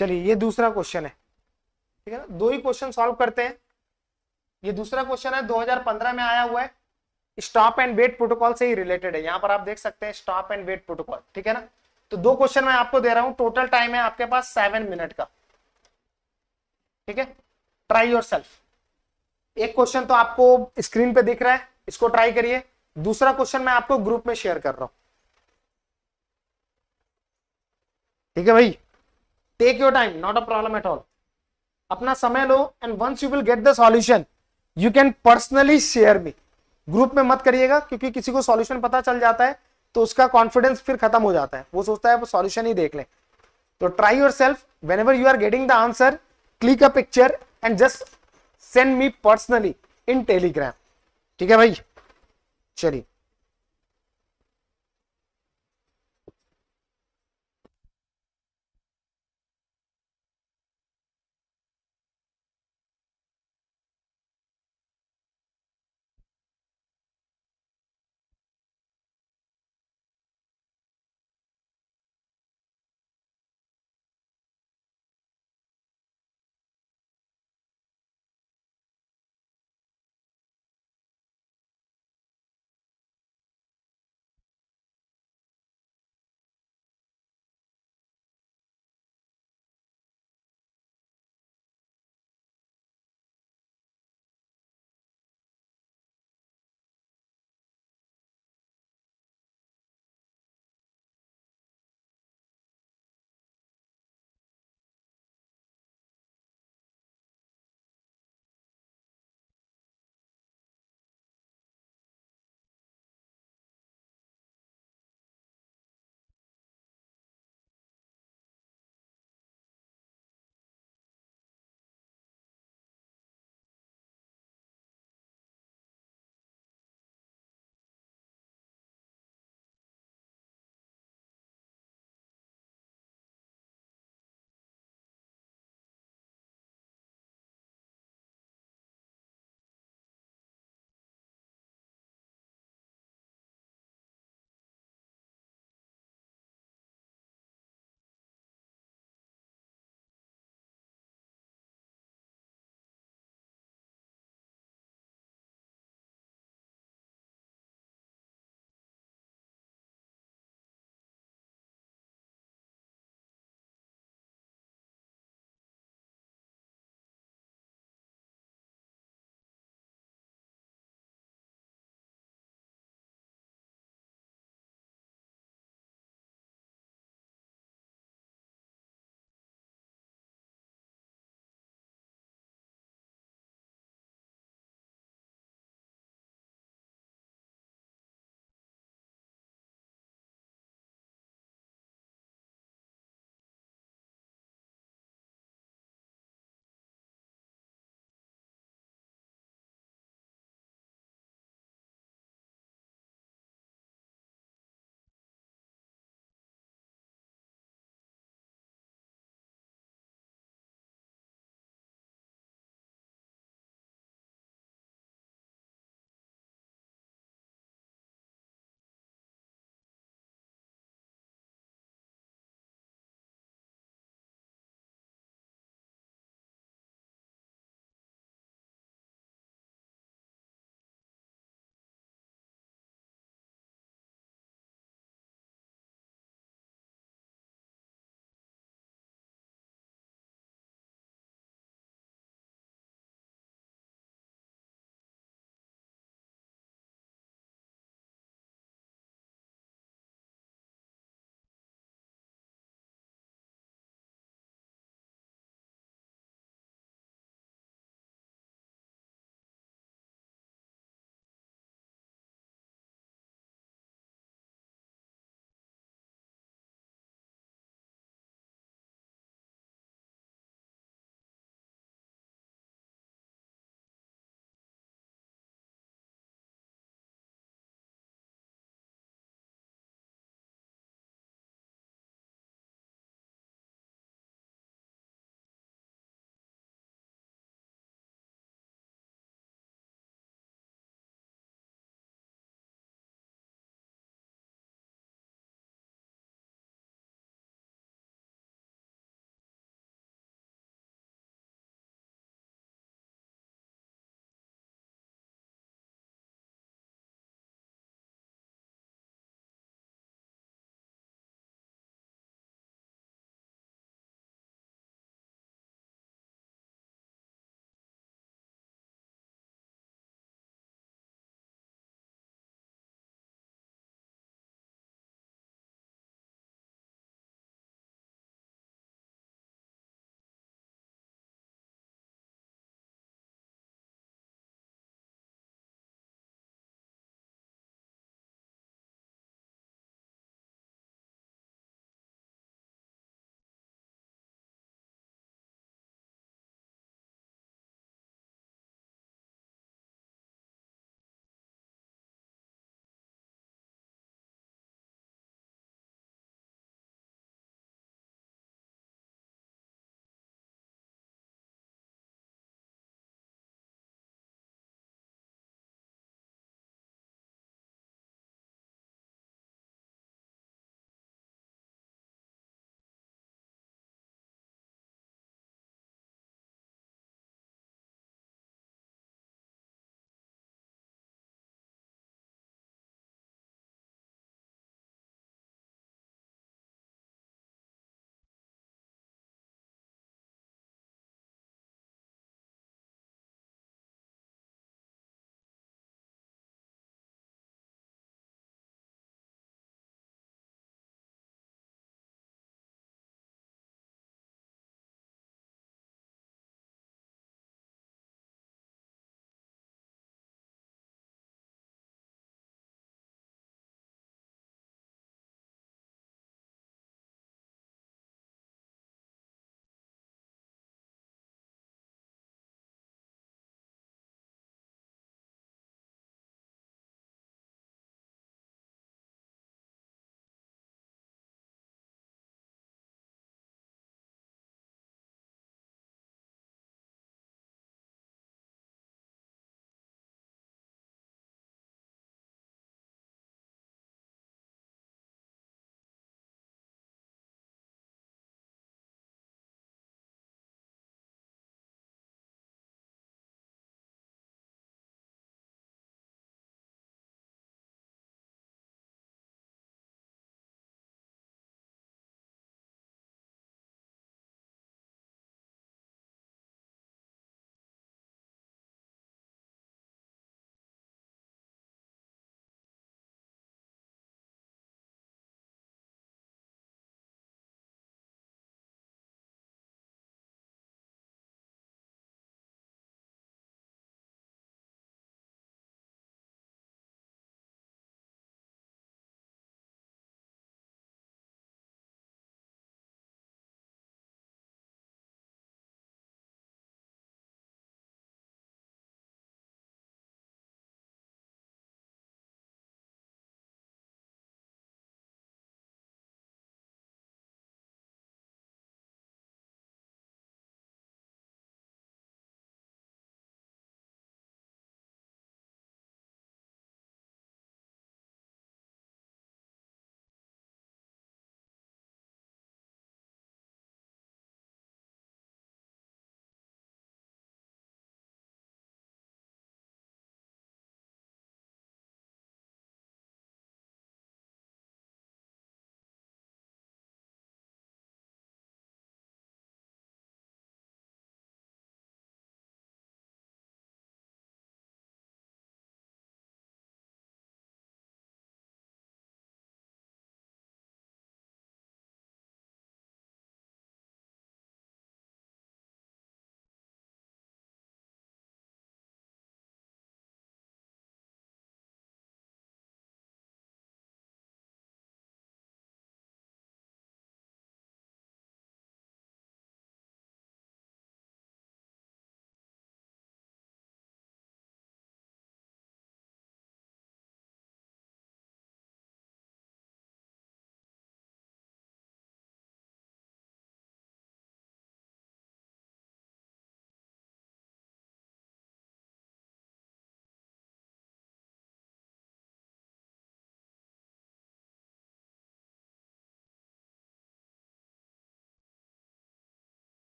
चलिए ये दूसरा क्वेश्चन है ठीक है ना दो ही क्वेश्चन सॉल्व करते हैं ये दूसरा क्वेश्चन है 2015 में आया हुआ है स्टॉप एंड वेट प्रोटोकॉल से ही रिलेटेड है यहां पर आप देख सकते हैं स्टॉप एंड वेट प्रोटोकॉल ठीक है ना तो दो क्वेश्चन मैं आपको दे रहा हूं टोटल टाइम है आपके पास सेवन मिनट का ठीक है ट्राई योर सेल्फ एक क्वेश्चन तो आपको स्क्रीन पे दिख रहा है इसको ट्राई करिए दूसरा क्वेश्चन मैं आपको ग्रुप में शेयर कर रहा हूं ठीक है भाई take your time not a problem at all अपना समय लो and once you will get the solution you can personally share me group में मत करिएगा क्योंकि किसी को सॉल्यूशन पता चल जाता है तो उसका कॉन्फिडेंस फिर खत्म हो जाता है वो सोचता है वो सॉल्यूशन ही देख ले तो try yourself whenever you are getting the answer click a picture and just send me personally in Telegram ठीक है भाई चलिए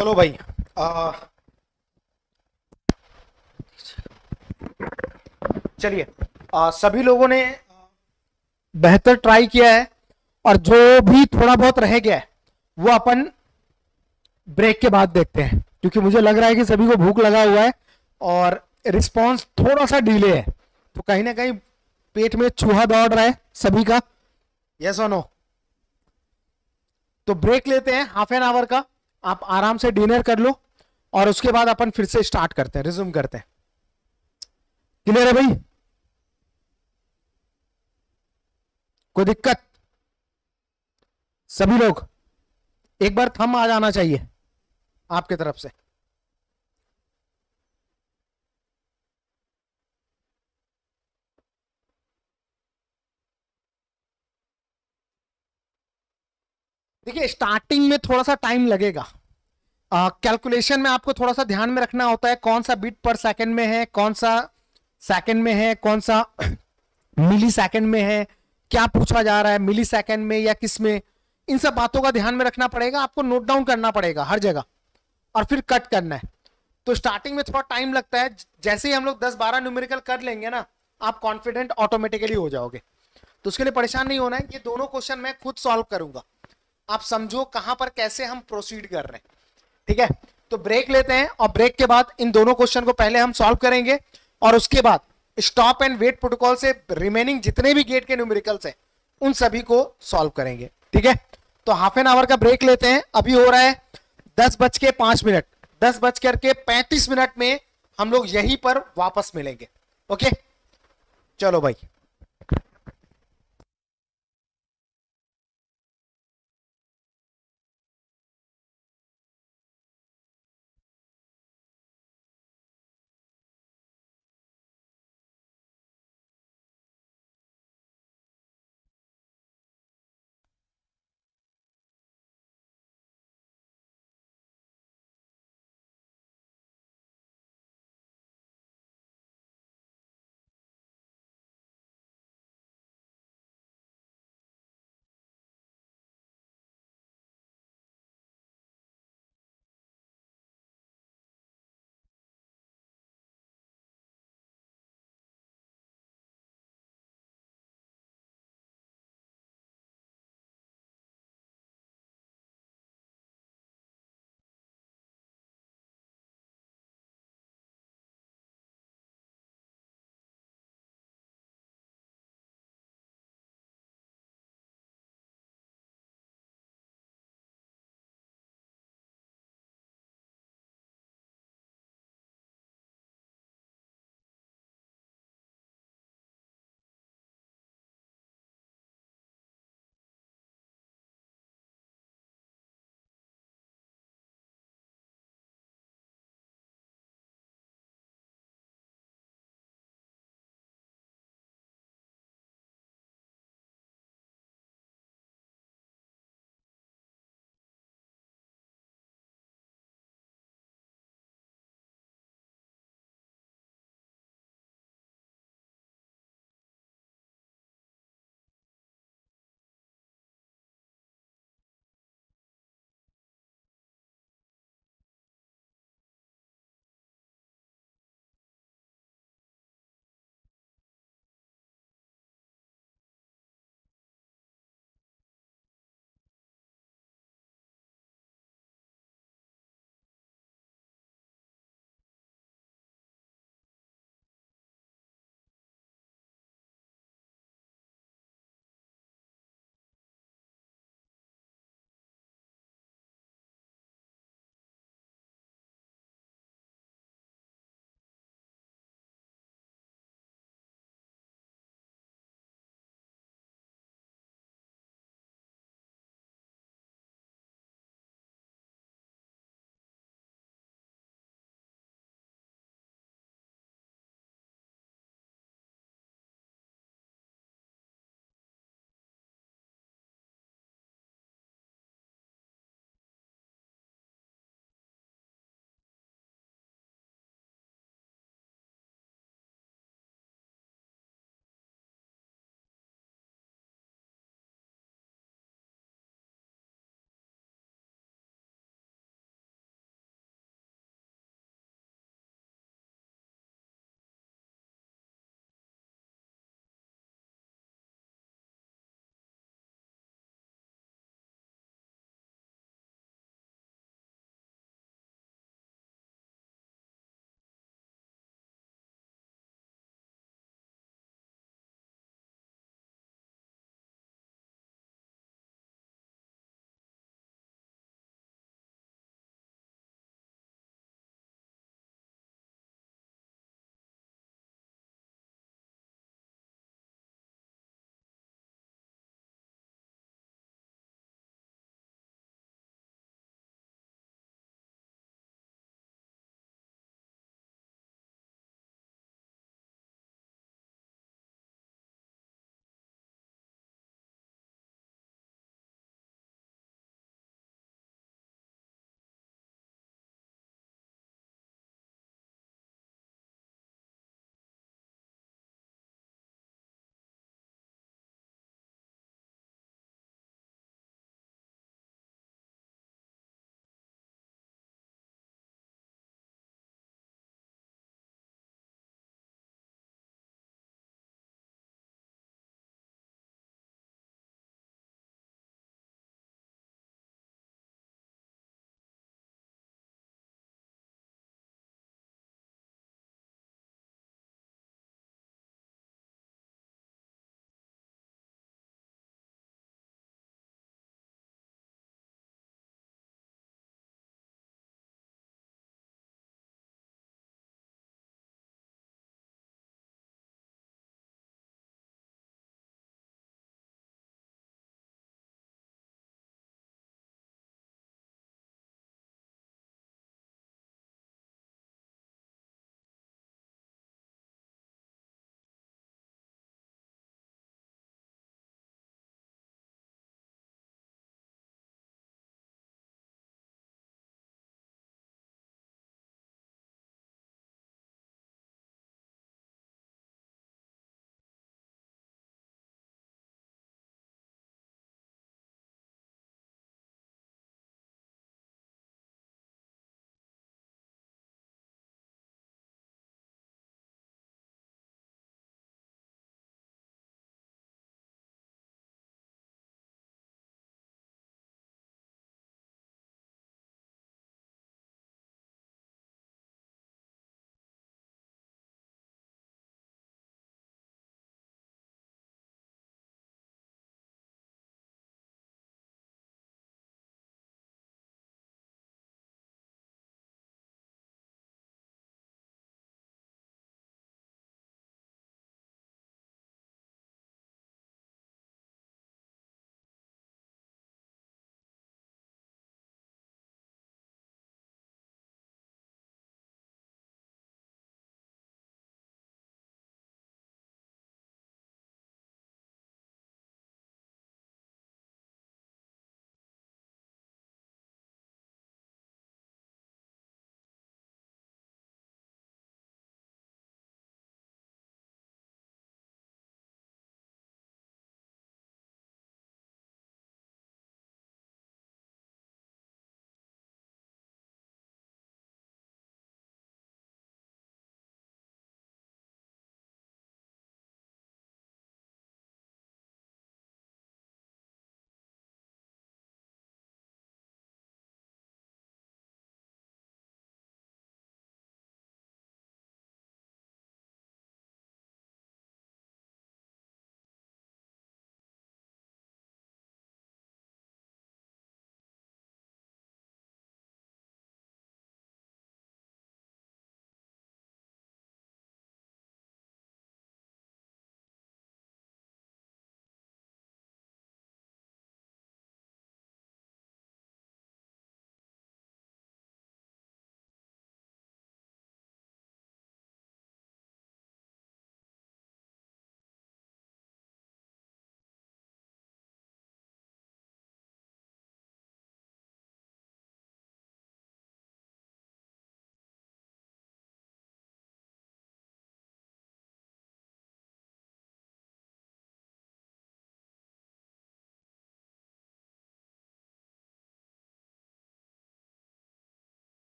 चलो भाई चलिए सभी लोगों ने बेहतर ट्राई किया है और जो भी थोड़ा बहुत रह गया है वो अपन ब्रेक के बाद देखते हैं क्योंकि मुझे लग रहा है कि सभी को भूख लगा हुआ है और रिस्पॉन्स थोड़ा सा डिले है तो कहीं ना कहीं पेट में चूहा दौड़ रहा है सभी का यस और नो तो ब्रेक लेते हैं हाफ एन आवर का आप आराम से डिनर कर लो और उसके बाद अपन फिर से स्टार्ट करते हैं रिज्यूम करते हैं क्लियर है भाई कोई दिक्कत सभी लोग एक बार थम आ जाना चाहिए आपके तरफ से देखिए स्टार्टिंग में थोड़ा सा टाइम लगेगा कैलकुलेशन uh, में आपको थोड़ा सा ध्यान में रखना होता है कौन सा बीट पर सेकंड में है कौन सा सेकंड में है कौन सा मिली सेकंड में है क्या पूछा जा रहा है मिली सेकंड में या किस में इन सब बातों का ध्यान में रखना पड़ेगा आपको नोट डाउन करना पड़ेगा हर जगह और फिर कट करना है तो स्टार्टिंग में थोड़ा टाइम लगता है जैसे ही हम लोग दस बारह न्यूमेरिकल कर लेंगे ना आप कॉन्फिडेंट ऑटोमेटिकली हो जाओगे तो उसके लिए परेशान नहीं होना है ये दोनों क्वेश्चन मैं खुद सॉल्व करूंगा आप समझो कहां पर कैसे हम प्रोसीड कर रहे हैं ठीक है तो ब्रेक लेते हैं और ब्रेक के बाद इन दोनों क्वेश्चन को पहले हम सॉल्व करेंगे और उसके बाद स्टॉप एंड वेट प्रोटोकॉल से रिमेनिंग जितने भी गेट के न्यूमेरिकल्स हैं उन सभी को सॉल्व करेंगे ठीक है तो हाफ एन आवर का ब्रेक लेते हैं अभी हो रहा है दस बज के पांच मिनट दस बज करके पैंतीस मिनट में हम लोग यहीं पर वापस मिलेंगे ओके चलो भाई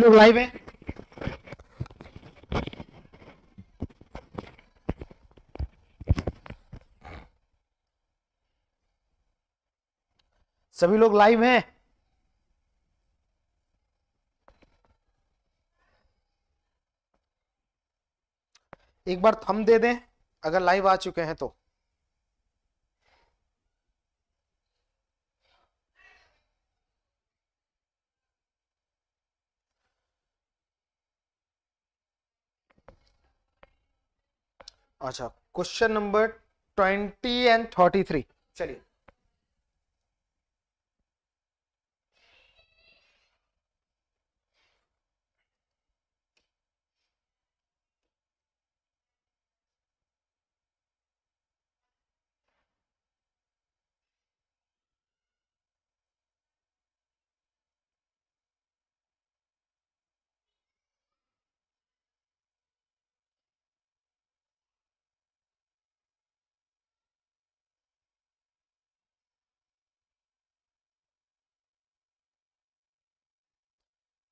लोग लाइव हैं सभी लोग लाइव हैं एक बार थम दे दें अगर लाइव आ चुके हैं तो अच्छा question number twenty and thirty three चलिए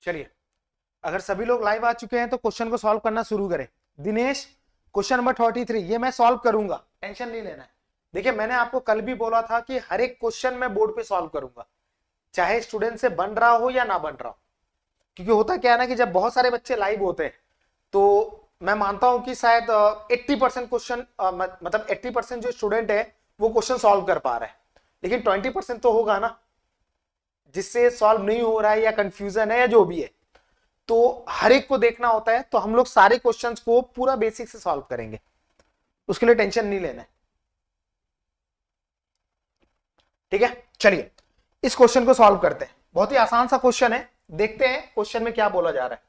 चलिए अगर सभी लोग लाइव आ चुके हैं तो क्वेश्चन को सॉल्व करना शुरू करें Dinesh question number thirty three ये मैं सॉल्व करूंगा टेंशन नहीं लेना है देखिए मैंने आपको कल भी बोला था कि हर एक क्वेश्चन मैं बोर्ड पे सॉल्व करूंगा चाहे स्टूडेंट से बन रहा हो या ना बन रहा हो क्योंकि होता क्या है ना कि जब बहुत सारे बच्चे लाइव होते हैं तो मैं मानता हूं कि शायद एट्टी परसेंट क्वेश्चन मतलब एट्टी परसेंट जो स्टूडेंट है वो क्वेश्चन सॉल्व कर पा रहे हैं लेकिन ट्वेंटी परसेंट तो होगा ना जिससे सॉल्व नहीं हो रहा है या कंफ्यूजन है या जो भी है तो हर एक को देखना होता है तो हम लोग सारे क्वेश्चन को पूरा बेसिक से सॉल्व करेंगे उसके लिए टेंशन नहीं लेना ठीक है चलिए इस क्वेश्चन को सॉल्व करते हैं बहुत ही आसान सा क्वेश्चन है देखते हैं क्वेश्चन में क्या बोला जा रहा है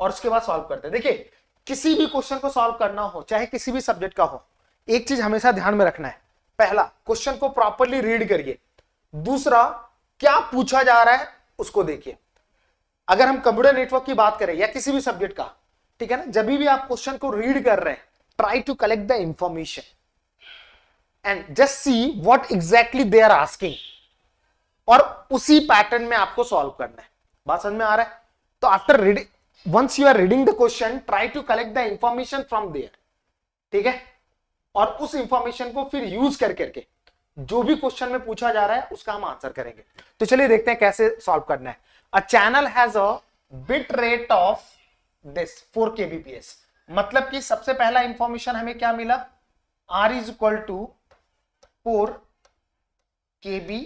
और उसके बाद सॉल्व करते हैं देखिए किसी भी क्वेश्चन को सॉल्व करना हो चाहे किसी भी सब्जेक्ट का हो एक चीज हमेशा ध्यान में रखना है पहला क्वेश्चन को प्रॉपरली रीड करिए दूसरा क्या पूछा जा रहा है उसको देखिए अगर हम कंप्यूटर नेटवर्क की बात करें या किसी भी सब्जेक्ट का ठीक है ना जब भी आप क्वेश्चन को रीड कर रहे हैं try to collect the information and just see what exactly they are asking और उसी पैटर्न में आपको सॉल्व करना है बात समझ में आ रहा है तो after reading once you are reading the question try to collect the information from there ठीक है और उस इंफॉर्मेशन को फिर यूज कर करके जो भी क्वेश्चन में पूछा जा रहा है उसका हम आंसर करेंगे तो चलिए देखते हैं कैसे सॉल्व करना है a channel has a bit rate of this four K bps मतलब कि सबसे पहला इंफॉर्मेशन हमें क्या मिला R is equal to four K B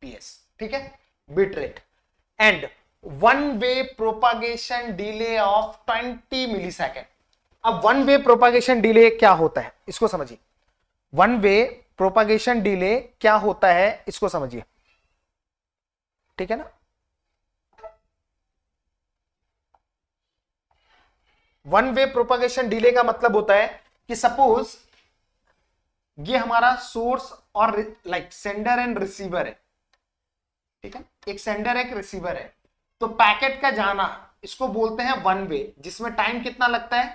P S ठीक है bit rate and one way propagation delay of 20 millisecond अब वन वे प्रोपागेशन डिले क्या होता है इसको समझिए वन वे प्रोपागेशन डिले क्या होता है इसको समझिए ठीक है ना वन वे प्रोपागेशन डिले का मतलब होता है कि सपोज ये हमारा सोर्स और लाइक सेंडर एंड रिसीवर है ठीक है एक सेंडर एक रिसीवर है तो पैकेट का जाना इसको बोलते हैं वन वे जिसमें टाइम कितना लगता है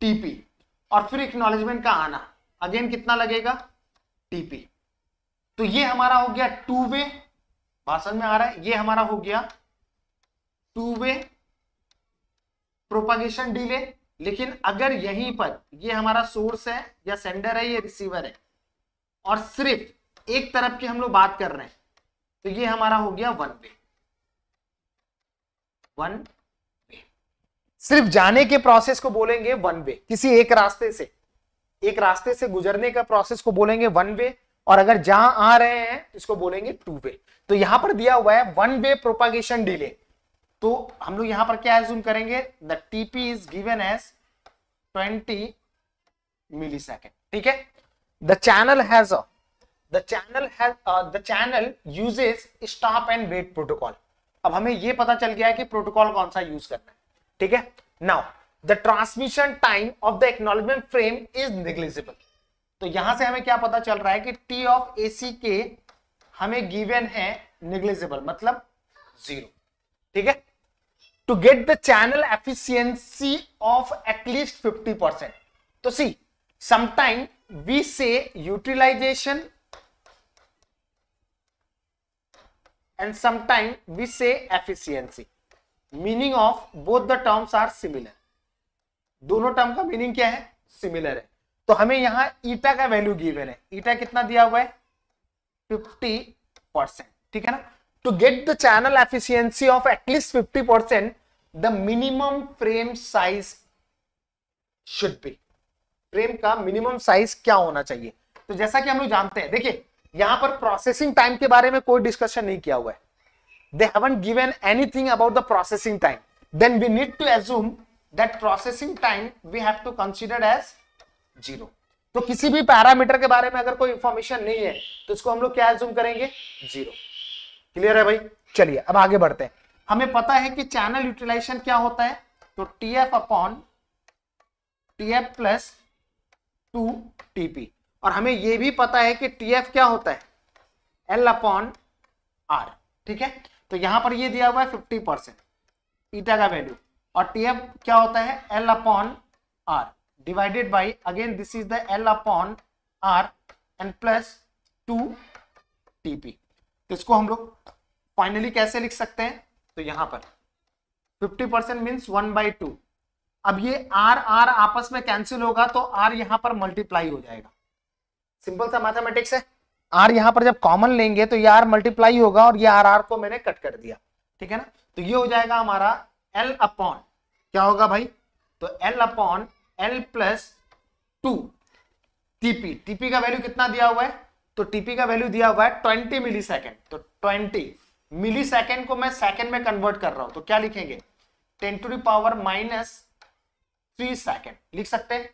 टीपी और फिर एक्नोलेजमेंट का आना अगेन कितना लगेगा टीपी तो ये हमारा हो गया टू वे भाषण में आ रहा है ये हमारा हो गया टू वे प्रोपागेशन डिले लेकिन अगर यहीं पर ये हमारा सोर्स है या सेंडर है या रिसीवर है और सिर्फ एक तरफ की हम लोग बात कर रहे हैं तो ये हमारा हो गया वन वे वन वे सिर्फ जाने के प्रोसेस को बोलेंगे वन वे किसी एक रास्ते से एक रास्ते से गुजरने का प्रोसेस को बोलेंगे वन वे और अगर जहां आ रहे हैं इसको बोलेंगे टू वे तो यहां पर दिया हुआ है वन वे प्रोपागेशन डिले तो हम लोग यहां पर क्या एज्यूम करेंगे the TP is given as 20 milli ठीक है the channel has the channel has the channel uses stop and wait protocol अब हमें यह पता चल गया है कि प्रोटोकॉल कौन सा यूज करना है ठीक है now the transmission time of the acknowledgement frame is negligible तो यहां से हमें क्या पता चल रहा है कि टी ऑफ ए सी के हमें गिवेन है निग्लिजिबल मतलब जीरो ठीक है to get the channel efficiency of at least fifty percent तो see sometime we say utilization and sometime we say efficiency meaning of both the terms are similar दोनों term का meaning क्या है similar है तो हमें यहाँ ईटा का वैल्यू गिवन है ईटा कितना दिया हुआ है फिफ्टी परसेंट ठीक है ना to get the channel efficiency of at least fifty percent the minimum frame size should be frame का मिनिमम साइज क्या होना चाहिए तो जैसा कि हम लोग जानते हैं देखिए यहां पर प्रोसेसिंग टाइम के बारे में कोई डिस्कशन नहीं किया हुआ है they haven't given anything about the processing time then we need to assume that processing time we have to consider as zero तो किसी भी पैरामीटर के बारे में अगर कोई इंफॉर्मेशन नहीं है तो इसको हम लोग क्या जूम करेंगे जीरो क्लियर है भाई चलिए अब आगे बढ़ते हैं हमें पता है कि चैनल यूटिलाइजेशन क्या होता है तो T F upon T F plus two TP और हमें यह भी पता है कि टी एफ क्या होता है एल अपॉन आर ठीक है तो यहां पर यह दिया हुआ है फिफ्टी परसेंट ईटा का वैल्यू और टी एफ क्या होता है L upon R divided by again this is the L upon R and plus two TP तो इसको हम लोग फाइनली कैसे लिख सकते हैं तो यहां पर 50 percent means one by two अब ये आर आर आपस में कैंसिल होगा तो आर यहां पर मल्टीप्लाई हो जाएगा सिंपल सा मैथमेटिक्स है आर यहां पर जब कॉमन लेंगे तो ये आर मल्टीप्लाई होगा और ये आर आर को मैंने कट कर दिया ठीक है ना तो ये हो जाएगा हमारा एल अपॉन क्या होगा भाई तो L upon L plus two TP TP का वैल्यू कितना दिया हुआ है तो टीपी का वैल्यू दिया हुआ है ट्वेंटी मिली सेकेंड तो ट्वेंटी मिली सेकेंड को मैं सेकेंड में कन्वर्ट कर रहा हूं तो क्या लिखेंगे ten to power minus three second लिख सकते हैं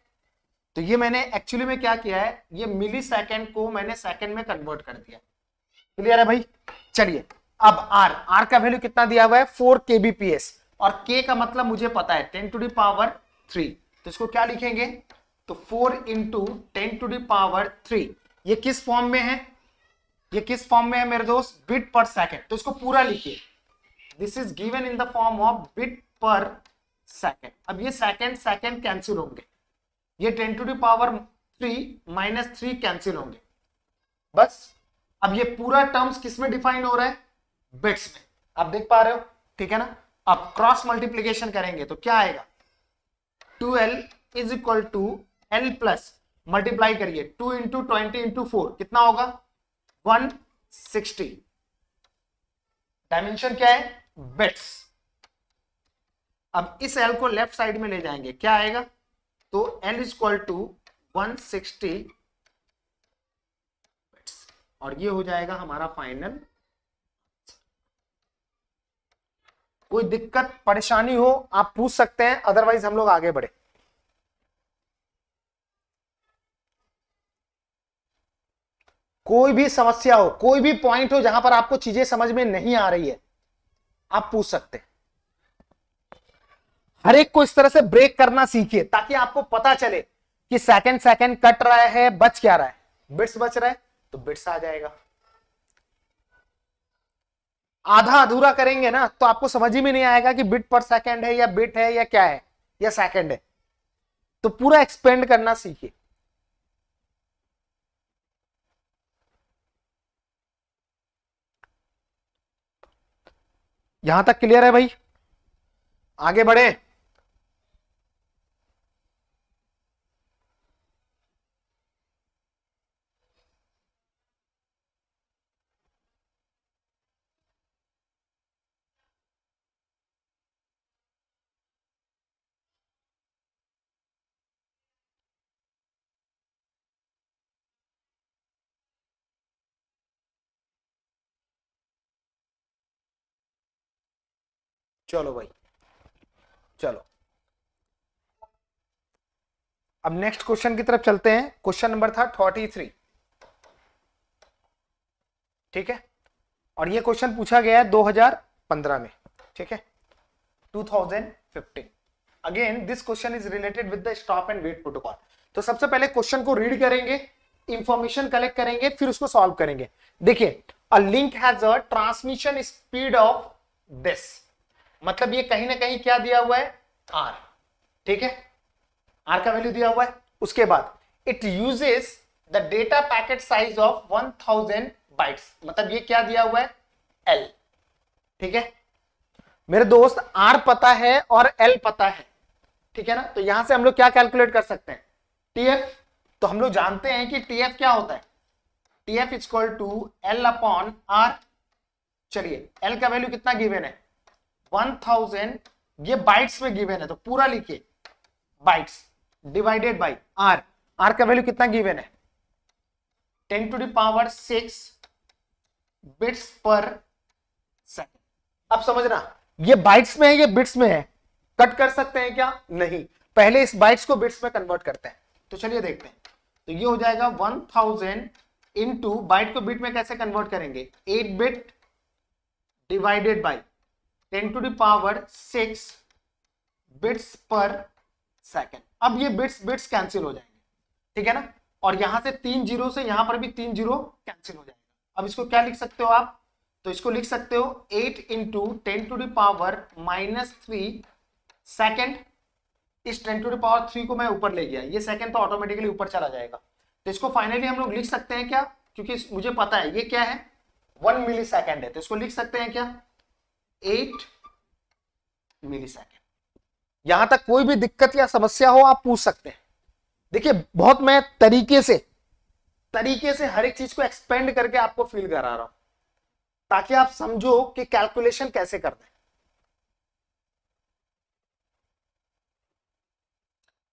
तो ये मैंने एक्चुअली में क्या किया है ये मिली सेकेंड को मैंने सेकेंड में कन्वर्ट कर दिया क्लियर है भाई चलिए अब आर आर का वैल्यू कितना दिया हुआ है फोर केबीपीएस और k का मतलब मुझे पता है 10 टू डी पावर 3 तो इसको क्या लिखेंगे तो 4 into ten to the power 3 ये किस फॉर्म में है ये किस फॉर्म में है मेरे दोस्त बिट पर सेकेंड तो इसको पूरा लिखिए this is given in the form of bit per second अब ये सेकेंड सेकेंड कैंसिल होंगे ये ten to the power three minus three cancel होंगे बस अब ये पूरा टर्म्स किस में डिफाइन हो रहा है बिट्स में आप देख पा रहे हो ठीक है ना अब क्रॉस मल्टीप्लीकेशन करेंगे तो क्या आएगा two L is equal to L plus multiply करिए two into twenty into four कितना होगा वन सिक्सटी डायमेंशन क्या है बेट्स अब इस एल को लेफ्ट साइड में ले जाएंगे क्या आएगा तो L is equal to one sixty और ये हो जाएगा हमारा फाइनल कोई दिक्कत परेशानी हो आप पूछ सकते हैं अदरवाइज हम लोग आगे बढ़े कोई भी समस्या हो कोई भी पॉइंट हो जहां पर आपको चीजें समझ में नहीं आ रही है आप पूछ सकते हैं हर एक को इस तरह से ब्रेक करना सीखिए ताकि आपको पता चले कि सेकंड सेकंड कट रहा है बच क्या रहा है बिट्स बच रहा है तो बिट्स आ जाएगा आधा अधूरा करेंगे ना तो आपको समझ ही में नहीं आएगा कि बिट पर सेकेंड है या बिट है या क्या है या सेकेंड है तो पूरा एक्सपेंड करना सीखिए यहां तक क्लियर है भाई आगे बढ़े चलो भाई चलो अब नेक्स्ट क्वेश्चन की तरफ चलते हैं क्वेश्चन नंबर था थर्टी थ्री ठीक है और ये क्वेश्चन पूछा गया है 2015 में ठीक है 2015 again this question is related with the stop and wait protocol तो सबसे पहले क्वेश्चन को रीड करेंगे इंफॉर्मेशन कलेक्ट करेंगे फिर उसको सॉल्व करेंगे देखिए a link has a transmission speed of this मतलब ये कहीं ना कहीं क्या दिया हुआ है आर ठीक है आर का वैल्यू दिया हुआ है उसके बाद it uses the data packet size of 1000 bytes मतलब ये क्या दिया हुआ है एल ठीक है मेरे दोस्त आर पता है और एल पता है ठीक है ना तो यहां से हम लोग क्या कैलकुलेट कर सकते हैं टीएफ तो हम लोग जानते हैं कि टीएफ क्या होता है TF is to L upon R चलिए एल का वैल्यू कितना गिवेन है 1000 ये बाइट्स में गिवेन है तो पूरा लिखिए bytes divided by R R का वैल्यू कितना गिवेन है ten to the power six bits per second अब समझना ये बाइट्स में है ये बिट्स में है कट कर सकते हैं क्या नहीं पहले इस बाइट्स को बिट्स में कन्वर्ट करते हैं तो चलिए देखते हैं तो ये हो जाएगा 1000 थाउजेंड इंटू बाइट को बिट में कैसे कन्वर्ट करेंगे eight bit divided by ten to the power six bits per second अब ये बिट्स बिट्स कैंसिल हो जाएंगे ठीक है ना और यहां से तीन जीरो से यहां पर भी तीन जीरो कैंसिल हो जाएगा अब इसको क्या लिख सकते हो आप तो इसको लिख सकते हो eight into ten to the power minus three second इस टेन टू दावर थ्री को मैं ऊपर ले गया ये सेकेंड तो ऑटोमेटिकली ऊपर चला जाएगा तो इसको फाइनली हम लोग लिख सकते हैं क्या क्योंकि मुझे पता है ये क्या है वन मिली सेकेंड है तो इसको लिख सकते हैं क्या एट मिली सेकेंड यहां तक कोई भी दिक्कत या समस्या हो आप पूछ सकते हैं देखिए बहुत मैं तरीके से तरीके से हर एक चीज को एक्सपेंड करके आपको फील करा रहा हूं ताकि आप समझो कि कैलकुलेशन कैसे करते हैं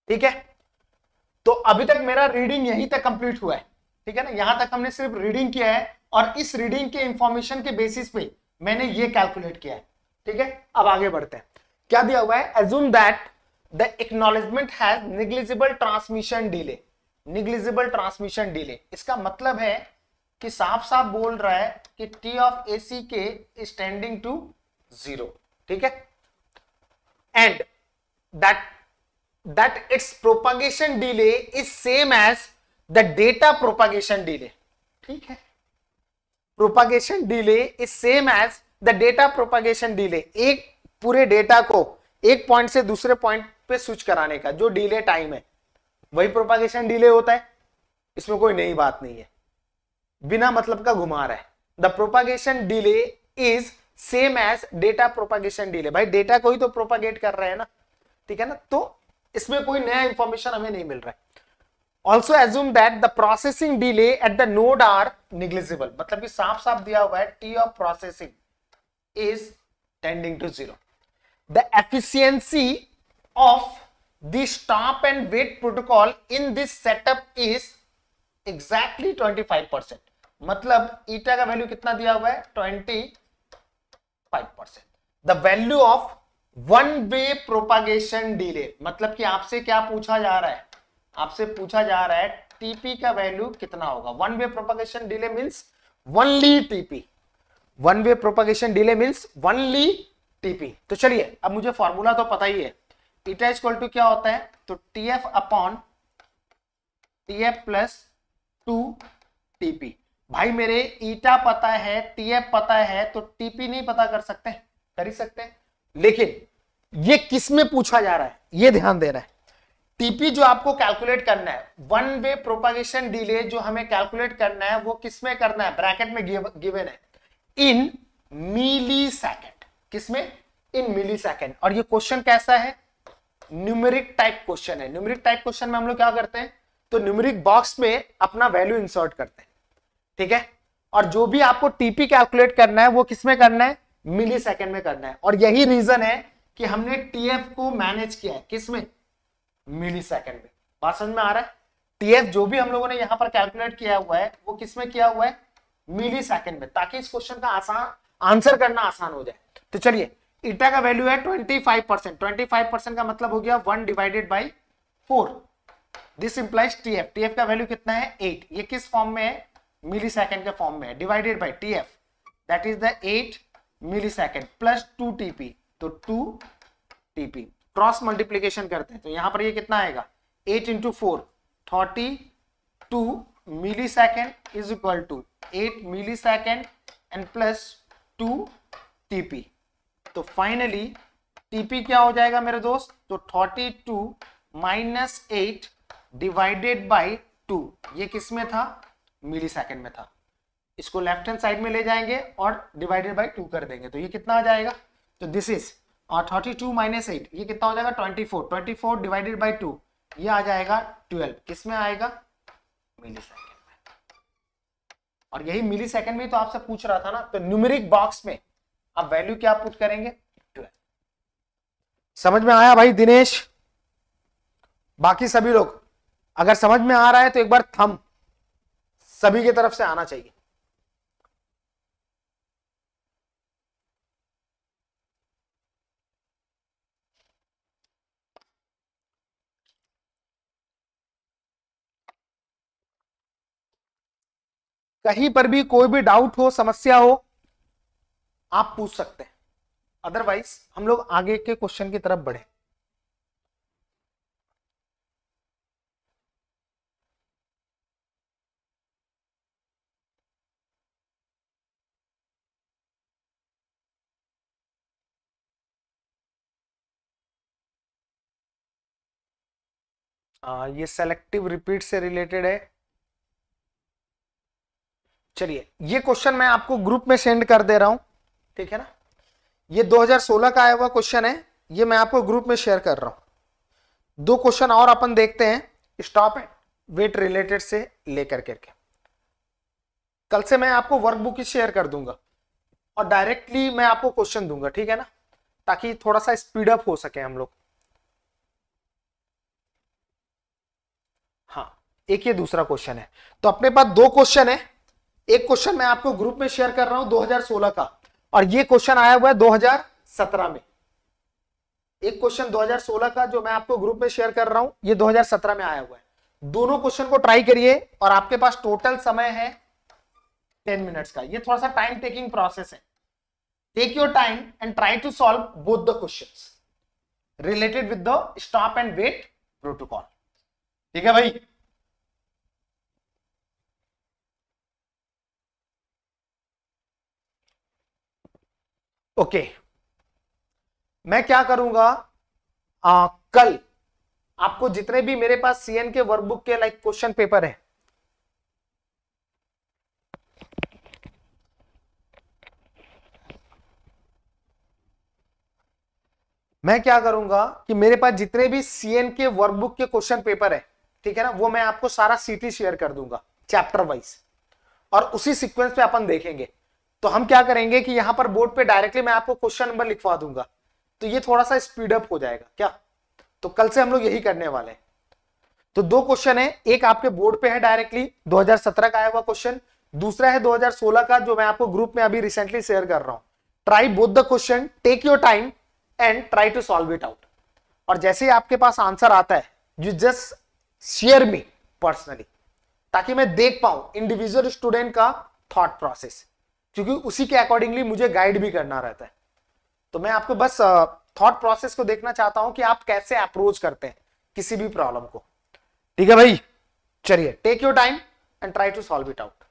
ठीक है तो अभी तक मेरा रीडिंग यहीं तक कंप्लीट हुआ है ठीक है ना यहां तक हमने सिर्फ रीडिंग किया है और इस रीडिंग के इंफॉर्मेशन के बेसिस पे मैंने ये कैलकुलेट किया है ठीक है अब आगे बढ़ते हैं क्या दिया हुआ है assume that the acknowledgement has negligible transmission delay negligible transmission delay इसका मतलब है कि साफ साफ बोल रहा है कि T of A C K standing to zero ठीक है and that that it's propagation delay is same as the data propagation delay ठीक है propagation delay is same as the data propagation delay एक पूरे डेटा को एक point से दूसरे पॉइंट पे स्विच कराने का जो डिले टाइम है वही प्रोपागेशन डिले होता है इसमें कोई नई बात नहीं है बिना मतलब का घुमा रहा है the propagation delay is same as data propagation delay भाई डेटा को ही तो प्रोपागेट कर रहे हैं ना ठीक है ना तो इसमें कोई नया इंफॉर्मेशन हमें नहीं मिल रहा है also assume that the processing delay at the node are negligible मतलब कि साफ साफ दिया हुआ है T of processing is tending to zero the efficiency of the stop and wait protocol in this setup is exactly twenty five percent मतलब eta का value कितना दिया हुआ है twenty five percent the value of one way propagation delay मतलब कि आपसे क्या पूछा जा रहा है आपसे पूछा जा रहा है टीपी का वैल्यू कितना होगा one way propagation delay means only TP one way propagation delay means only TP तो चलिए अब मुझे फॉर्मूला तो पता ही है इटा इक्वल टू क्या होता है तो T F upon T F plus two TP भाई मेरे ईटा पता है टीएफ पता है तो टीपी नहीं पता कर सकते कर ही सकते लेकिन ये किस में पूछा जा रहा है ये ध्यान दे रहा है टीपी जो आपको कैलकुलेट करना है वन वे प्रोपागेशन डिले जो हमें कैलकुलेट करना है वो किसमें करना है ब्रैकेट में गिवन है इन मिली सेकेंड किसमें इन मिली सेकेंड और ये क्वेश्चन कैसा है न्यूमेरिक टाइप क्वेश्चन है न्यूमेरिक टाइप क्वेश्चन में हम लोग क्या करते हैं तो न्यूमेरिक बॉक्स में अपना वैल्यू इंसर्ट करते हैं ठीक है और जो भी आपको टीपी कैलकुलेट करना है वो किसमें करना है मिली सेकेंड में करना है और यही रीजन है कि हमने टीएफ को मैनेज किया है किसमें मिली सेकेंड में बात समझ में आ रहा है टीएफ जो भी हम लोगों ने यहां पर कैलकुलेट किया हुआ है वो किस में किया हुआ है मिली सेकेंड में ताकि इस क्वेश्चन का आसान आंसर करना आसान हो जाए तो चलिए इटा का वैल्यू है twenty five percent twenty five percent का मतलब हो गया one divided by four this implies TF TF का वैल्यू कितना है एट ये किस फॉर्म में है मिली सेकेंड के फॉर्म में है divided by T F that is the eight millisecond plus two TP तो टू टीपी क्रॉस मल्टीप्लीकेशन करते हैं तो यहां पर ये कितना आएगा eight into four thirty two milli second is equal to eight millisecond and plus two TP तो फाइनली टीपी क्या हो जाएगा मेरे दोस्त तो thirty two minus eight divided by two ये किस में था मिली सेकेंड में था इसको लेफ्ट हैंड साइड में ले जाएंगे और डिवाइडेड बाई टू कर देंगे तो ये कितना आ जाएगा तो दिस इज और थर्टी टू माइनस एट ये कितना हो जाएगा twenty four twenty four divided by two ये आ जाएगा ट्वेल्व किसमें आएगा मिली सेकेंड में और यही मिली सेकेंड में तो आपसे पूछ रहा था ना तो न्यूमेरिक बॉक्स में आप वैल्यू क्या पुट करेंगे ट्वेल्व समझ में आया भाई दिनेश बाकी सभी लोग अगर समझ में आ रहा है तो एक बार थम सभी की तरफ से आना चाहिए कहीं पर भी कोई भी डाउट हो समस्या हो आप पूछ सकते हैं अदरवाइज हम लोग आगे के क्वेश्चन की तरफ बढ़े आ, ये सेलेक्टिव रिपीट से रिलेटेड है चलिए ये क्वेश्चन मैं आपको ग्रुप में सेंड कर दे रहा हूं ठीक है ना ये 2016 का आया हुआ क्वेश्चन है ये मैं आपको ग्रुप में शेयर कर रहा हूं दो क्वेश्चन और अपन देखते हैं स्टॉप एंड वेट रिलेटेड से लेकर करके कल से मैं आपको वर्कबुक ही शेयर कर दूंगा और डायरेक्टली मैं आपको क्वेश्चन दूंगा ठीक है ना ताकि थोड़ा सा स्पीड अप हो सके हम लोग हाँ एक ये दूसरा क्वेश्चन है तो अपने पास दो क्वेश्चन है एक क्वेश्चन मैं आपको ग्रुप में शेयर कर रहा हूं 2016 का और ये क्वेश्चन आया हुआ है 2017 में एक क्वेश्चन 2016 का जो मैं आपको ग्रुप में शेयर कर रहा हूं ये 2017 में आया हुआ है दोनों क्वेश्चन को ट्राई करिए और आपके पास टोटल समय है 10 मिनट्स का ये थोड़ा सा टाइम टेकिंग प्रोसेस है take your time and try to solve both the question related with the stop and wait protocol ठीक है भाई ओके मैं क्या करूंगा आ, कल आपको जितने भी मेरे पास सीएन के वर्कबुक के लाइक क्वेश्चन पेपर है मैं क्या करूंगा कि मेरे पास जितने भी सीएन के वर्कबुक के क्वेश्चन पेपर है ठीक है ना वो मैं आपको सारा सीटी शेयर कर दूंगा चैप्टर वाइज और उसी सीक्वेंस पे अपन देखेंगे तो हम क्या करेंगे कि यहां पर बोर्ड पे डायरेक्टली मैं आपको क्वेश्चन नंबर लिखवा दूंगा तो ये थोड़ा सा स्पीड अप हो जाएगा क्या तो कल से हम लोग यही करने वाले हैं तो दो क्वेश्चन है एक आपके बोर्ड पे है डायरेक्टली 2017 का आया हुआ क्वेश्चन दूसरा है 2016 का जो मैं आपको ग्रुप में अभी रिसेंटली शेयर कर रहा हूं try both the question take your time and try to solve it out और जैसे ही आपके पास आंसर आता है you just share me personally ताकि मैं देख पाऊं इंडिविजुअल स्टूडेंट का थॉट प्रोसेस क्योंकि उसी के अकॉर्डिंगली मुझे गाइड भी करना रहता है तो मैं आपको बस थॉट प्रोसेस को देखना चाहता हूं कि आप कैसे अप्रोच करते हैं किसी भी प्रॉब्लम को ठीक है भाई चलिए take your time and try to solve it out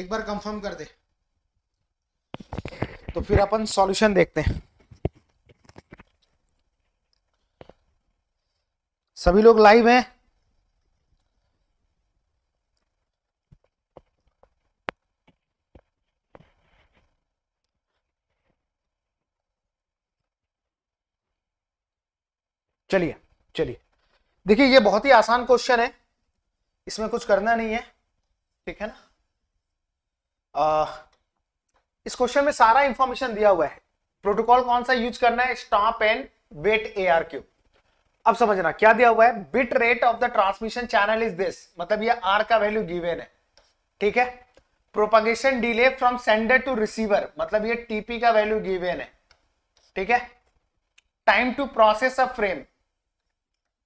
एक बार कंफर्म कर दे तो फिर अपन सॉल्यूशन देखते हैं सभी लोग लाइव हैं चलिए चलिए देखिए ये बहुत ही आसान क्वेश्चन है इसमें कुछ करना नहीं है ठीक है ना आ, इस क्वेश्चन में सारा इंफॉर्मेशन दिया हुआ है प्रोटोकॉल कौन सा यूज करना है stop and wait A R Q अब समझना क्या दिया हुआ है bit rate of the transmission channel is this मतलब ये आर का वैल्यू गिवेन है ठीक है propagation delay from sender to receiver मतलब ये टीपी का वैल्यू गिवेन है ठीक है time to process a frame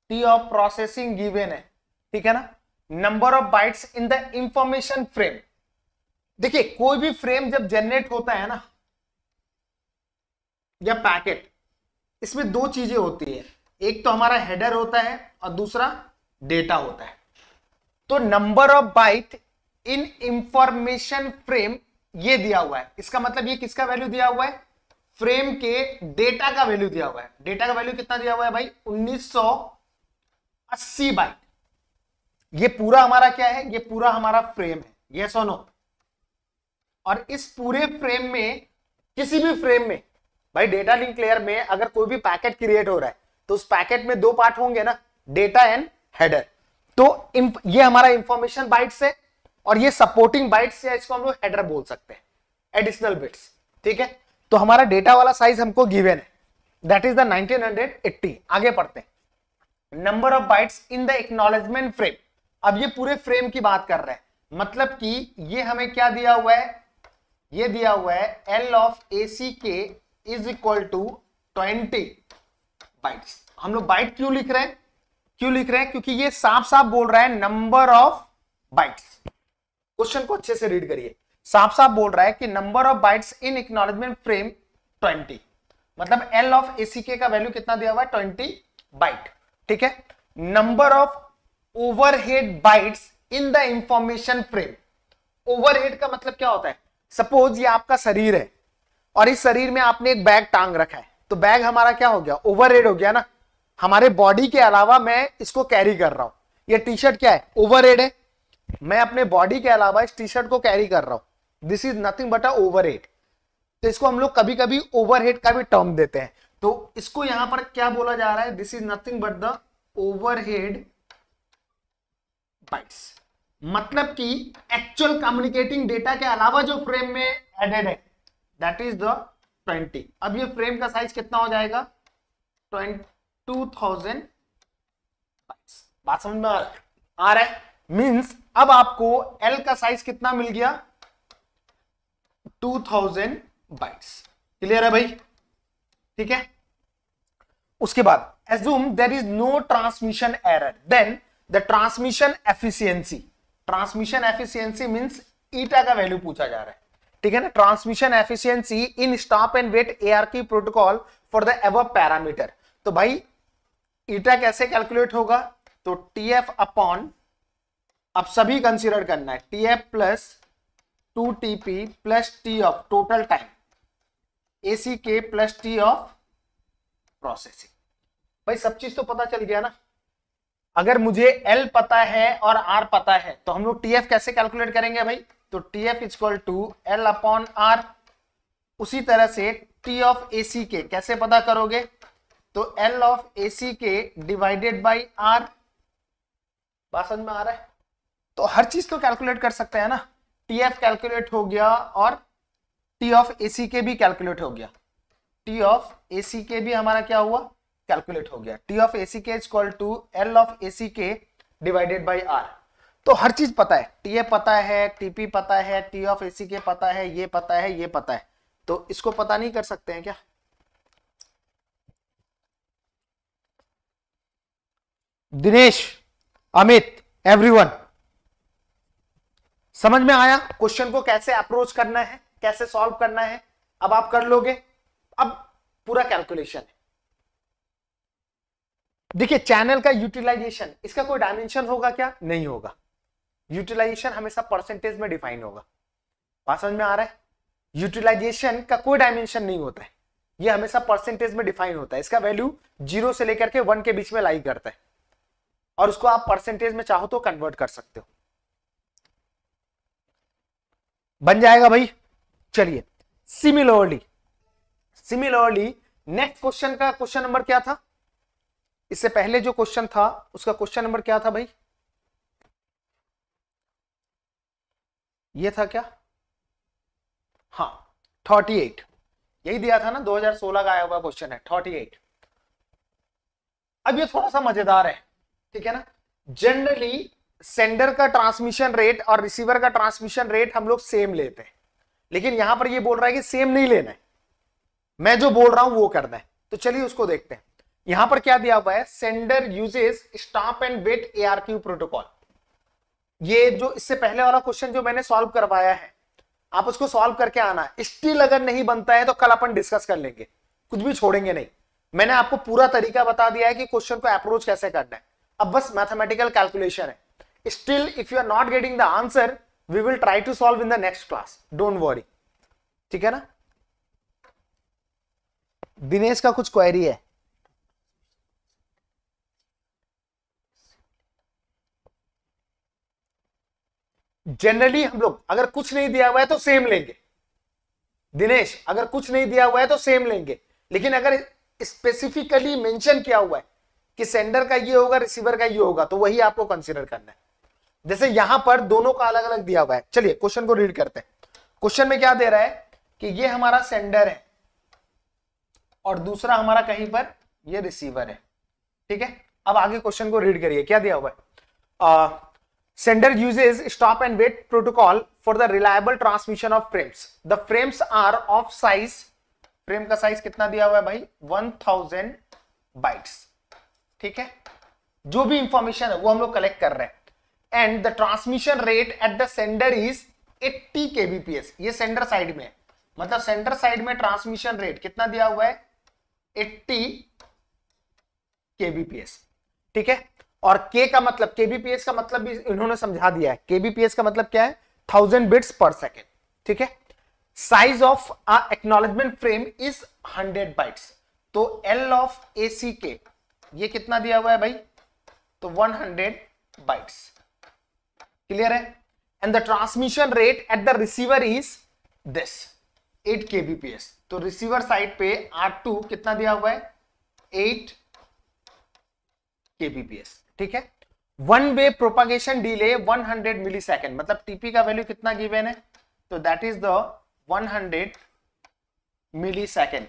T of processing given है ठीक है ना number of bytes in the information frame देखिए कोई भी फ्रेम जब जनरेट होता है ना या पैकेट इसमें दो चीजें होती है एक तो हमारा हेडर होता है और दूसरा डेटा होता है तो number of byte in information frame ये दिया हुआ है इसका मतलब ये किसका वैल्यू दिया हुआ है फ्रेम के डेटा का वैल्यू दिया हुआ है डेटा का वैल्यू कितना दिया हुआ है भाई 1980 बाइट ये पूरा हमारा क्या है ये पूरा हमारा फ्रेम है यस और नो और इस पूरे फ्रेम में किसी भी फ्रेम में भाई डेटा लिंक लेयर में अगर कोई भी पैकेट क्रिएट हो रहा है तो उस पैकेट में दो पार्ट होंगे ना डेटा एंड हेडर तो ये हमारा इंफॉर्मेशन बाइट्स है और ये सपोर्टिंग बाइट्स है इसको हम लोग हेडर बोल सकते हैं एडिशनल बिट्स ठीक है तो हमारा डेटा वाला साइज हमको गिवेन है दैट इज द 1980 आगे पढ़ते हैं number of bytes in the acknowledgement frame अब ये पूरे फ्रेम की बात कर रहे हैं मतलब कि ये हमें क्या दिया हुआ है ये दिया हुआ है L of A C K is equal to twenty byte हम लोग बाइट क्यों लिख रहे हैं क्यों लिख रहे हैं क्योंकि ये साफ साफ बोल रहा है नंबर ऑफ बाइट्स क्वेश्चन को अच्छे से रीड करिए साफ साफ बोल रहा है कि number of bytes in acknowledgement frame twenty मतलब एल ऑफ एसीके का वैल्यू कितना दिया हुआ है ट्वेंटी बाइट ठीक है number of overhead bytes in the information frame overhead का मतलब क्या होता है सपोज ये आपका शरीर है और इस शरीर में आपने एक बैग टांग रखा है तो बैग हमारा क्या हो गया ओवर हो गया ना हमारे बॉडी के अलावा मैं इसको कैरी कर रहा हूं ये टी शर्ट क्या है ओवर है मैं अपने बॉडी के अलावा इस टी शर्ट को कैरी कर रहा हूं this is nothing but a over तो इसको हम लोग कभी कभी ओवर का भी टर्म देते हैं तो इसको यहां पर क्या बोला जा रहा है this is nothing but the overhead bytes मतलब कि एक्चुअल कम्युनिकेटिंग डेटा के अलावा जो फ्रेम में एडेड है दैट इज द 20 अब ये फ्रेम का साइज कितना हो जाएगा टू थाउजेंड बात समझ में आ रहा है मींस अब आपको एल का साइज कितना मिल गया टू थाउजेंड बाइस क्लियर है भाई ठीक है उसके बाद assume there is no transmission error then the transmission efficiency transmission efficiency means eta का वैल्यू पूछा जा रहा है ठीक है ना transmission efficiency in stop and wait A की protocol for the above parameter तो भाई ईटा कैसे कैलकुलेट होगा तो टी एफ अपॉन अब सभी कंसिडर करना है T F plus two T P plus T of total time A C K plus T of processing भाई सब चीज तो पता चल गया ना अगर मुझे एल पता है और आर पता है तो हम लोग टीएफ कैसे कैलकुलेट करेंगे भाई तो T F is equal to L upon R उसी तरह से टी ऑफ ए सी के कैसे पता करोगे तो L of A C K divided by are बासन में आ रहा है तो हर चीज तो कैलकुलेट कर सकते हैं ना टी एफ कैलकुलेट हो गया और T of A C K भी कैलकुलेट हो गया T of A C K भी हमारा क्या हुआ कैलकुलेट हो गया T of A C K is equal to L of A C K divided by are तो हर चीज पता है टी ए पता है टीपी पता है टी ऑफ ए सी के पता है ये पता है ये पता है तो इसको पता नहीं कर सकते हैं क्या दिनेश अमित एवरीवन समझ में आया क्वेश्चन को कैसे अप्रोच करना है कैसे सॉल्व करना है अब आप कर लोगे अब पूरा कैलकुलेशन है देखिए चैनल का यूटिलाइजेशन इसका कोई डायमेंशन होगा क्या नहीं होगा यूटिलाइजेशन हमेशा परसेंटेज में डिफाइन होगा पास में आ रहा है यूटिलाइजेशन का कोई डायमेंशन नहीं होता है ये हमेशा परसेंटेज में डिफाइन होता है इसका वैल्यू जीरो से लेकर के वन के बीच में लाई करता है और उसको आप परसेंटेज में चाहो तो कन्वर्ट कर सकते हो बन जाएगा भाई चलिए सिमिलरली सिमिलरली नेक्स्ट क्वेश्चन का क्वेश्चन नंबर क्या था इससे पहले जो क्वेश्चन था उसका क्वेश्चन नंबर क्या था भाई ये था क्या हाँ 38 यही दिया था ना 2016 का आया हुआ क्वेश्चन है 38 अब ये थोड़ा सा मजेदार है ठीक है ना जनरली सेंडर का ट्रांसमिशन रेट और रिसीवर का ट्रांसमिशन रेट हम लोग सेम लेते हैं लेकिन यहां पर ये बोल रहा है कि सेम नहीं लेना है मैं जो बोल रहा हूं वो करना है तो चलिए उसको देखते हैं यहां पर क्या दिया हुआ है sender uses stop and wait ARQ protocol ये जो इससे पहले वाला क्वेश्चन जो मैंने सॉल्व करवाया है आप उसको सॉल्व करके आना स्टिल अगर नहीं बनता है तो कल अपन डिस्कस कर लेंगे कुछ भी छोड़ेंगे नहीं मैंने आपको पूरा तरीका बता दिया है कि क्वेश्चन को अप्रोच कैसे करना है अब बस मैथमेटिकल कैलकुलेशन है still if you are not getting the answer we will try to solve in the next class don't worry ठीक है ना दिनेश का कुछ क्वेरी है जनरली हम लोग अगर कुछ नहीं दिया हुआ है तो सेम लेंगे दिनेश अगर कुछ नहीं दिया हुआ है तो सेम लेंगे लेकिन अगर स्पेसिफिकली मेंशन किया हुआ है कि सेंडर का ये होगा रिसीवर का ये होगा तो वही आपको कंसिडर करना है जैसे यहां पर दोनों का अलग अलग दिया हुआ है चलिए क्वेश्चन को रीड करते हैं क्वेश्चन में क्या दे रहा है कि ये हमारा सेंडर है और दूसरा हमारा कहीं पर ये रिसीवर है ठीक है अब आगे क्वेश्चन को रीड करिए क्या दिया हुआ है आ, Sender uses stop and wait protocol for the reliable transmission of frames. The frames are of size. Frame का साइज कितना दिया हुआ है भाई 1000 बाइट्स ठीक है जो भी इंफॉर्मेशन है वो हम लोग कलेक्ट कर रहे हैं and the transmission rate at the sender is 80 kbps ये सेंडर साइड में है मतलब सेंडर साइड में ट्रांसमिशन रेट कितना दिया हुआ है 80 केबीपीएस ठीक है और के का मतलब केबीपीएस का मतलब भी इन्होंने समझा दिया है केबीपीएस का मतलब क्या है थाउजेंड बिट्स पर सेकेंड ठीक है size of acknowledgement frame is hundred bytes तो L of A C K ये कितना दिया हुआ है भाई तो वन हंड्रेड बाइट्स क्लियर है and the transmission rate at the receiver is this 8 kbps तो रिसीवर साइड पे आर टू कितना दिया हुआ है 8 केबीपीएस ठीक है one way propagation delay 100 hundred millisecond मतलब टीपी का वैल्यू कितना गिवेन है तो that is the 100 hundred millisecond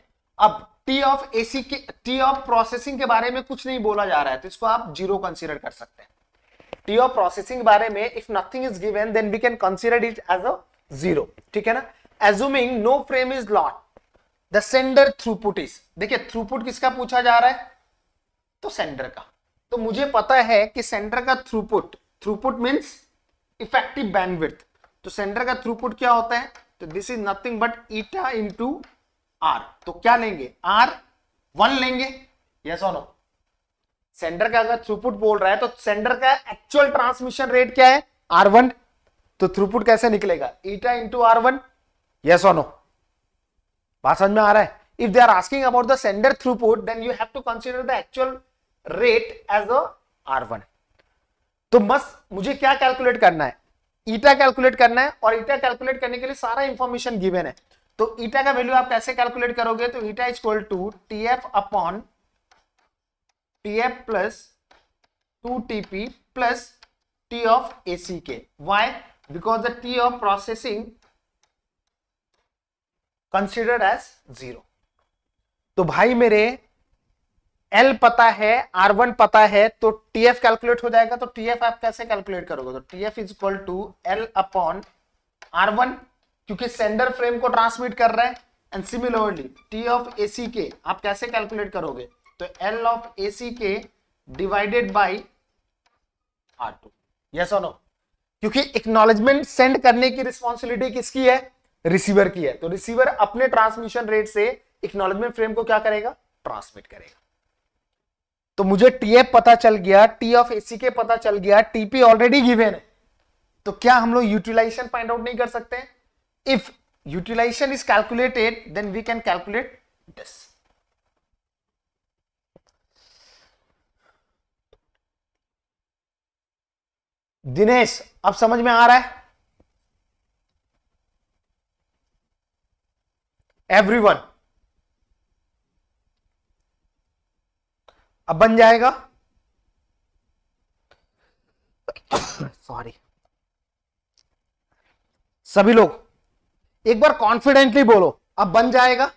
अब T of AC K T of processing के बारे में कुछ नहीं बोला जा रहा है तो इसको आप जीरो कंसिडर कर सकते हैं टी ऑफ प्रोसेसिंग बारे में if nothing is given then we can consider it as a zero ठीक है ना assuming no frame is lost the sender throughput is देखिए थ्रूपुट किसका पूछा जा रहा है तो सेंडर का तो मुझे पता है कि सेंटर का throughput throughput means effective bandwidth तो सेंटर का थ्रूपुट क्या होता है तो this is nothing but eta to R तो क्या लेंगे आर वन लेंगे यस और नो सेंटर का अगर थ्रूपुट बोल रहा है तो सेंडर का एक्चुअल ट्रांसमिशन रेट क्या है आर वन तो थ्रूपुट कैसे निकलेगा eta into R one yes और नो बात समझ में आ रहा है if they are asking about the sender throughput then you have to consider the actual rate as a R one तो बस मुझे क्या कैलकुलेट करना है ईटा कैलकुलेट करना है और ईटा कैलकुलेट करने के लिए सारा इंफॉर्मेशन गिवेन है तो ईटा का वैल्यू आप कैसे कैलकुलेट करोगे तो eta equal to T F upon T F plus two TP plus T of A C K why because the T of processing considered as zero तो भाई मेरे एल पता है आर वन पता है तो टी एफ कैलकुलेट हो जाएगा तो टी एफ आप कैसे कैलकुलेट करोगे तो T F is equal to L upon R one क्योंकि सेंडर फ्रेम को ट्रांसमिट कर रहे हैं and similarly T of A C K आप कैसे कैलकुलेट करोगे तो L of A C K divided by R two yes और नो क्योंकि एक्नोलेजमेंट सेंड करने की रिस्पॉन्सिबिलिटी किसकी है रिसीवर की है तो रिसीवर अपने ट्रांसमिशन रेट से एक्नोलेजमेंट फ्रेम को क्या करेगा ट्रांसमिट करेगा तो मुझे एफ पता चल गया टी ऑफ एसी के पता चल गया टीपी ऑलरेडी गिवेन है तो क्या हम लोग यूटिलाइजेशन फाइंड आउट नहीं कर सकते if utilization is calculated then we can calculate this Dinesh अब समझ में आ रहा है एवरीवन अब बन जाएगा सॉरी सभी लोग एक बार कॉन्फिडेंटली बोलो अब बन जाएगा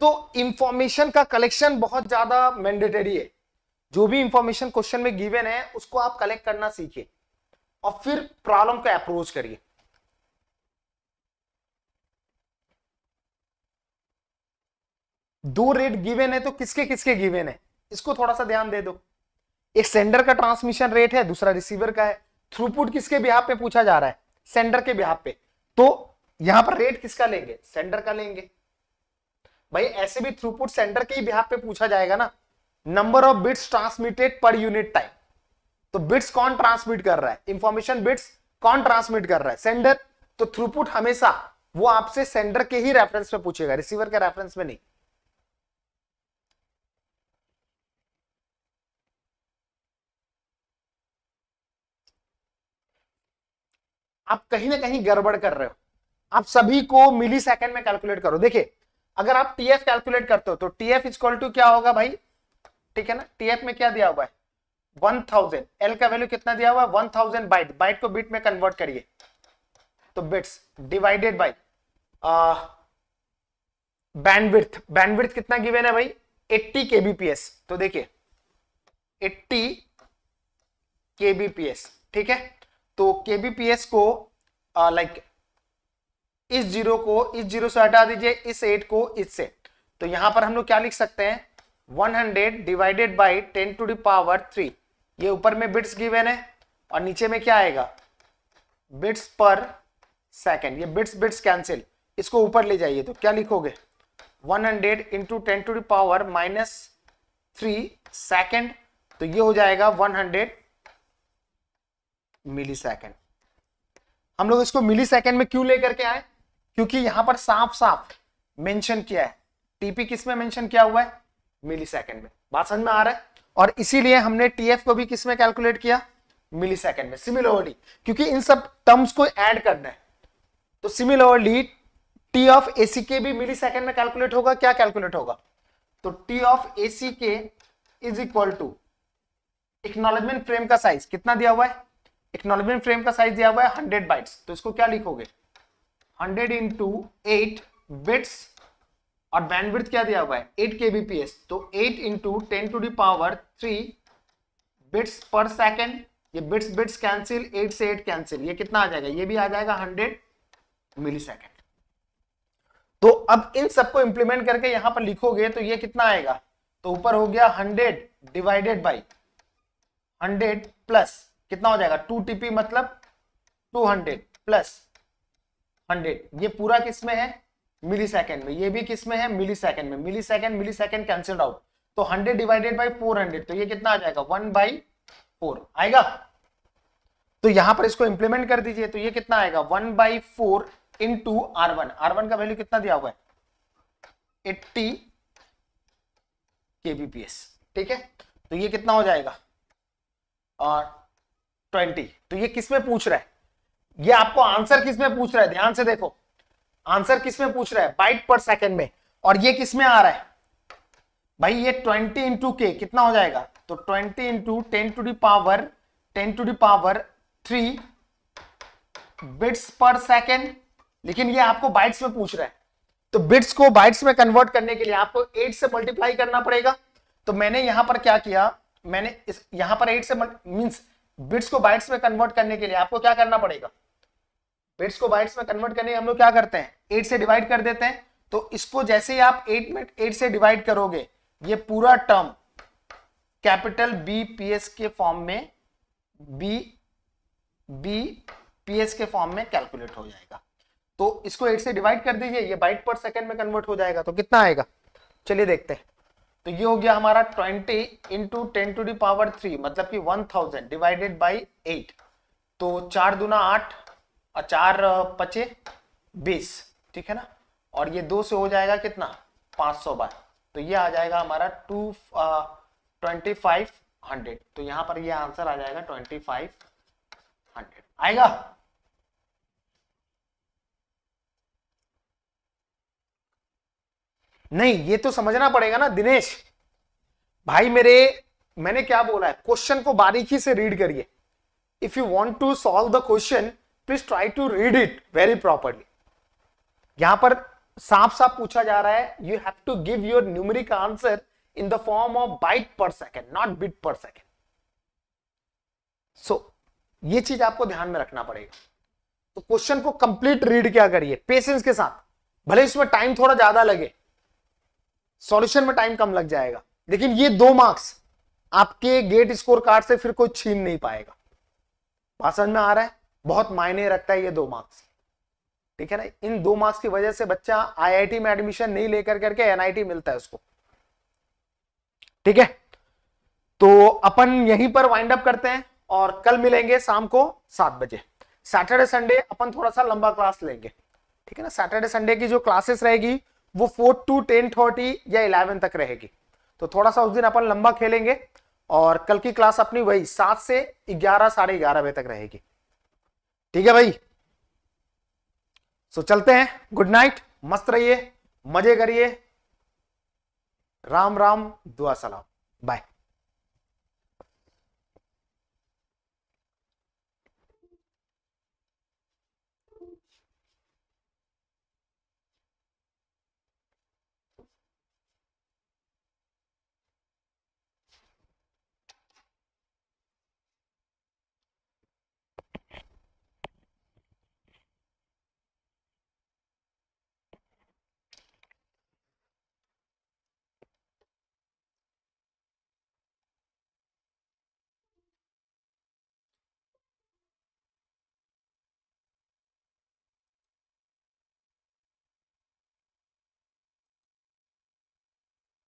तो इंफॉर्मेशन का कलेक्शन बहुत ज्यादा मैंडेटरी है जो भी इंफॉर्मेशन क्वेश्चन में गिवन है उसको आप कलेक्ट करना सीखिए और फिर प्रॉब्लम को अप्रोच करिए दो रेट गिवेन है तो किसके किसके गिवेन है इसको थोड़ा सा ध्यान दे दो एक सेंडर का ट्रांसमिशन रेट है दूसरा रिसीवर का है थ्रूपुट किसके बिहार पे पूछा जा रहा है सेंडर के बिहार पे तो यहां पर रेट किसका लेंगे सेंडर का लेंगे भाई ऐसे भी थ्रूपुट सेंडर के बिहार पे पूछा जाएगा ना number of bits transmitted per unit time तो बिट्स कौन ट्रांसमिट कर रहा है इंफॉर्मेशन बिट्स कौन ट्रांसमिट कर रहा है सेंडर तो थ्रूपुट हमेशा वो आपसे सेंडर के ही रेफरेंस में पूछेगा रिसीवर के रेफरेंस में नहीं आप कहीं ना कहीं गड़बड़ कर रहे हो आप सभी को मिली सेकेंड में कैलकुलेट करो देखिए अगर आप टीएफ कैलकुलेट करते हो तो टीएफ इक्वल टू क्या होगा भाई ठीक है ना टीएफ में क्या दिया हुआ है 1000 एल का वैल्यू कितना दिया हुआ है 1000 बाइट बाइट को बिट में कन्वर्ट करिए तो bits divided by bandwidth bandwidth कितना गिवन है भाई 80 केबीपीएस तो देखिए 80 केबीपीएस ठीक है तो एस को लाइक इस जीरो को इस जीरो से हटा दीजिए इस एट को इससे तो यहां पर हम लोग क्या लिख सकते हैं 100 डिवाइडेड बाई 10 टू पावर 3 ये ऊपर में बिट्स गिवेन है और नीचे में क्या आएगा बिट्स पर सेकेंड ये बिट्स बिट्स कैंसिल इसको ऊपर ले जाइए तो क्या लिखोगे 100 hundred into ten to the power minus three second तो ये हो जाएगा 100 मिली सेकेंड हम लोग इसको मिली सेकेंड में क्यों लेकर के आए क्योंकि यहां पर साफ साफ मेंशन किया है टीपी किस में मेंशन किया हुआ है मिली सेकेंड में बात समझ में आ रहा है और इसीलिए हमने टीएफ को भी किसमें कैलकुलेट किया मिली सेकेंड में सिमिलरली क्योंकि इन सब टर्म्स को एड करना है तो similarly T of A C K भी मिली सेकेंड में कैलकुलेट होगा क्या कैलकुलेट होगा तो T of A C K is equal to acknowledgement frame का साइज कितना दिया हुआ है एक्नोलॉजमेंट फ्रेम का साइज दिया हुआ है हंड्रेड बाइट्स तो इसको क्या लिखोगे हंड्रेड इंटू एट बिट्स और बैंडविड्थ क्या दिया हुआ है eight K B P S तो eight into ten to the power three bits per second ये बिट्स बिट्स कैंसिल एट से एट कैंसिल ये कितना आ जाएगा ये भी आ जाएगा हंड्रेड मिली सेकेंड तो अब इन सबको इंप्लीमेंट करके यहां पर लिखोगे तो ये कितना आएगा तो ऊपर हो गया hundred divided by hundred plus कितना हो जाएगा टू टीपी मतलब टू हंड्रेड प्लस हंड्रेड ये पूरा किसमें है मिली सेकेंड में ये भी किसमें है मिली सेकेंड में millisecond millisecond cancel out तो hundred divided by four hundred तो ये कितना आ जाएगा वन बाई फोर आएगा तो यहां पर इसको इंप्लीमेंट कर दीजिए तो ये कितना आएगा one by four into R one R one का वैल्यू कितना दिया हुआ है एट्टी केबीपीएस ठीक है तो ये कितना हो जाएगा और ट्वेंटी तो ये किस में पूछ रहा है ये आपको आंसर किस में पूछ रहा है ध्यान से देखो आंसर किस में पूछ रहा है बाइट पर सेकंड में और ये किस में आ रहा है भाई ये ट्वेंटी इंटू के कितना हो जाएगा तो twenty into ten to the power ten to the power three bits per second लेकिन ये आपको बाइट्स में पूछ रहा है तो बिट्स को बाइट्स में कन्वर्ट करने के लिए आपको एट से मल्टीप्लाई करना पड़ेगा तो मैंने यहां पर क्या किया मैंने इस यहां पर एट से मीन्स मींस बिट्स को बाइट्स में कन्वर्ट करने के लिए आपको क्या करना पड़ेगा बिट्स को बाइट्स में कन्वर्ट करने हम लोग क्या करते हैं एट से डिवाइड कर देते हैं तो इसको जैसे ही आप एट में एट से डिवाइड करोगे ये पूरा term capital B P S के फॉर्म में बी बी पी एस के फॉर्म में कैलकुलेट हो जाएगा तो इसको एट से डिवाइड कर दीजिए ये बाइट पर सेकंड में कन्वर्ट हो जाएगा तो कितना आएगा चलिए देखते हैं तो ये हो गया हमारा 20 into ten to the power three मतलब कि 1000 डिवाइडेड बाई एट तो चार दूना आठ और चार पचे बीस ठीक है ना और ये दो से हो जाएगा कितना 500 बार तो ये आ जाएगा हमारा टू ट्वेंटी फाइव हंड्रेड तो यहाँ पर ये आंसर आ जाएगा ट्वेंटी फाइव हंड्रेड आएगा नहीं ये तो समझना पड़ेगा ना दिनेश भाई मेरे मैंने क्या बोला है क्वेश्चन को बारीकी से रीड करिए if you want to solve the question please try to read it very properly यहां पर साफ साफ पूछा जा रहा है you have to give your numeric answer in the form of byte per second not bit per second so ये चीज आपको ध्यान में रखना पड़ेगा तो क्वेश्चन को कंप्लीट रीड क्या करिए पेशेंस के साथ भले इसमें टाइम थोड़ा ज्यादा लगे सॉल्यूशन में टाइम कम लग जाएगा लेकिन ये दो मार्क्स आपके गेट स्कोर कार्ड से फिर कोई छीन नहीं पाएगा बात में आ रहा है बहुत मायने रखता है ये दो मार्क्स ठीक है ना इन दो मार्क्स की वजह से बच्चा आईआईटी में एडमिशन नहीं लेकर करके एनआईटी मिलता है उसको ठीक है तो अपन यहीं पर वाइंड अप करते हैं और कल मिलेंगे शाम को सात बजे सैटरडे संडे अपन थोड़ा सा लंबा क्लास लेंगे ठीक है ना सैटरडे संडे की जो क्लासेस रहेगी वो फोर्थ टू टेन थर्टी या इलेवन तक रहेगी तो थोड़ा सा उस दिन अपन लंबा खेलेंगे और कल की क्लास अपनी वही सात से ग्यारह साढ़े ग्यारह बजे तक रहेगी ठीक है भाई सो चलते हैं गुड नाइट मस्त रहिए मजे करिए राम राम दुआ सलाम बाय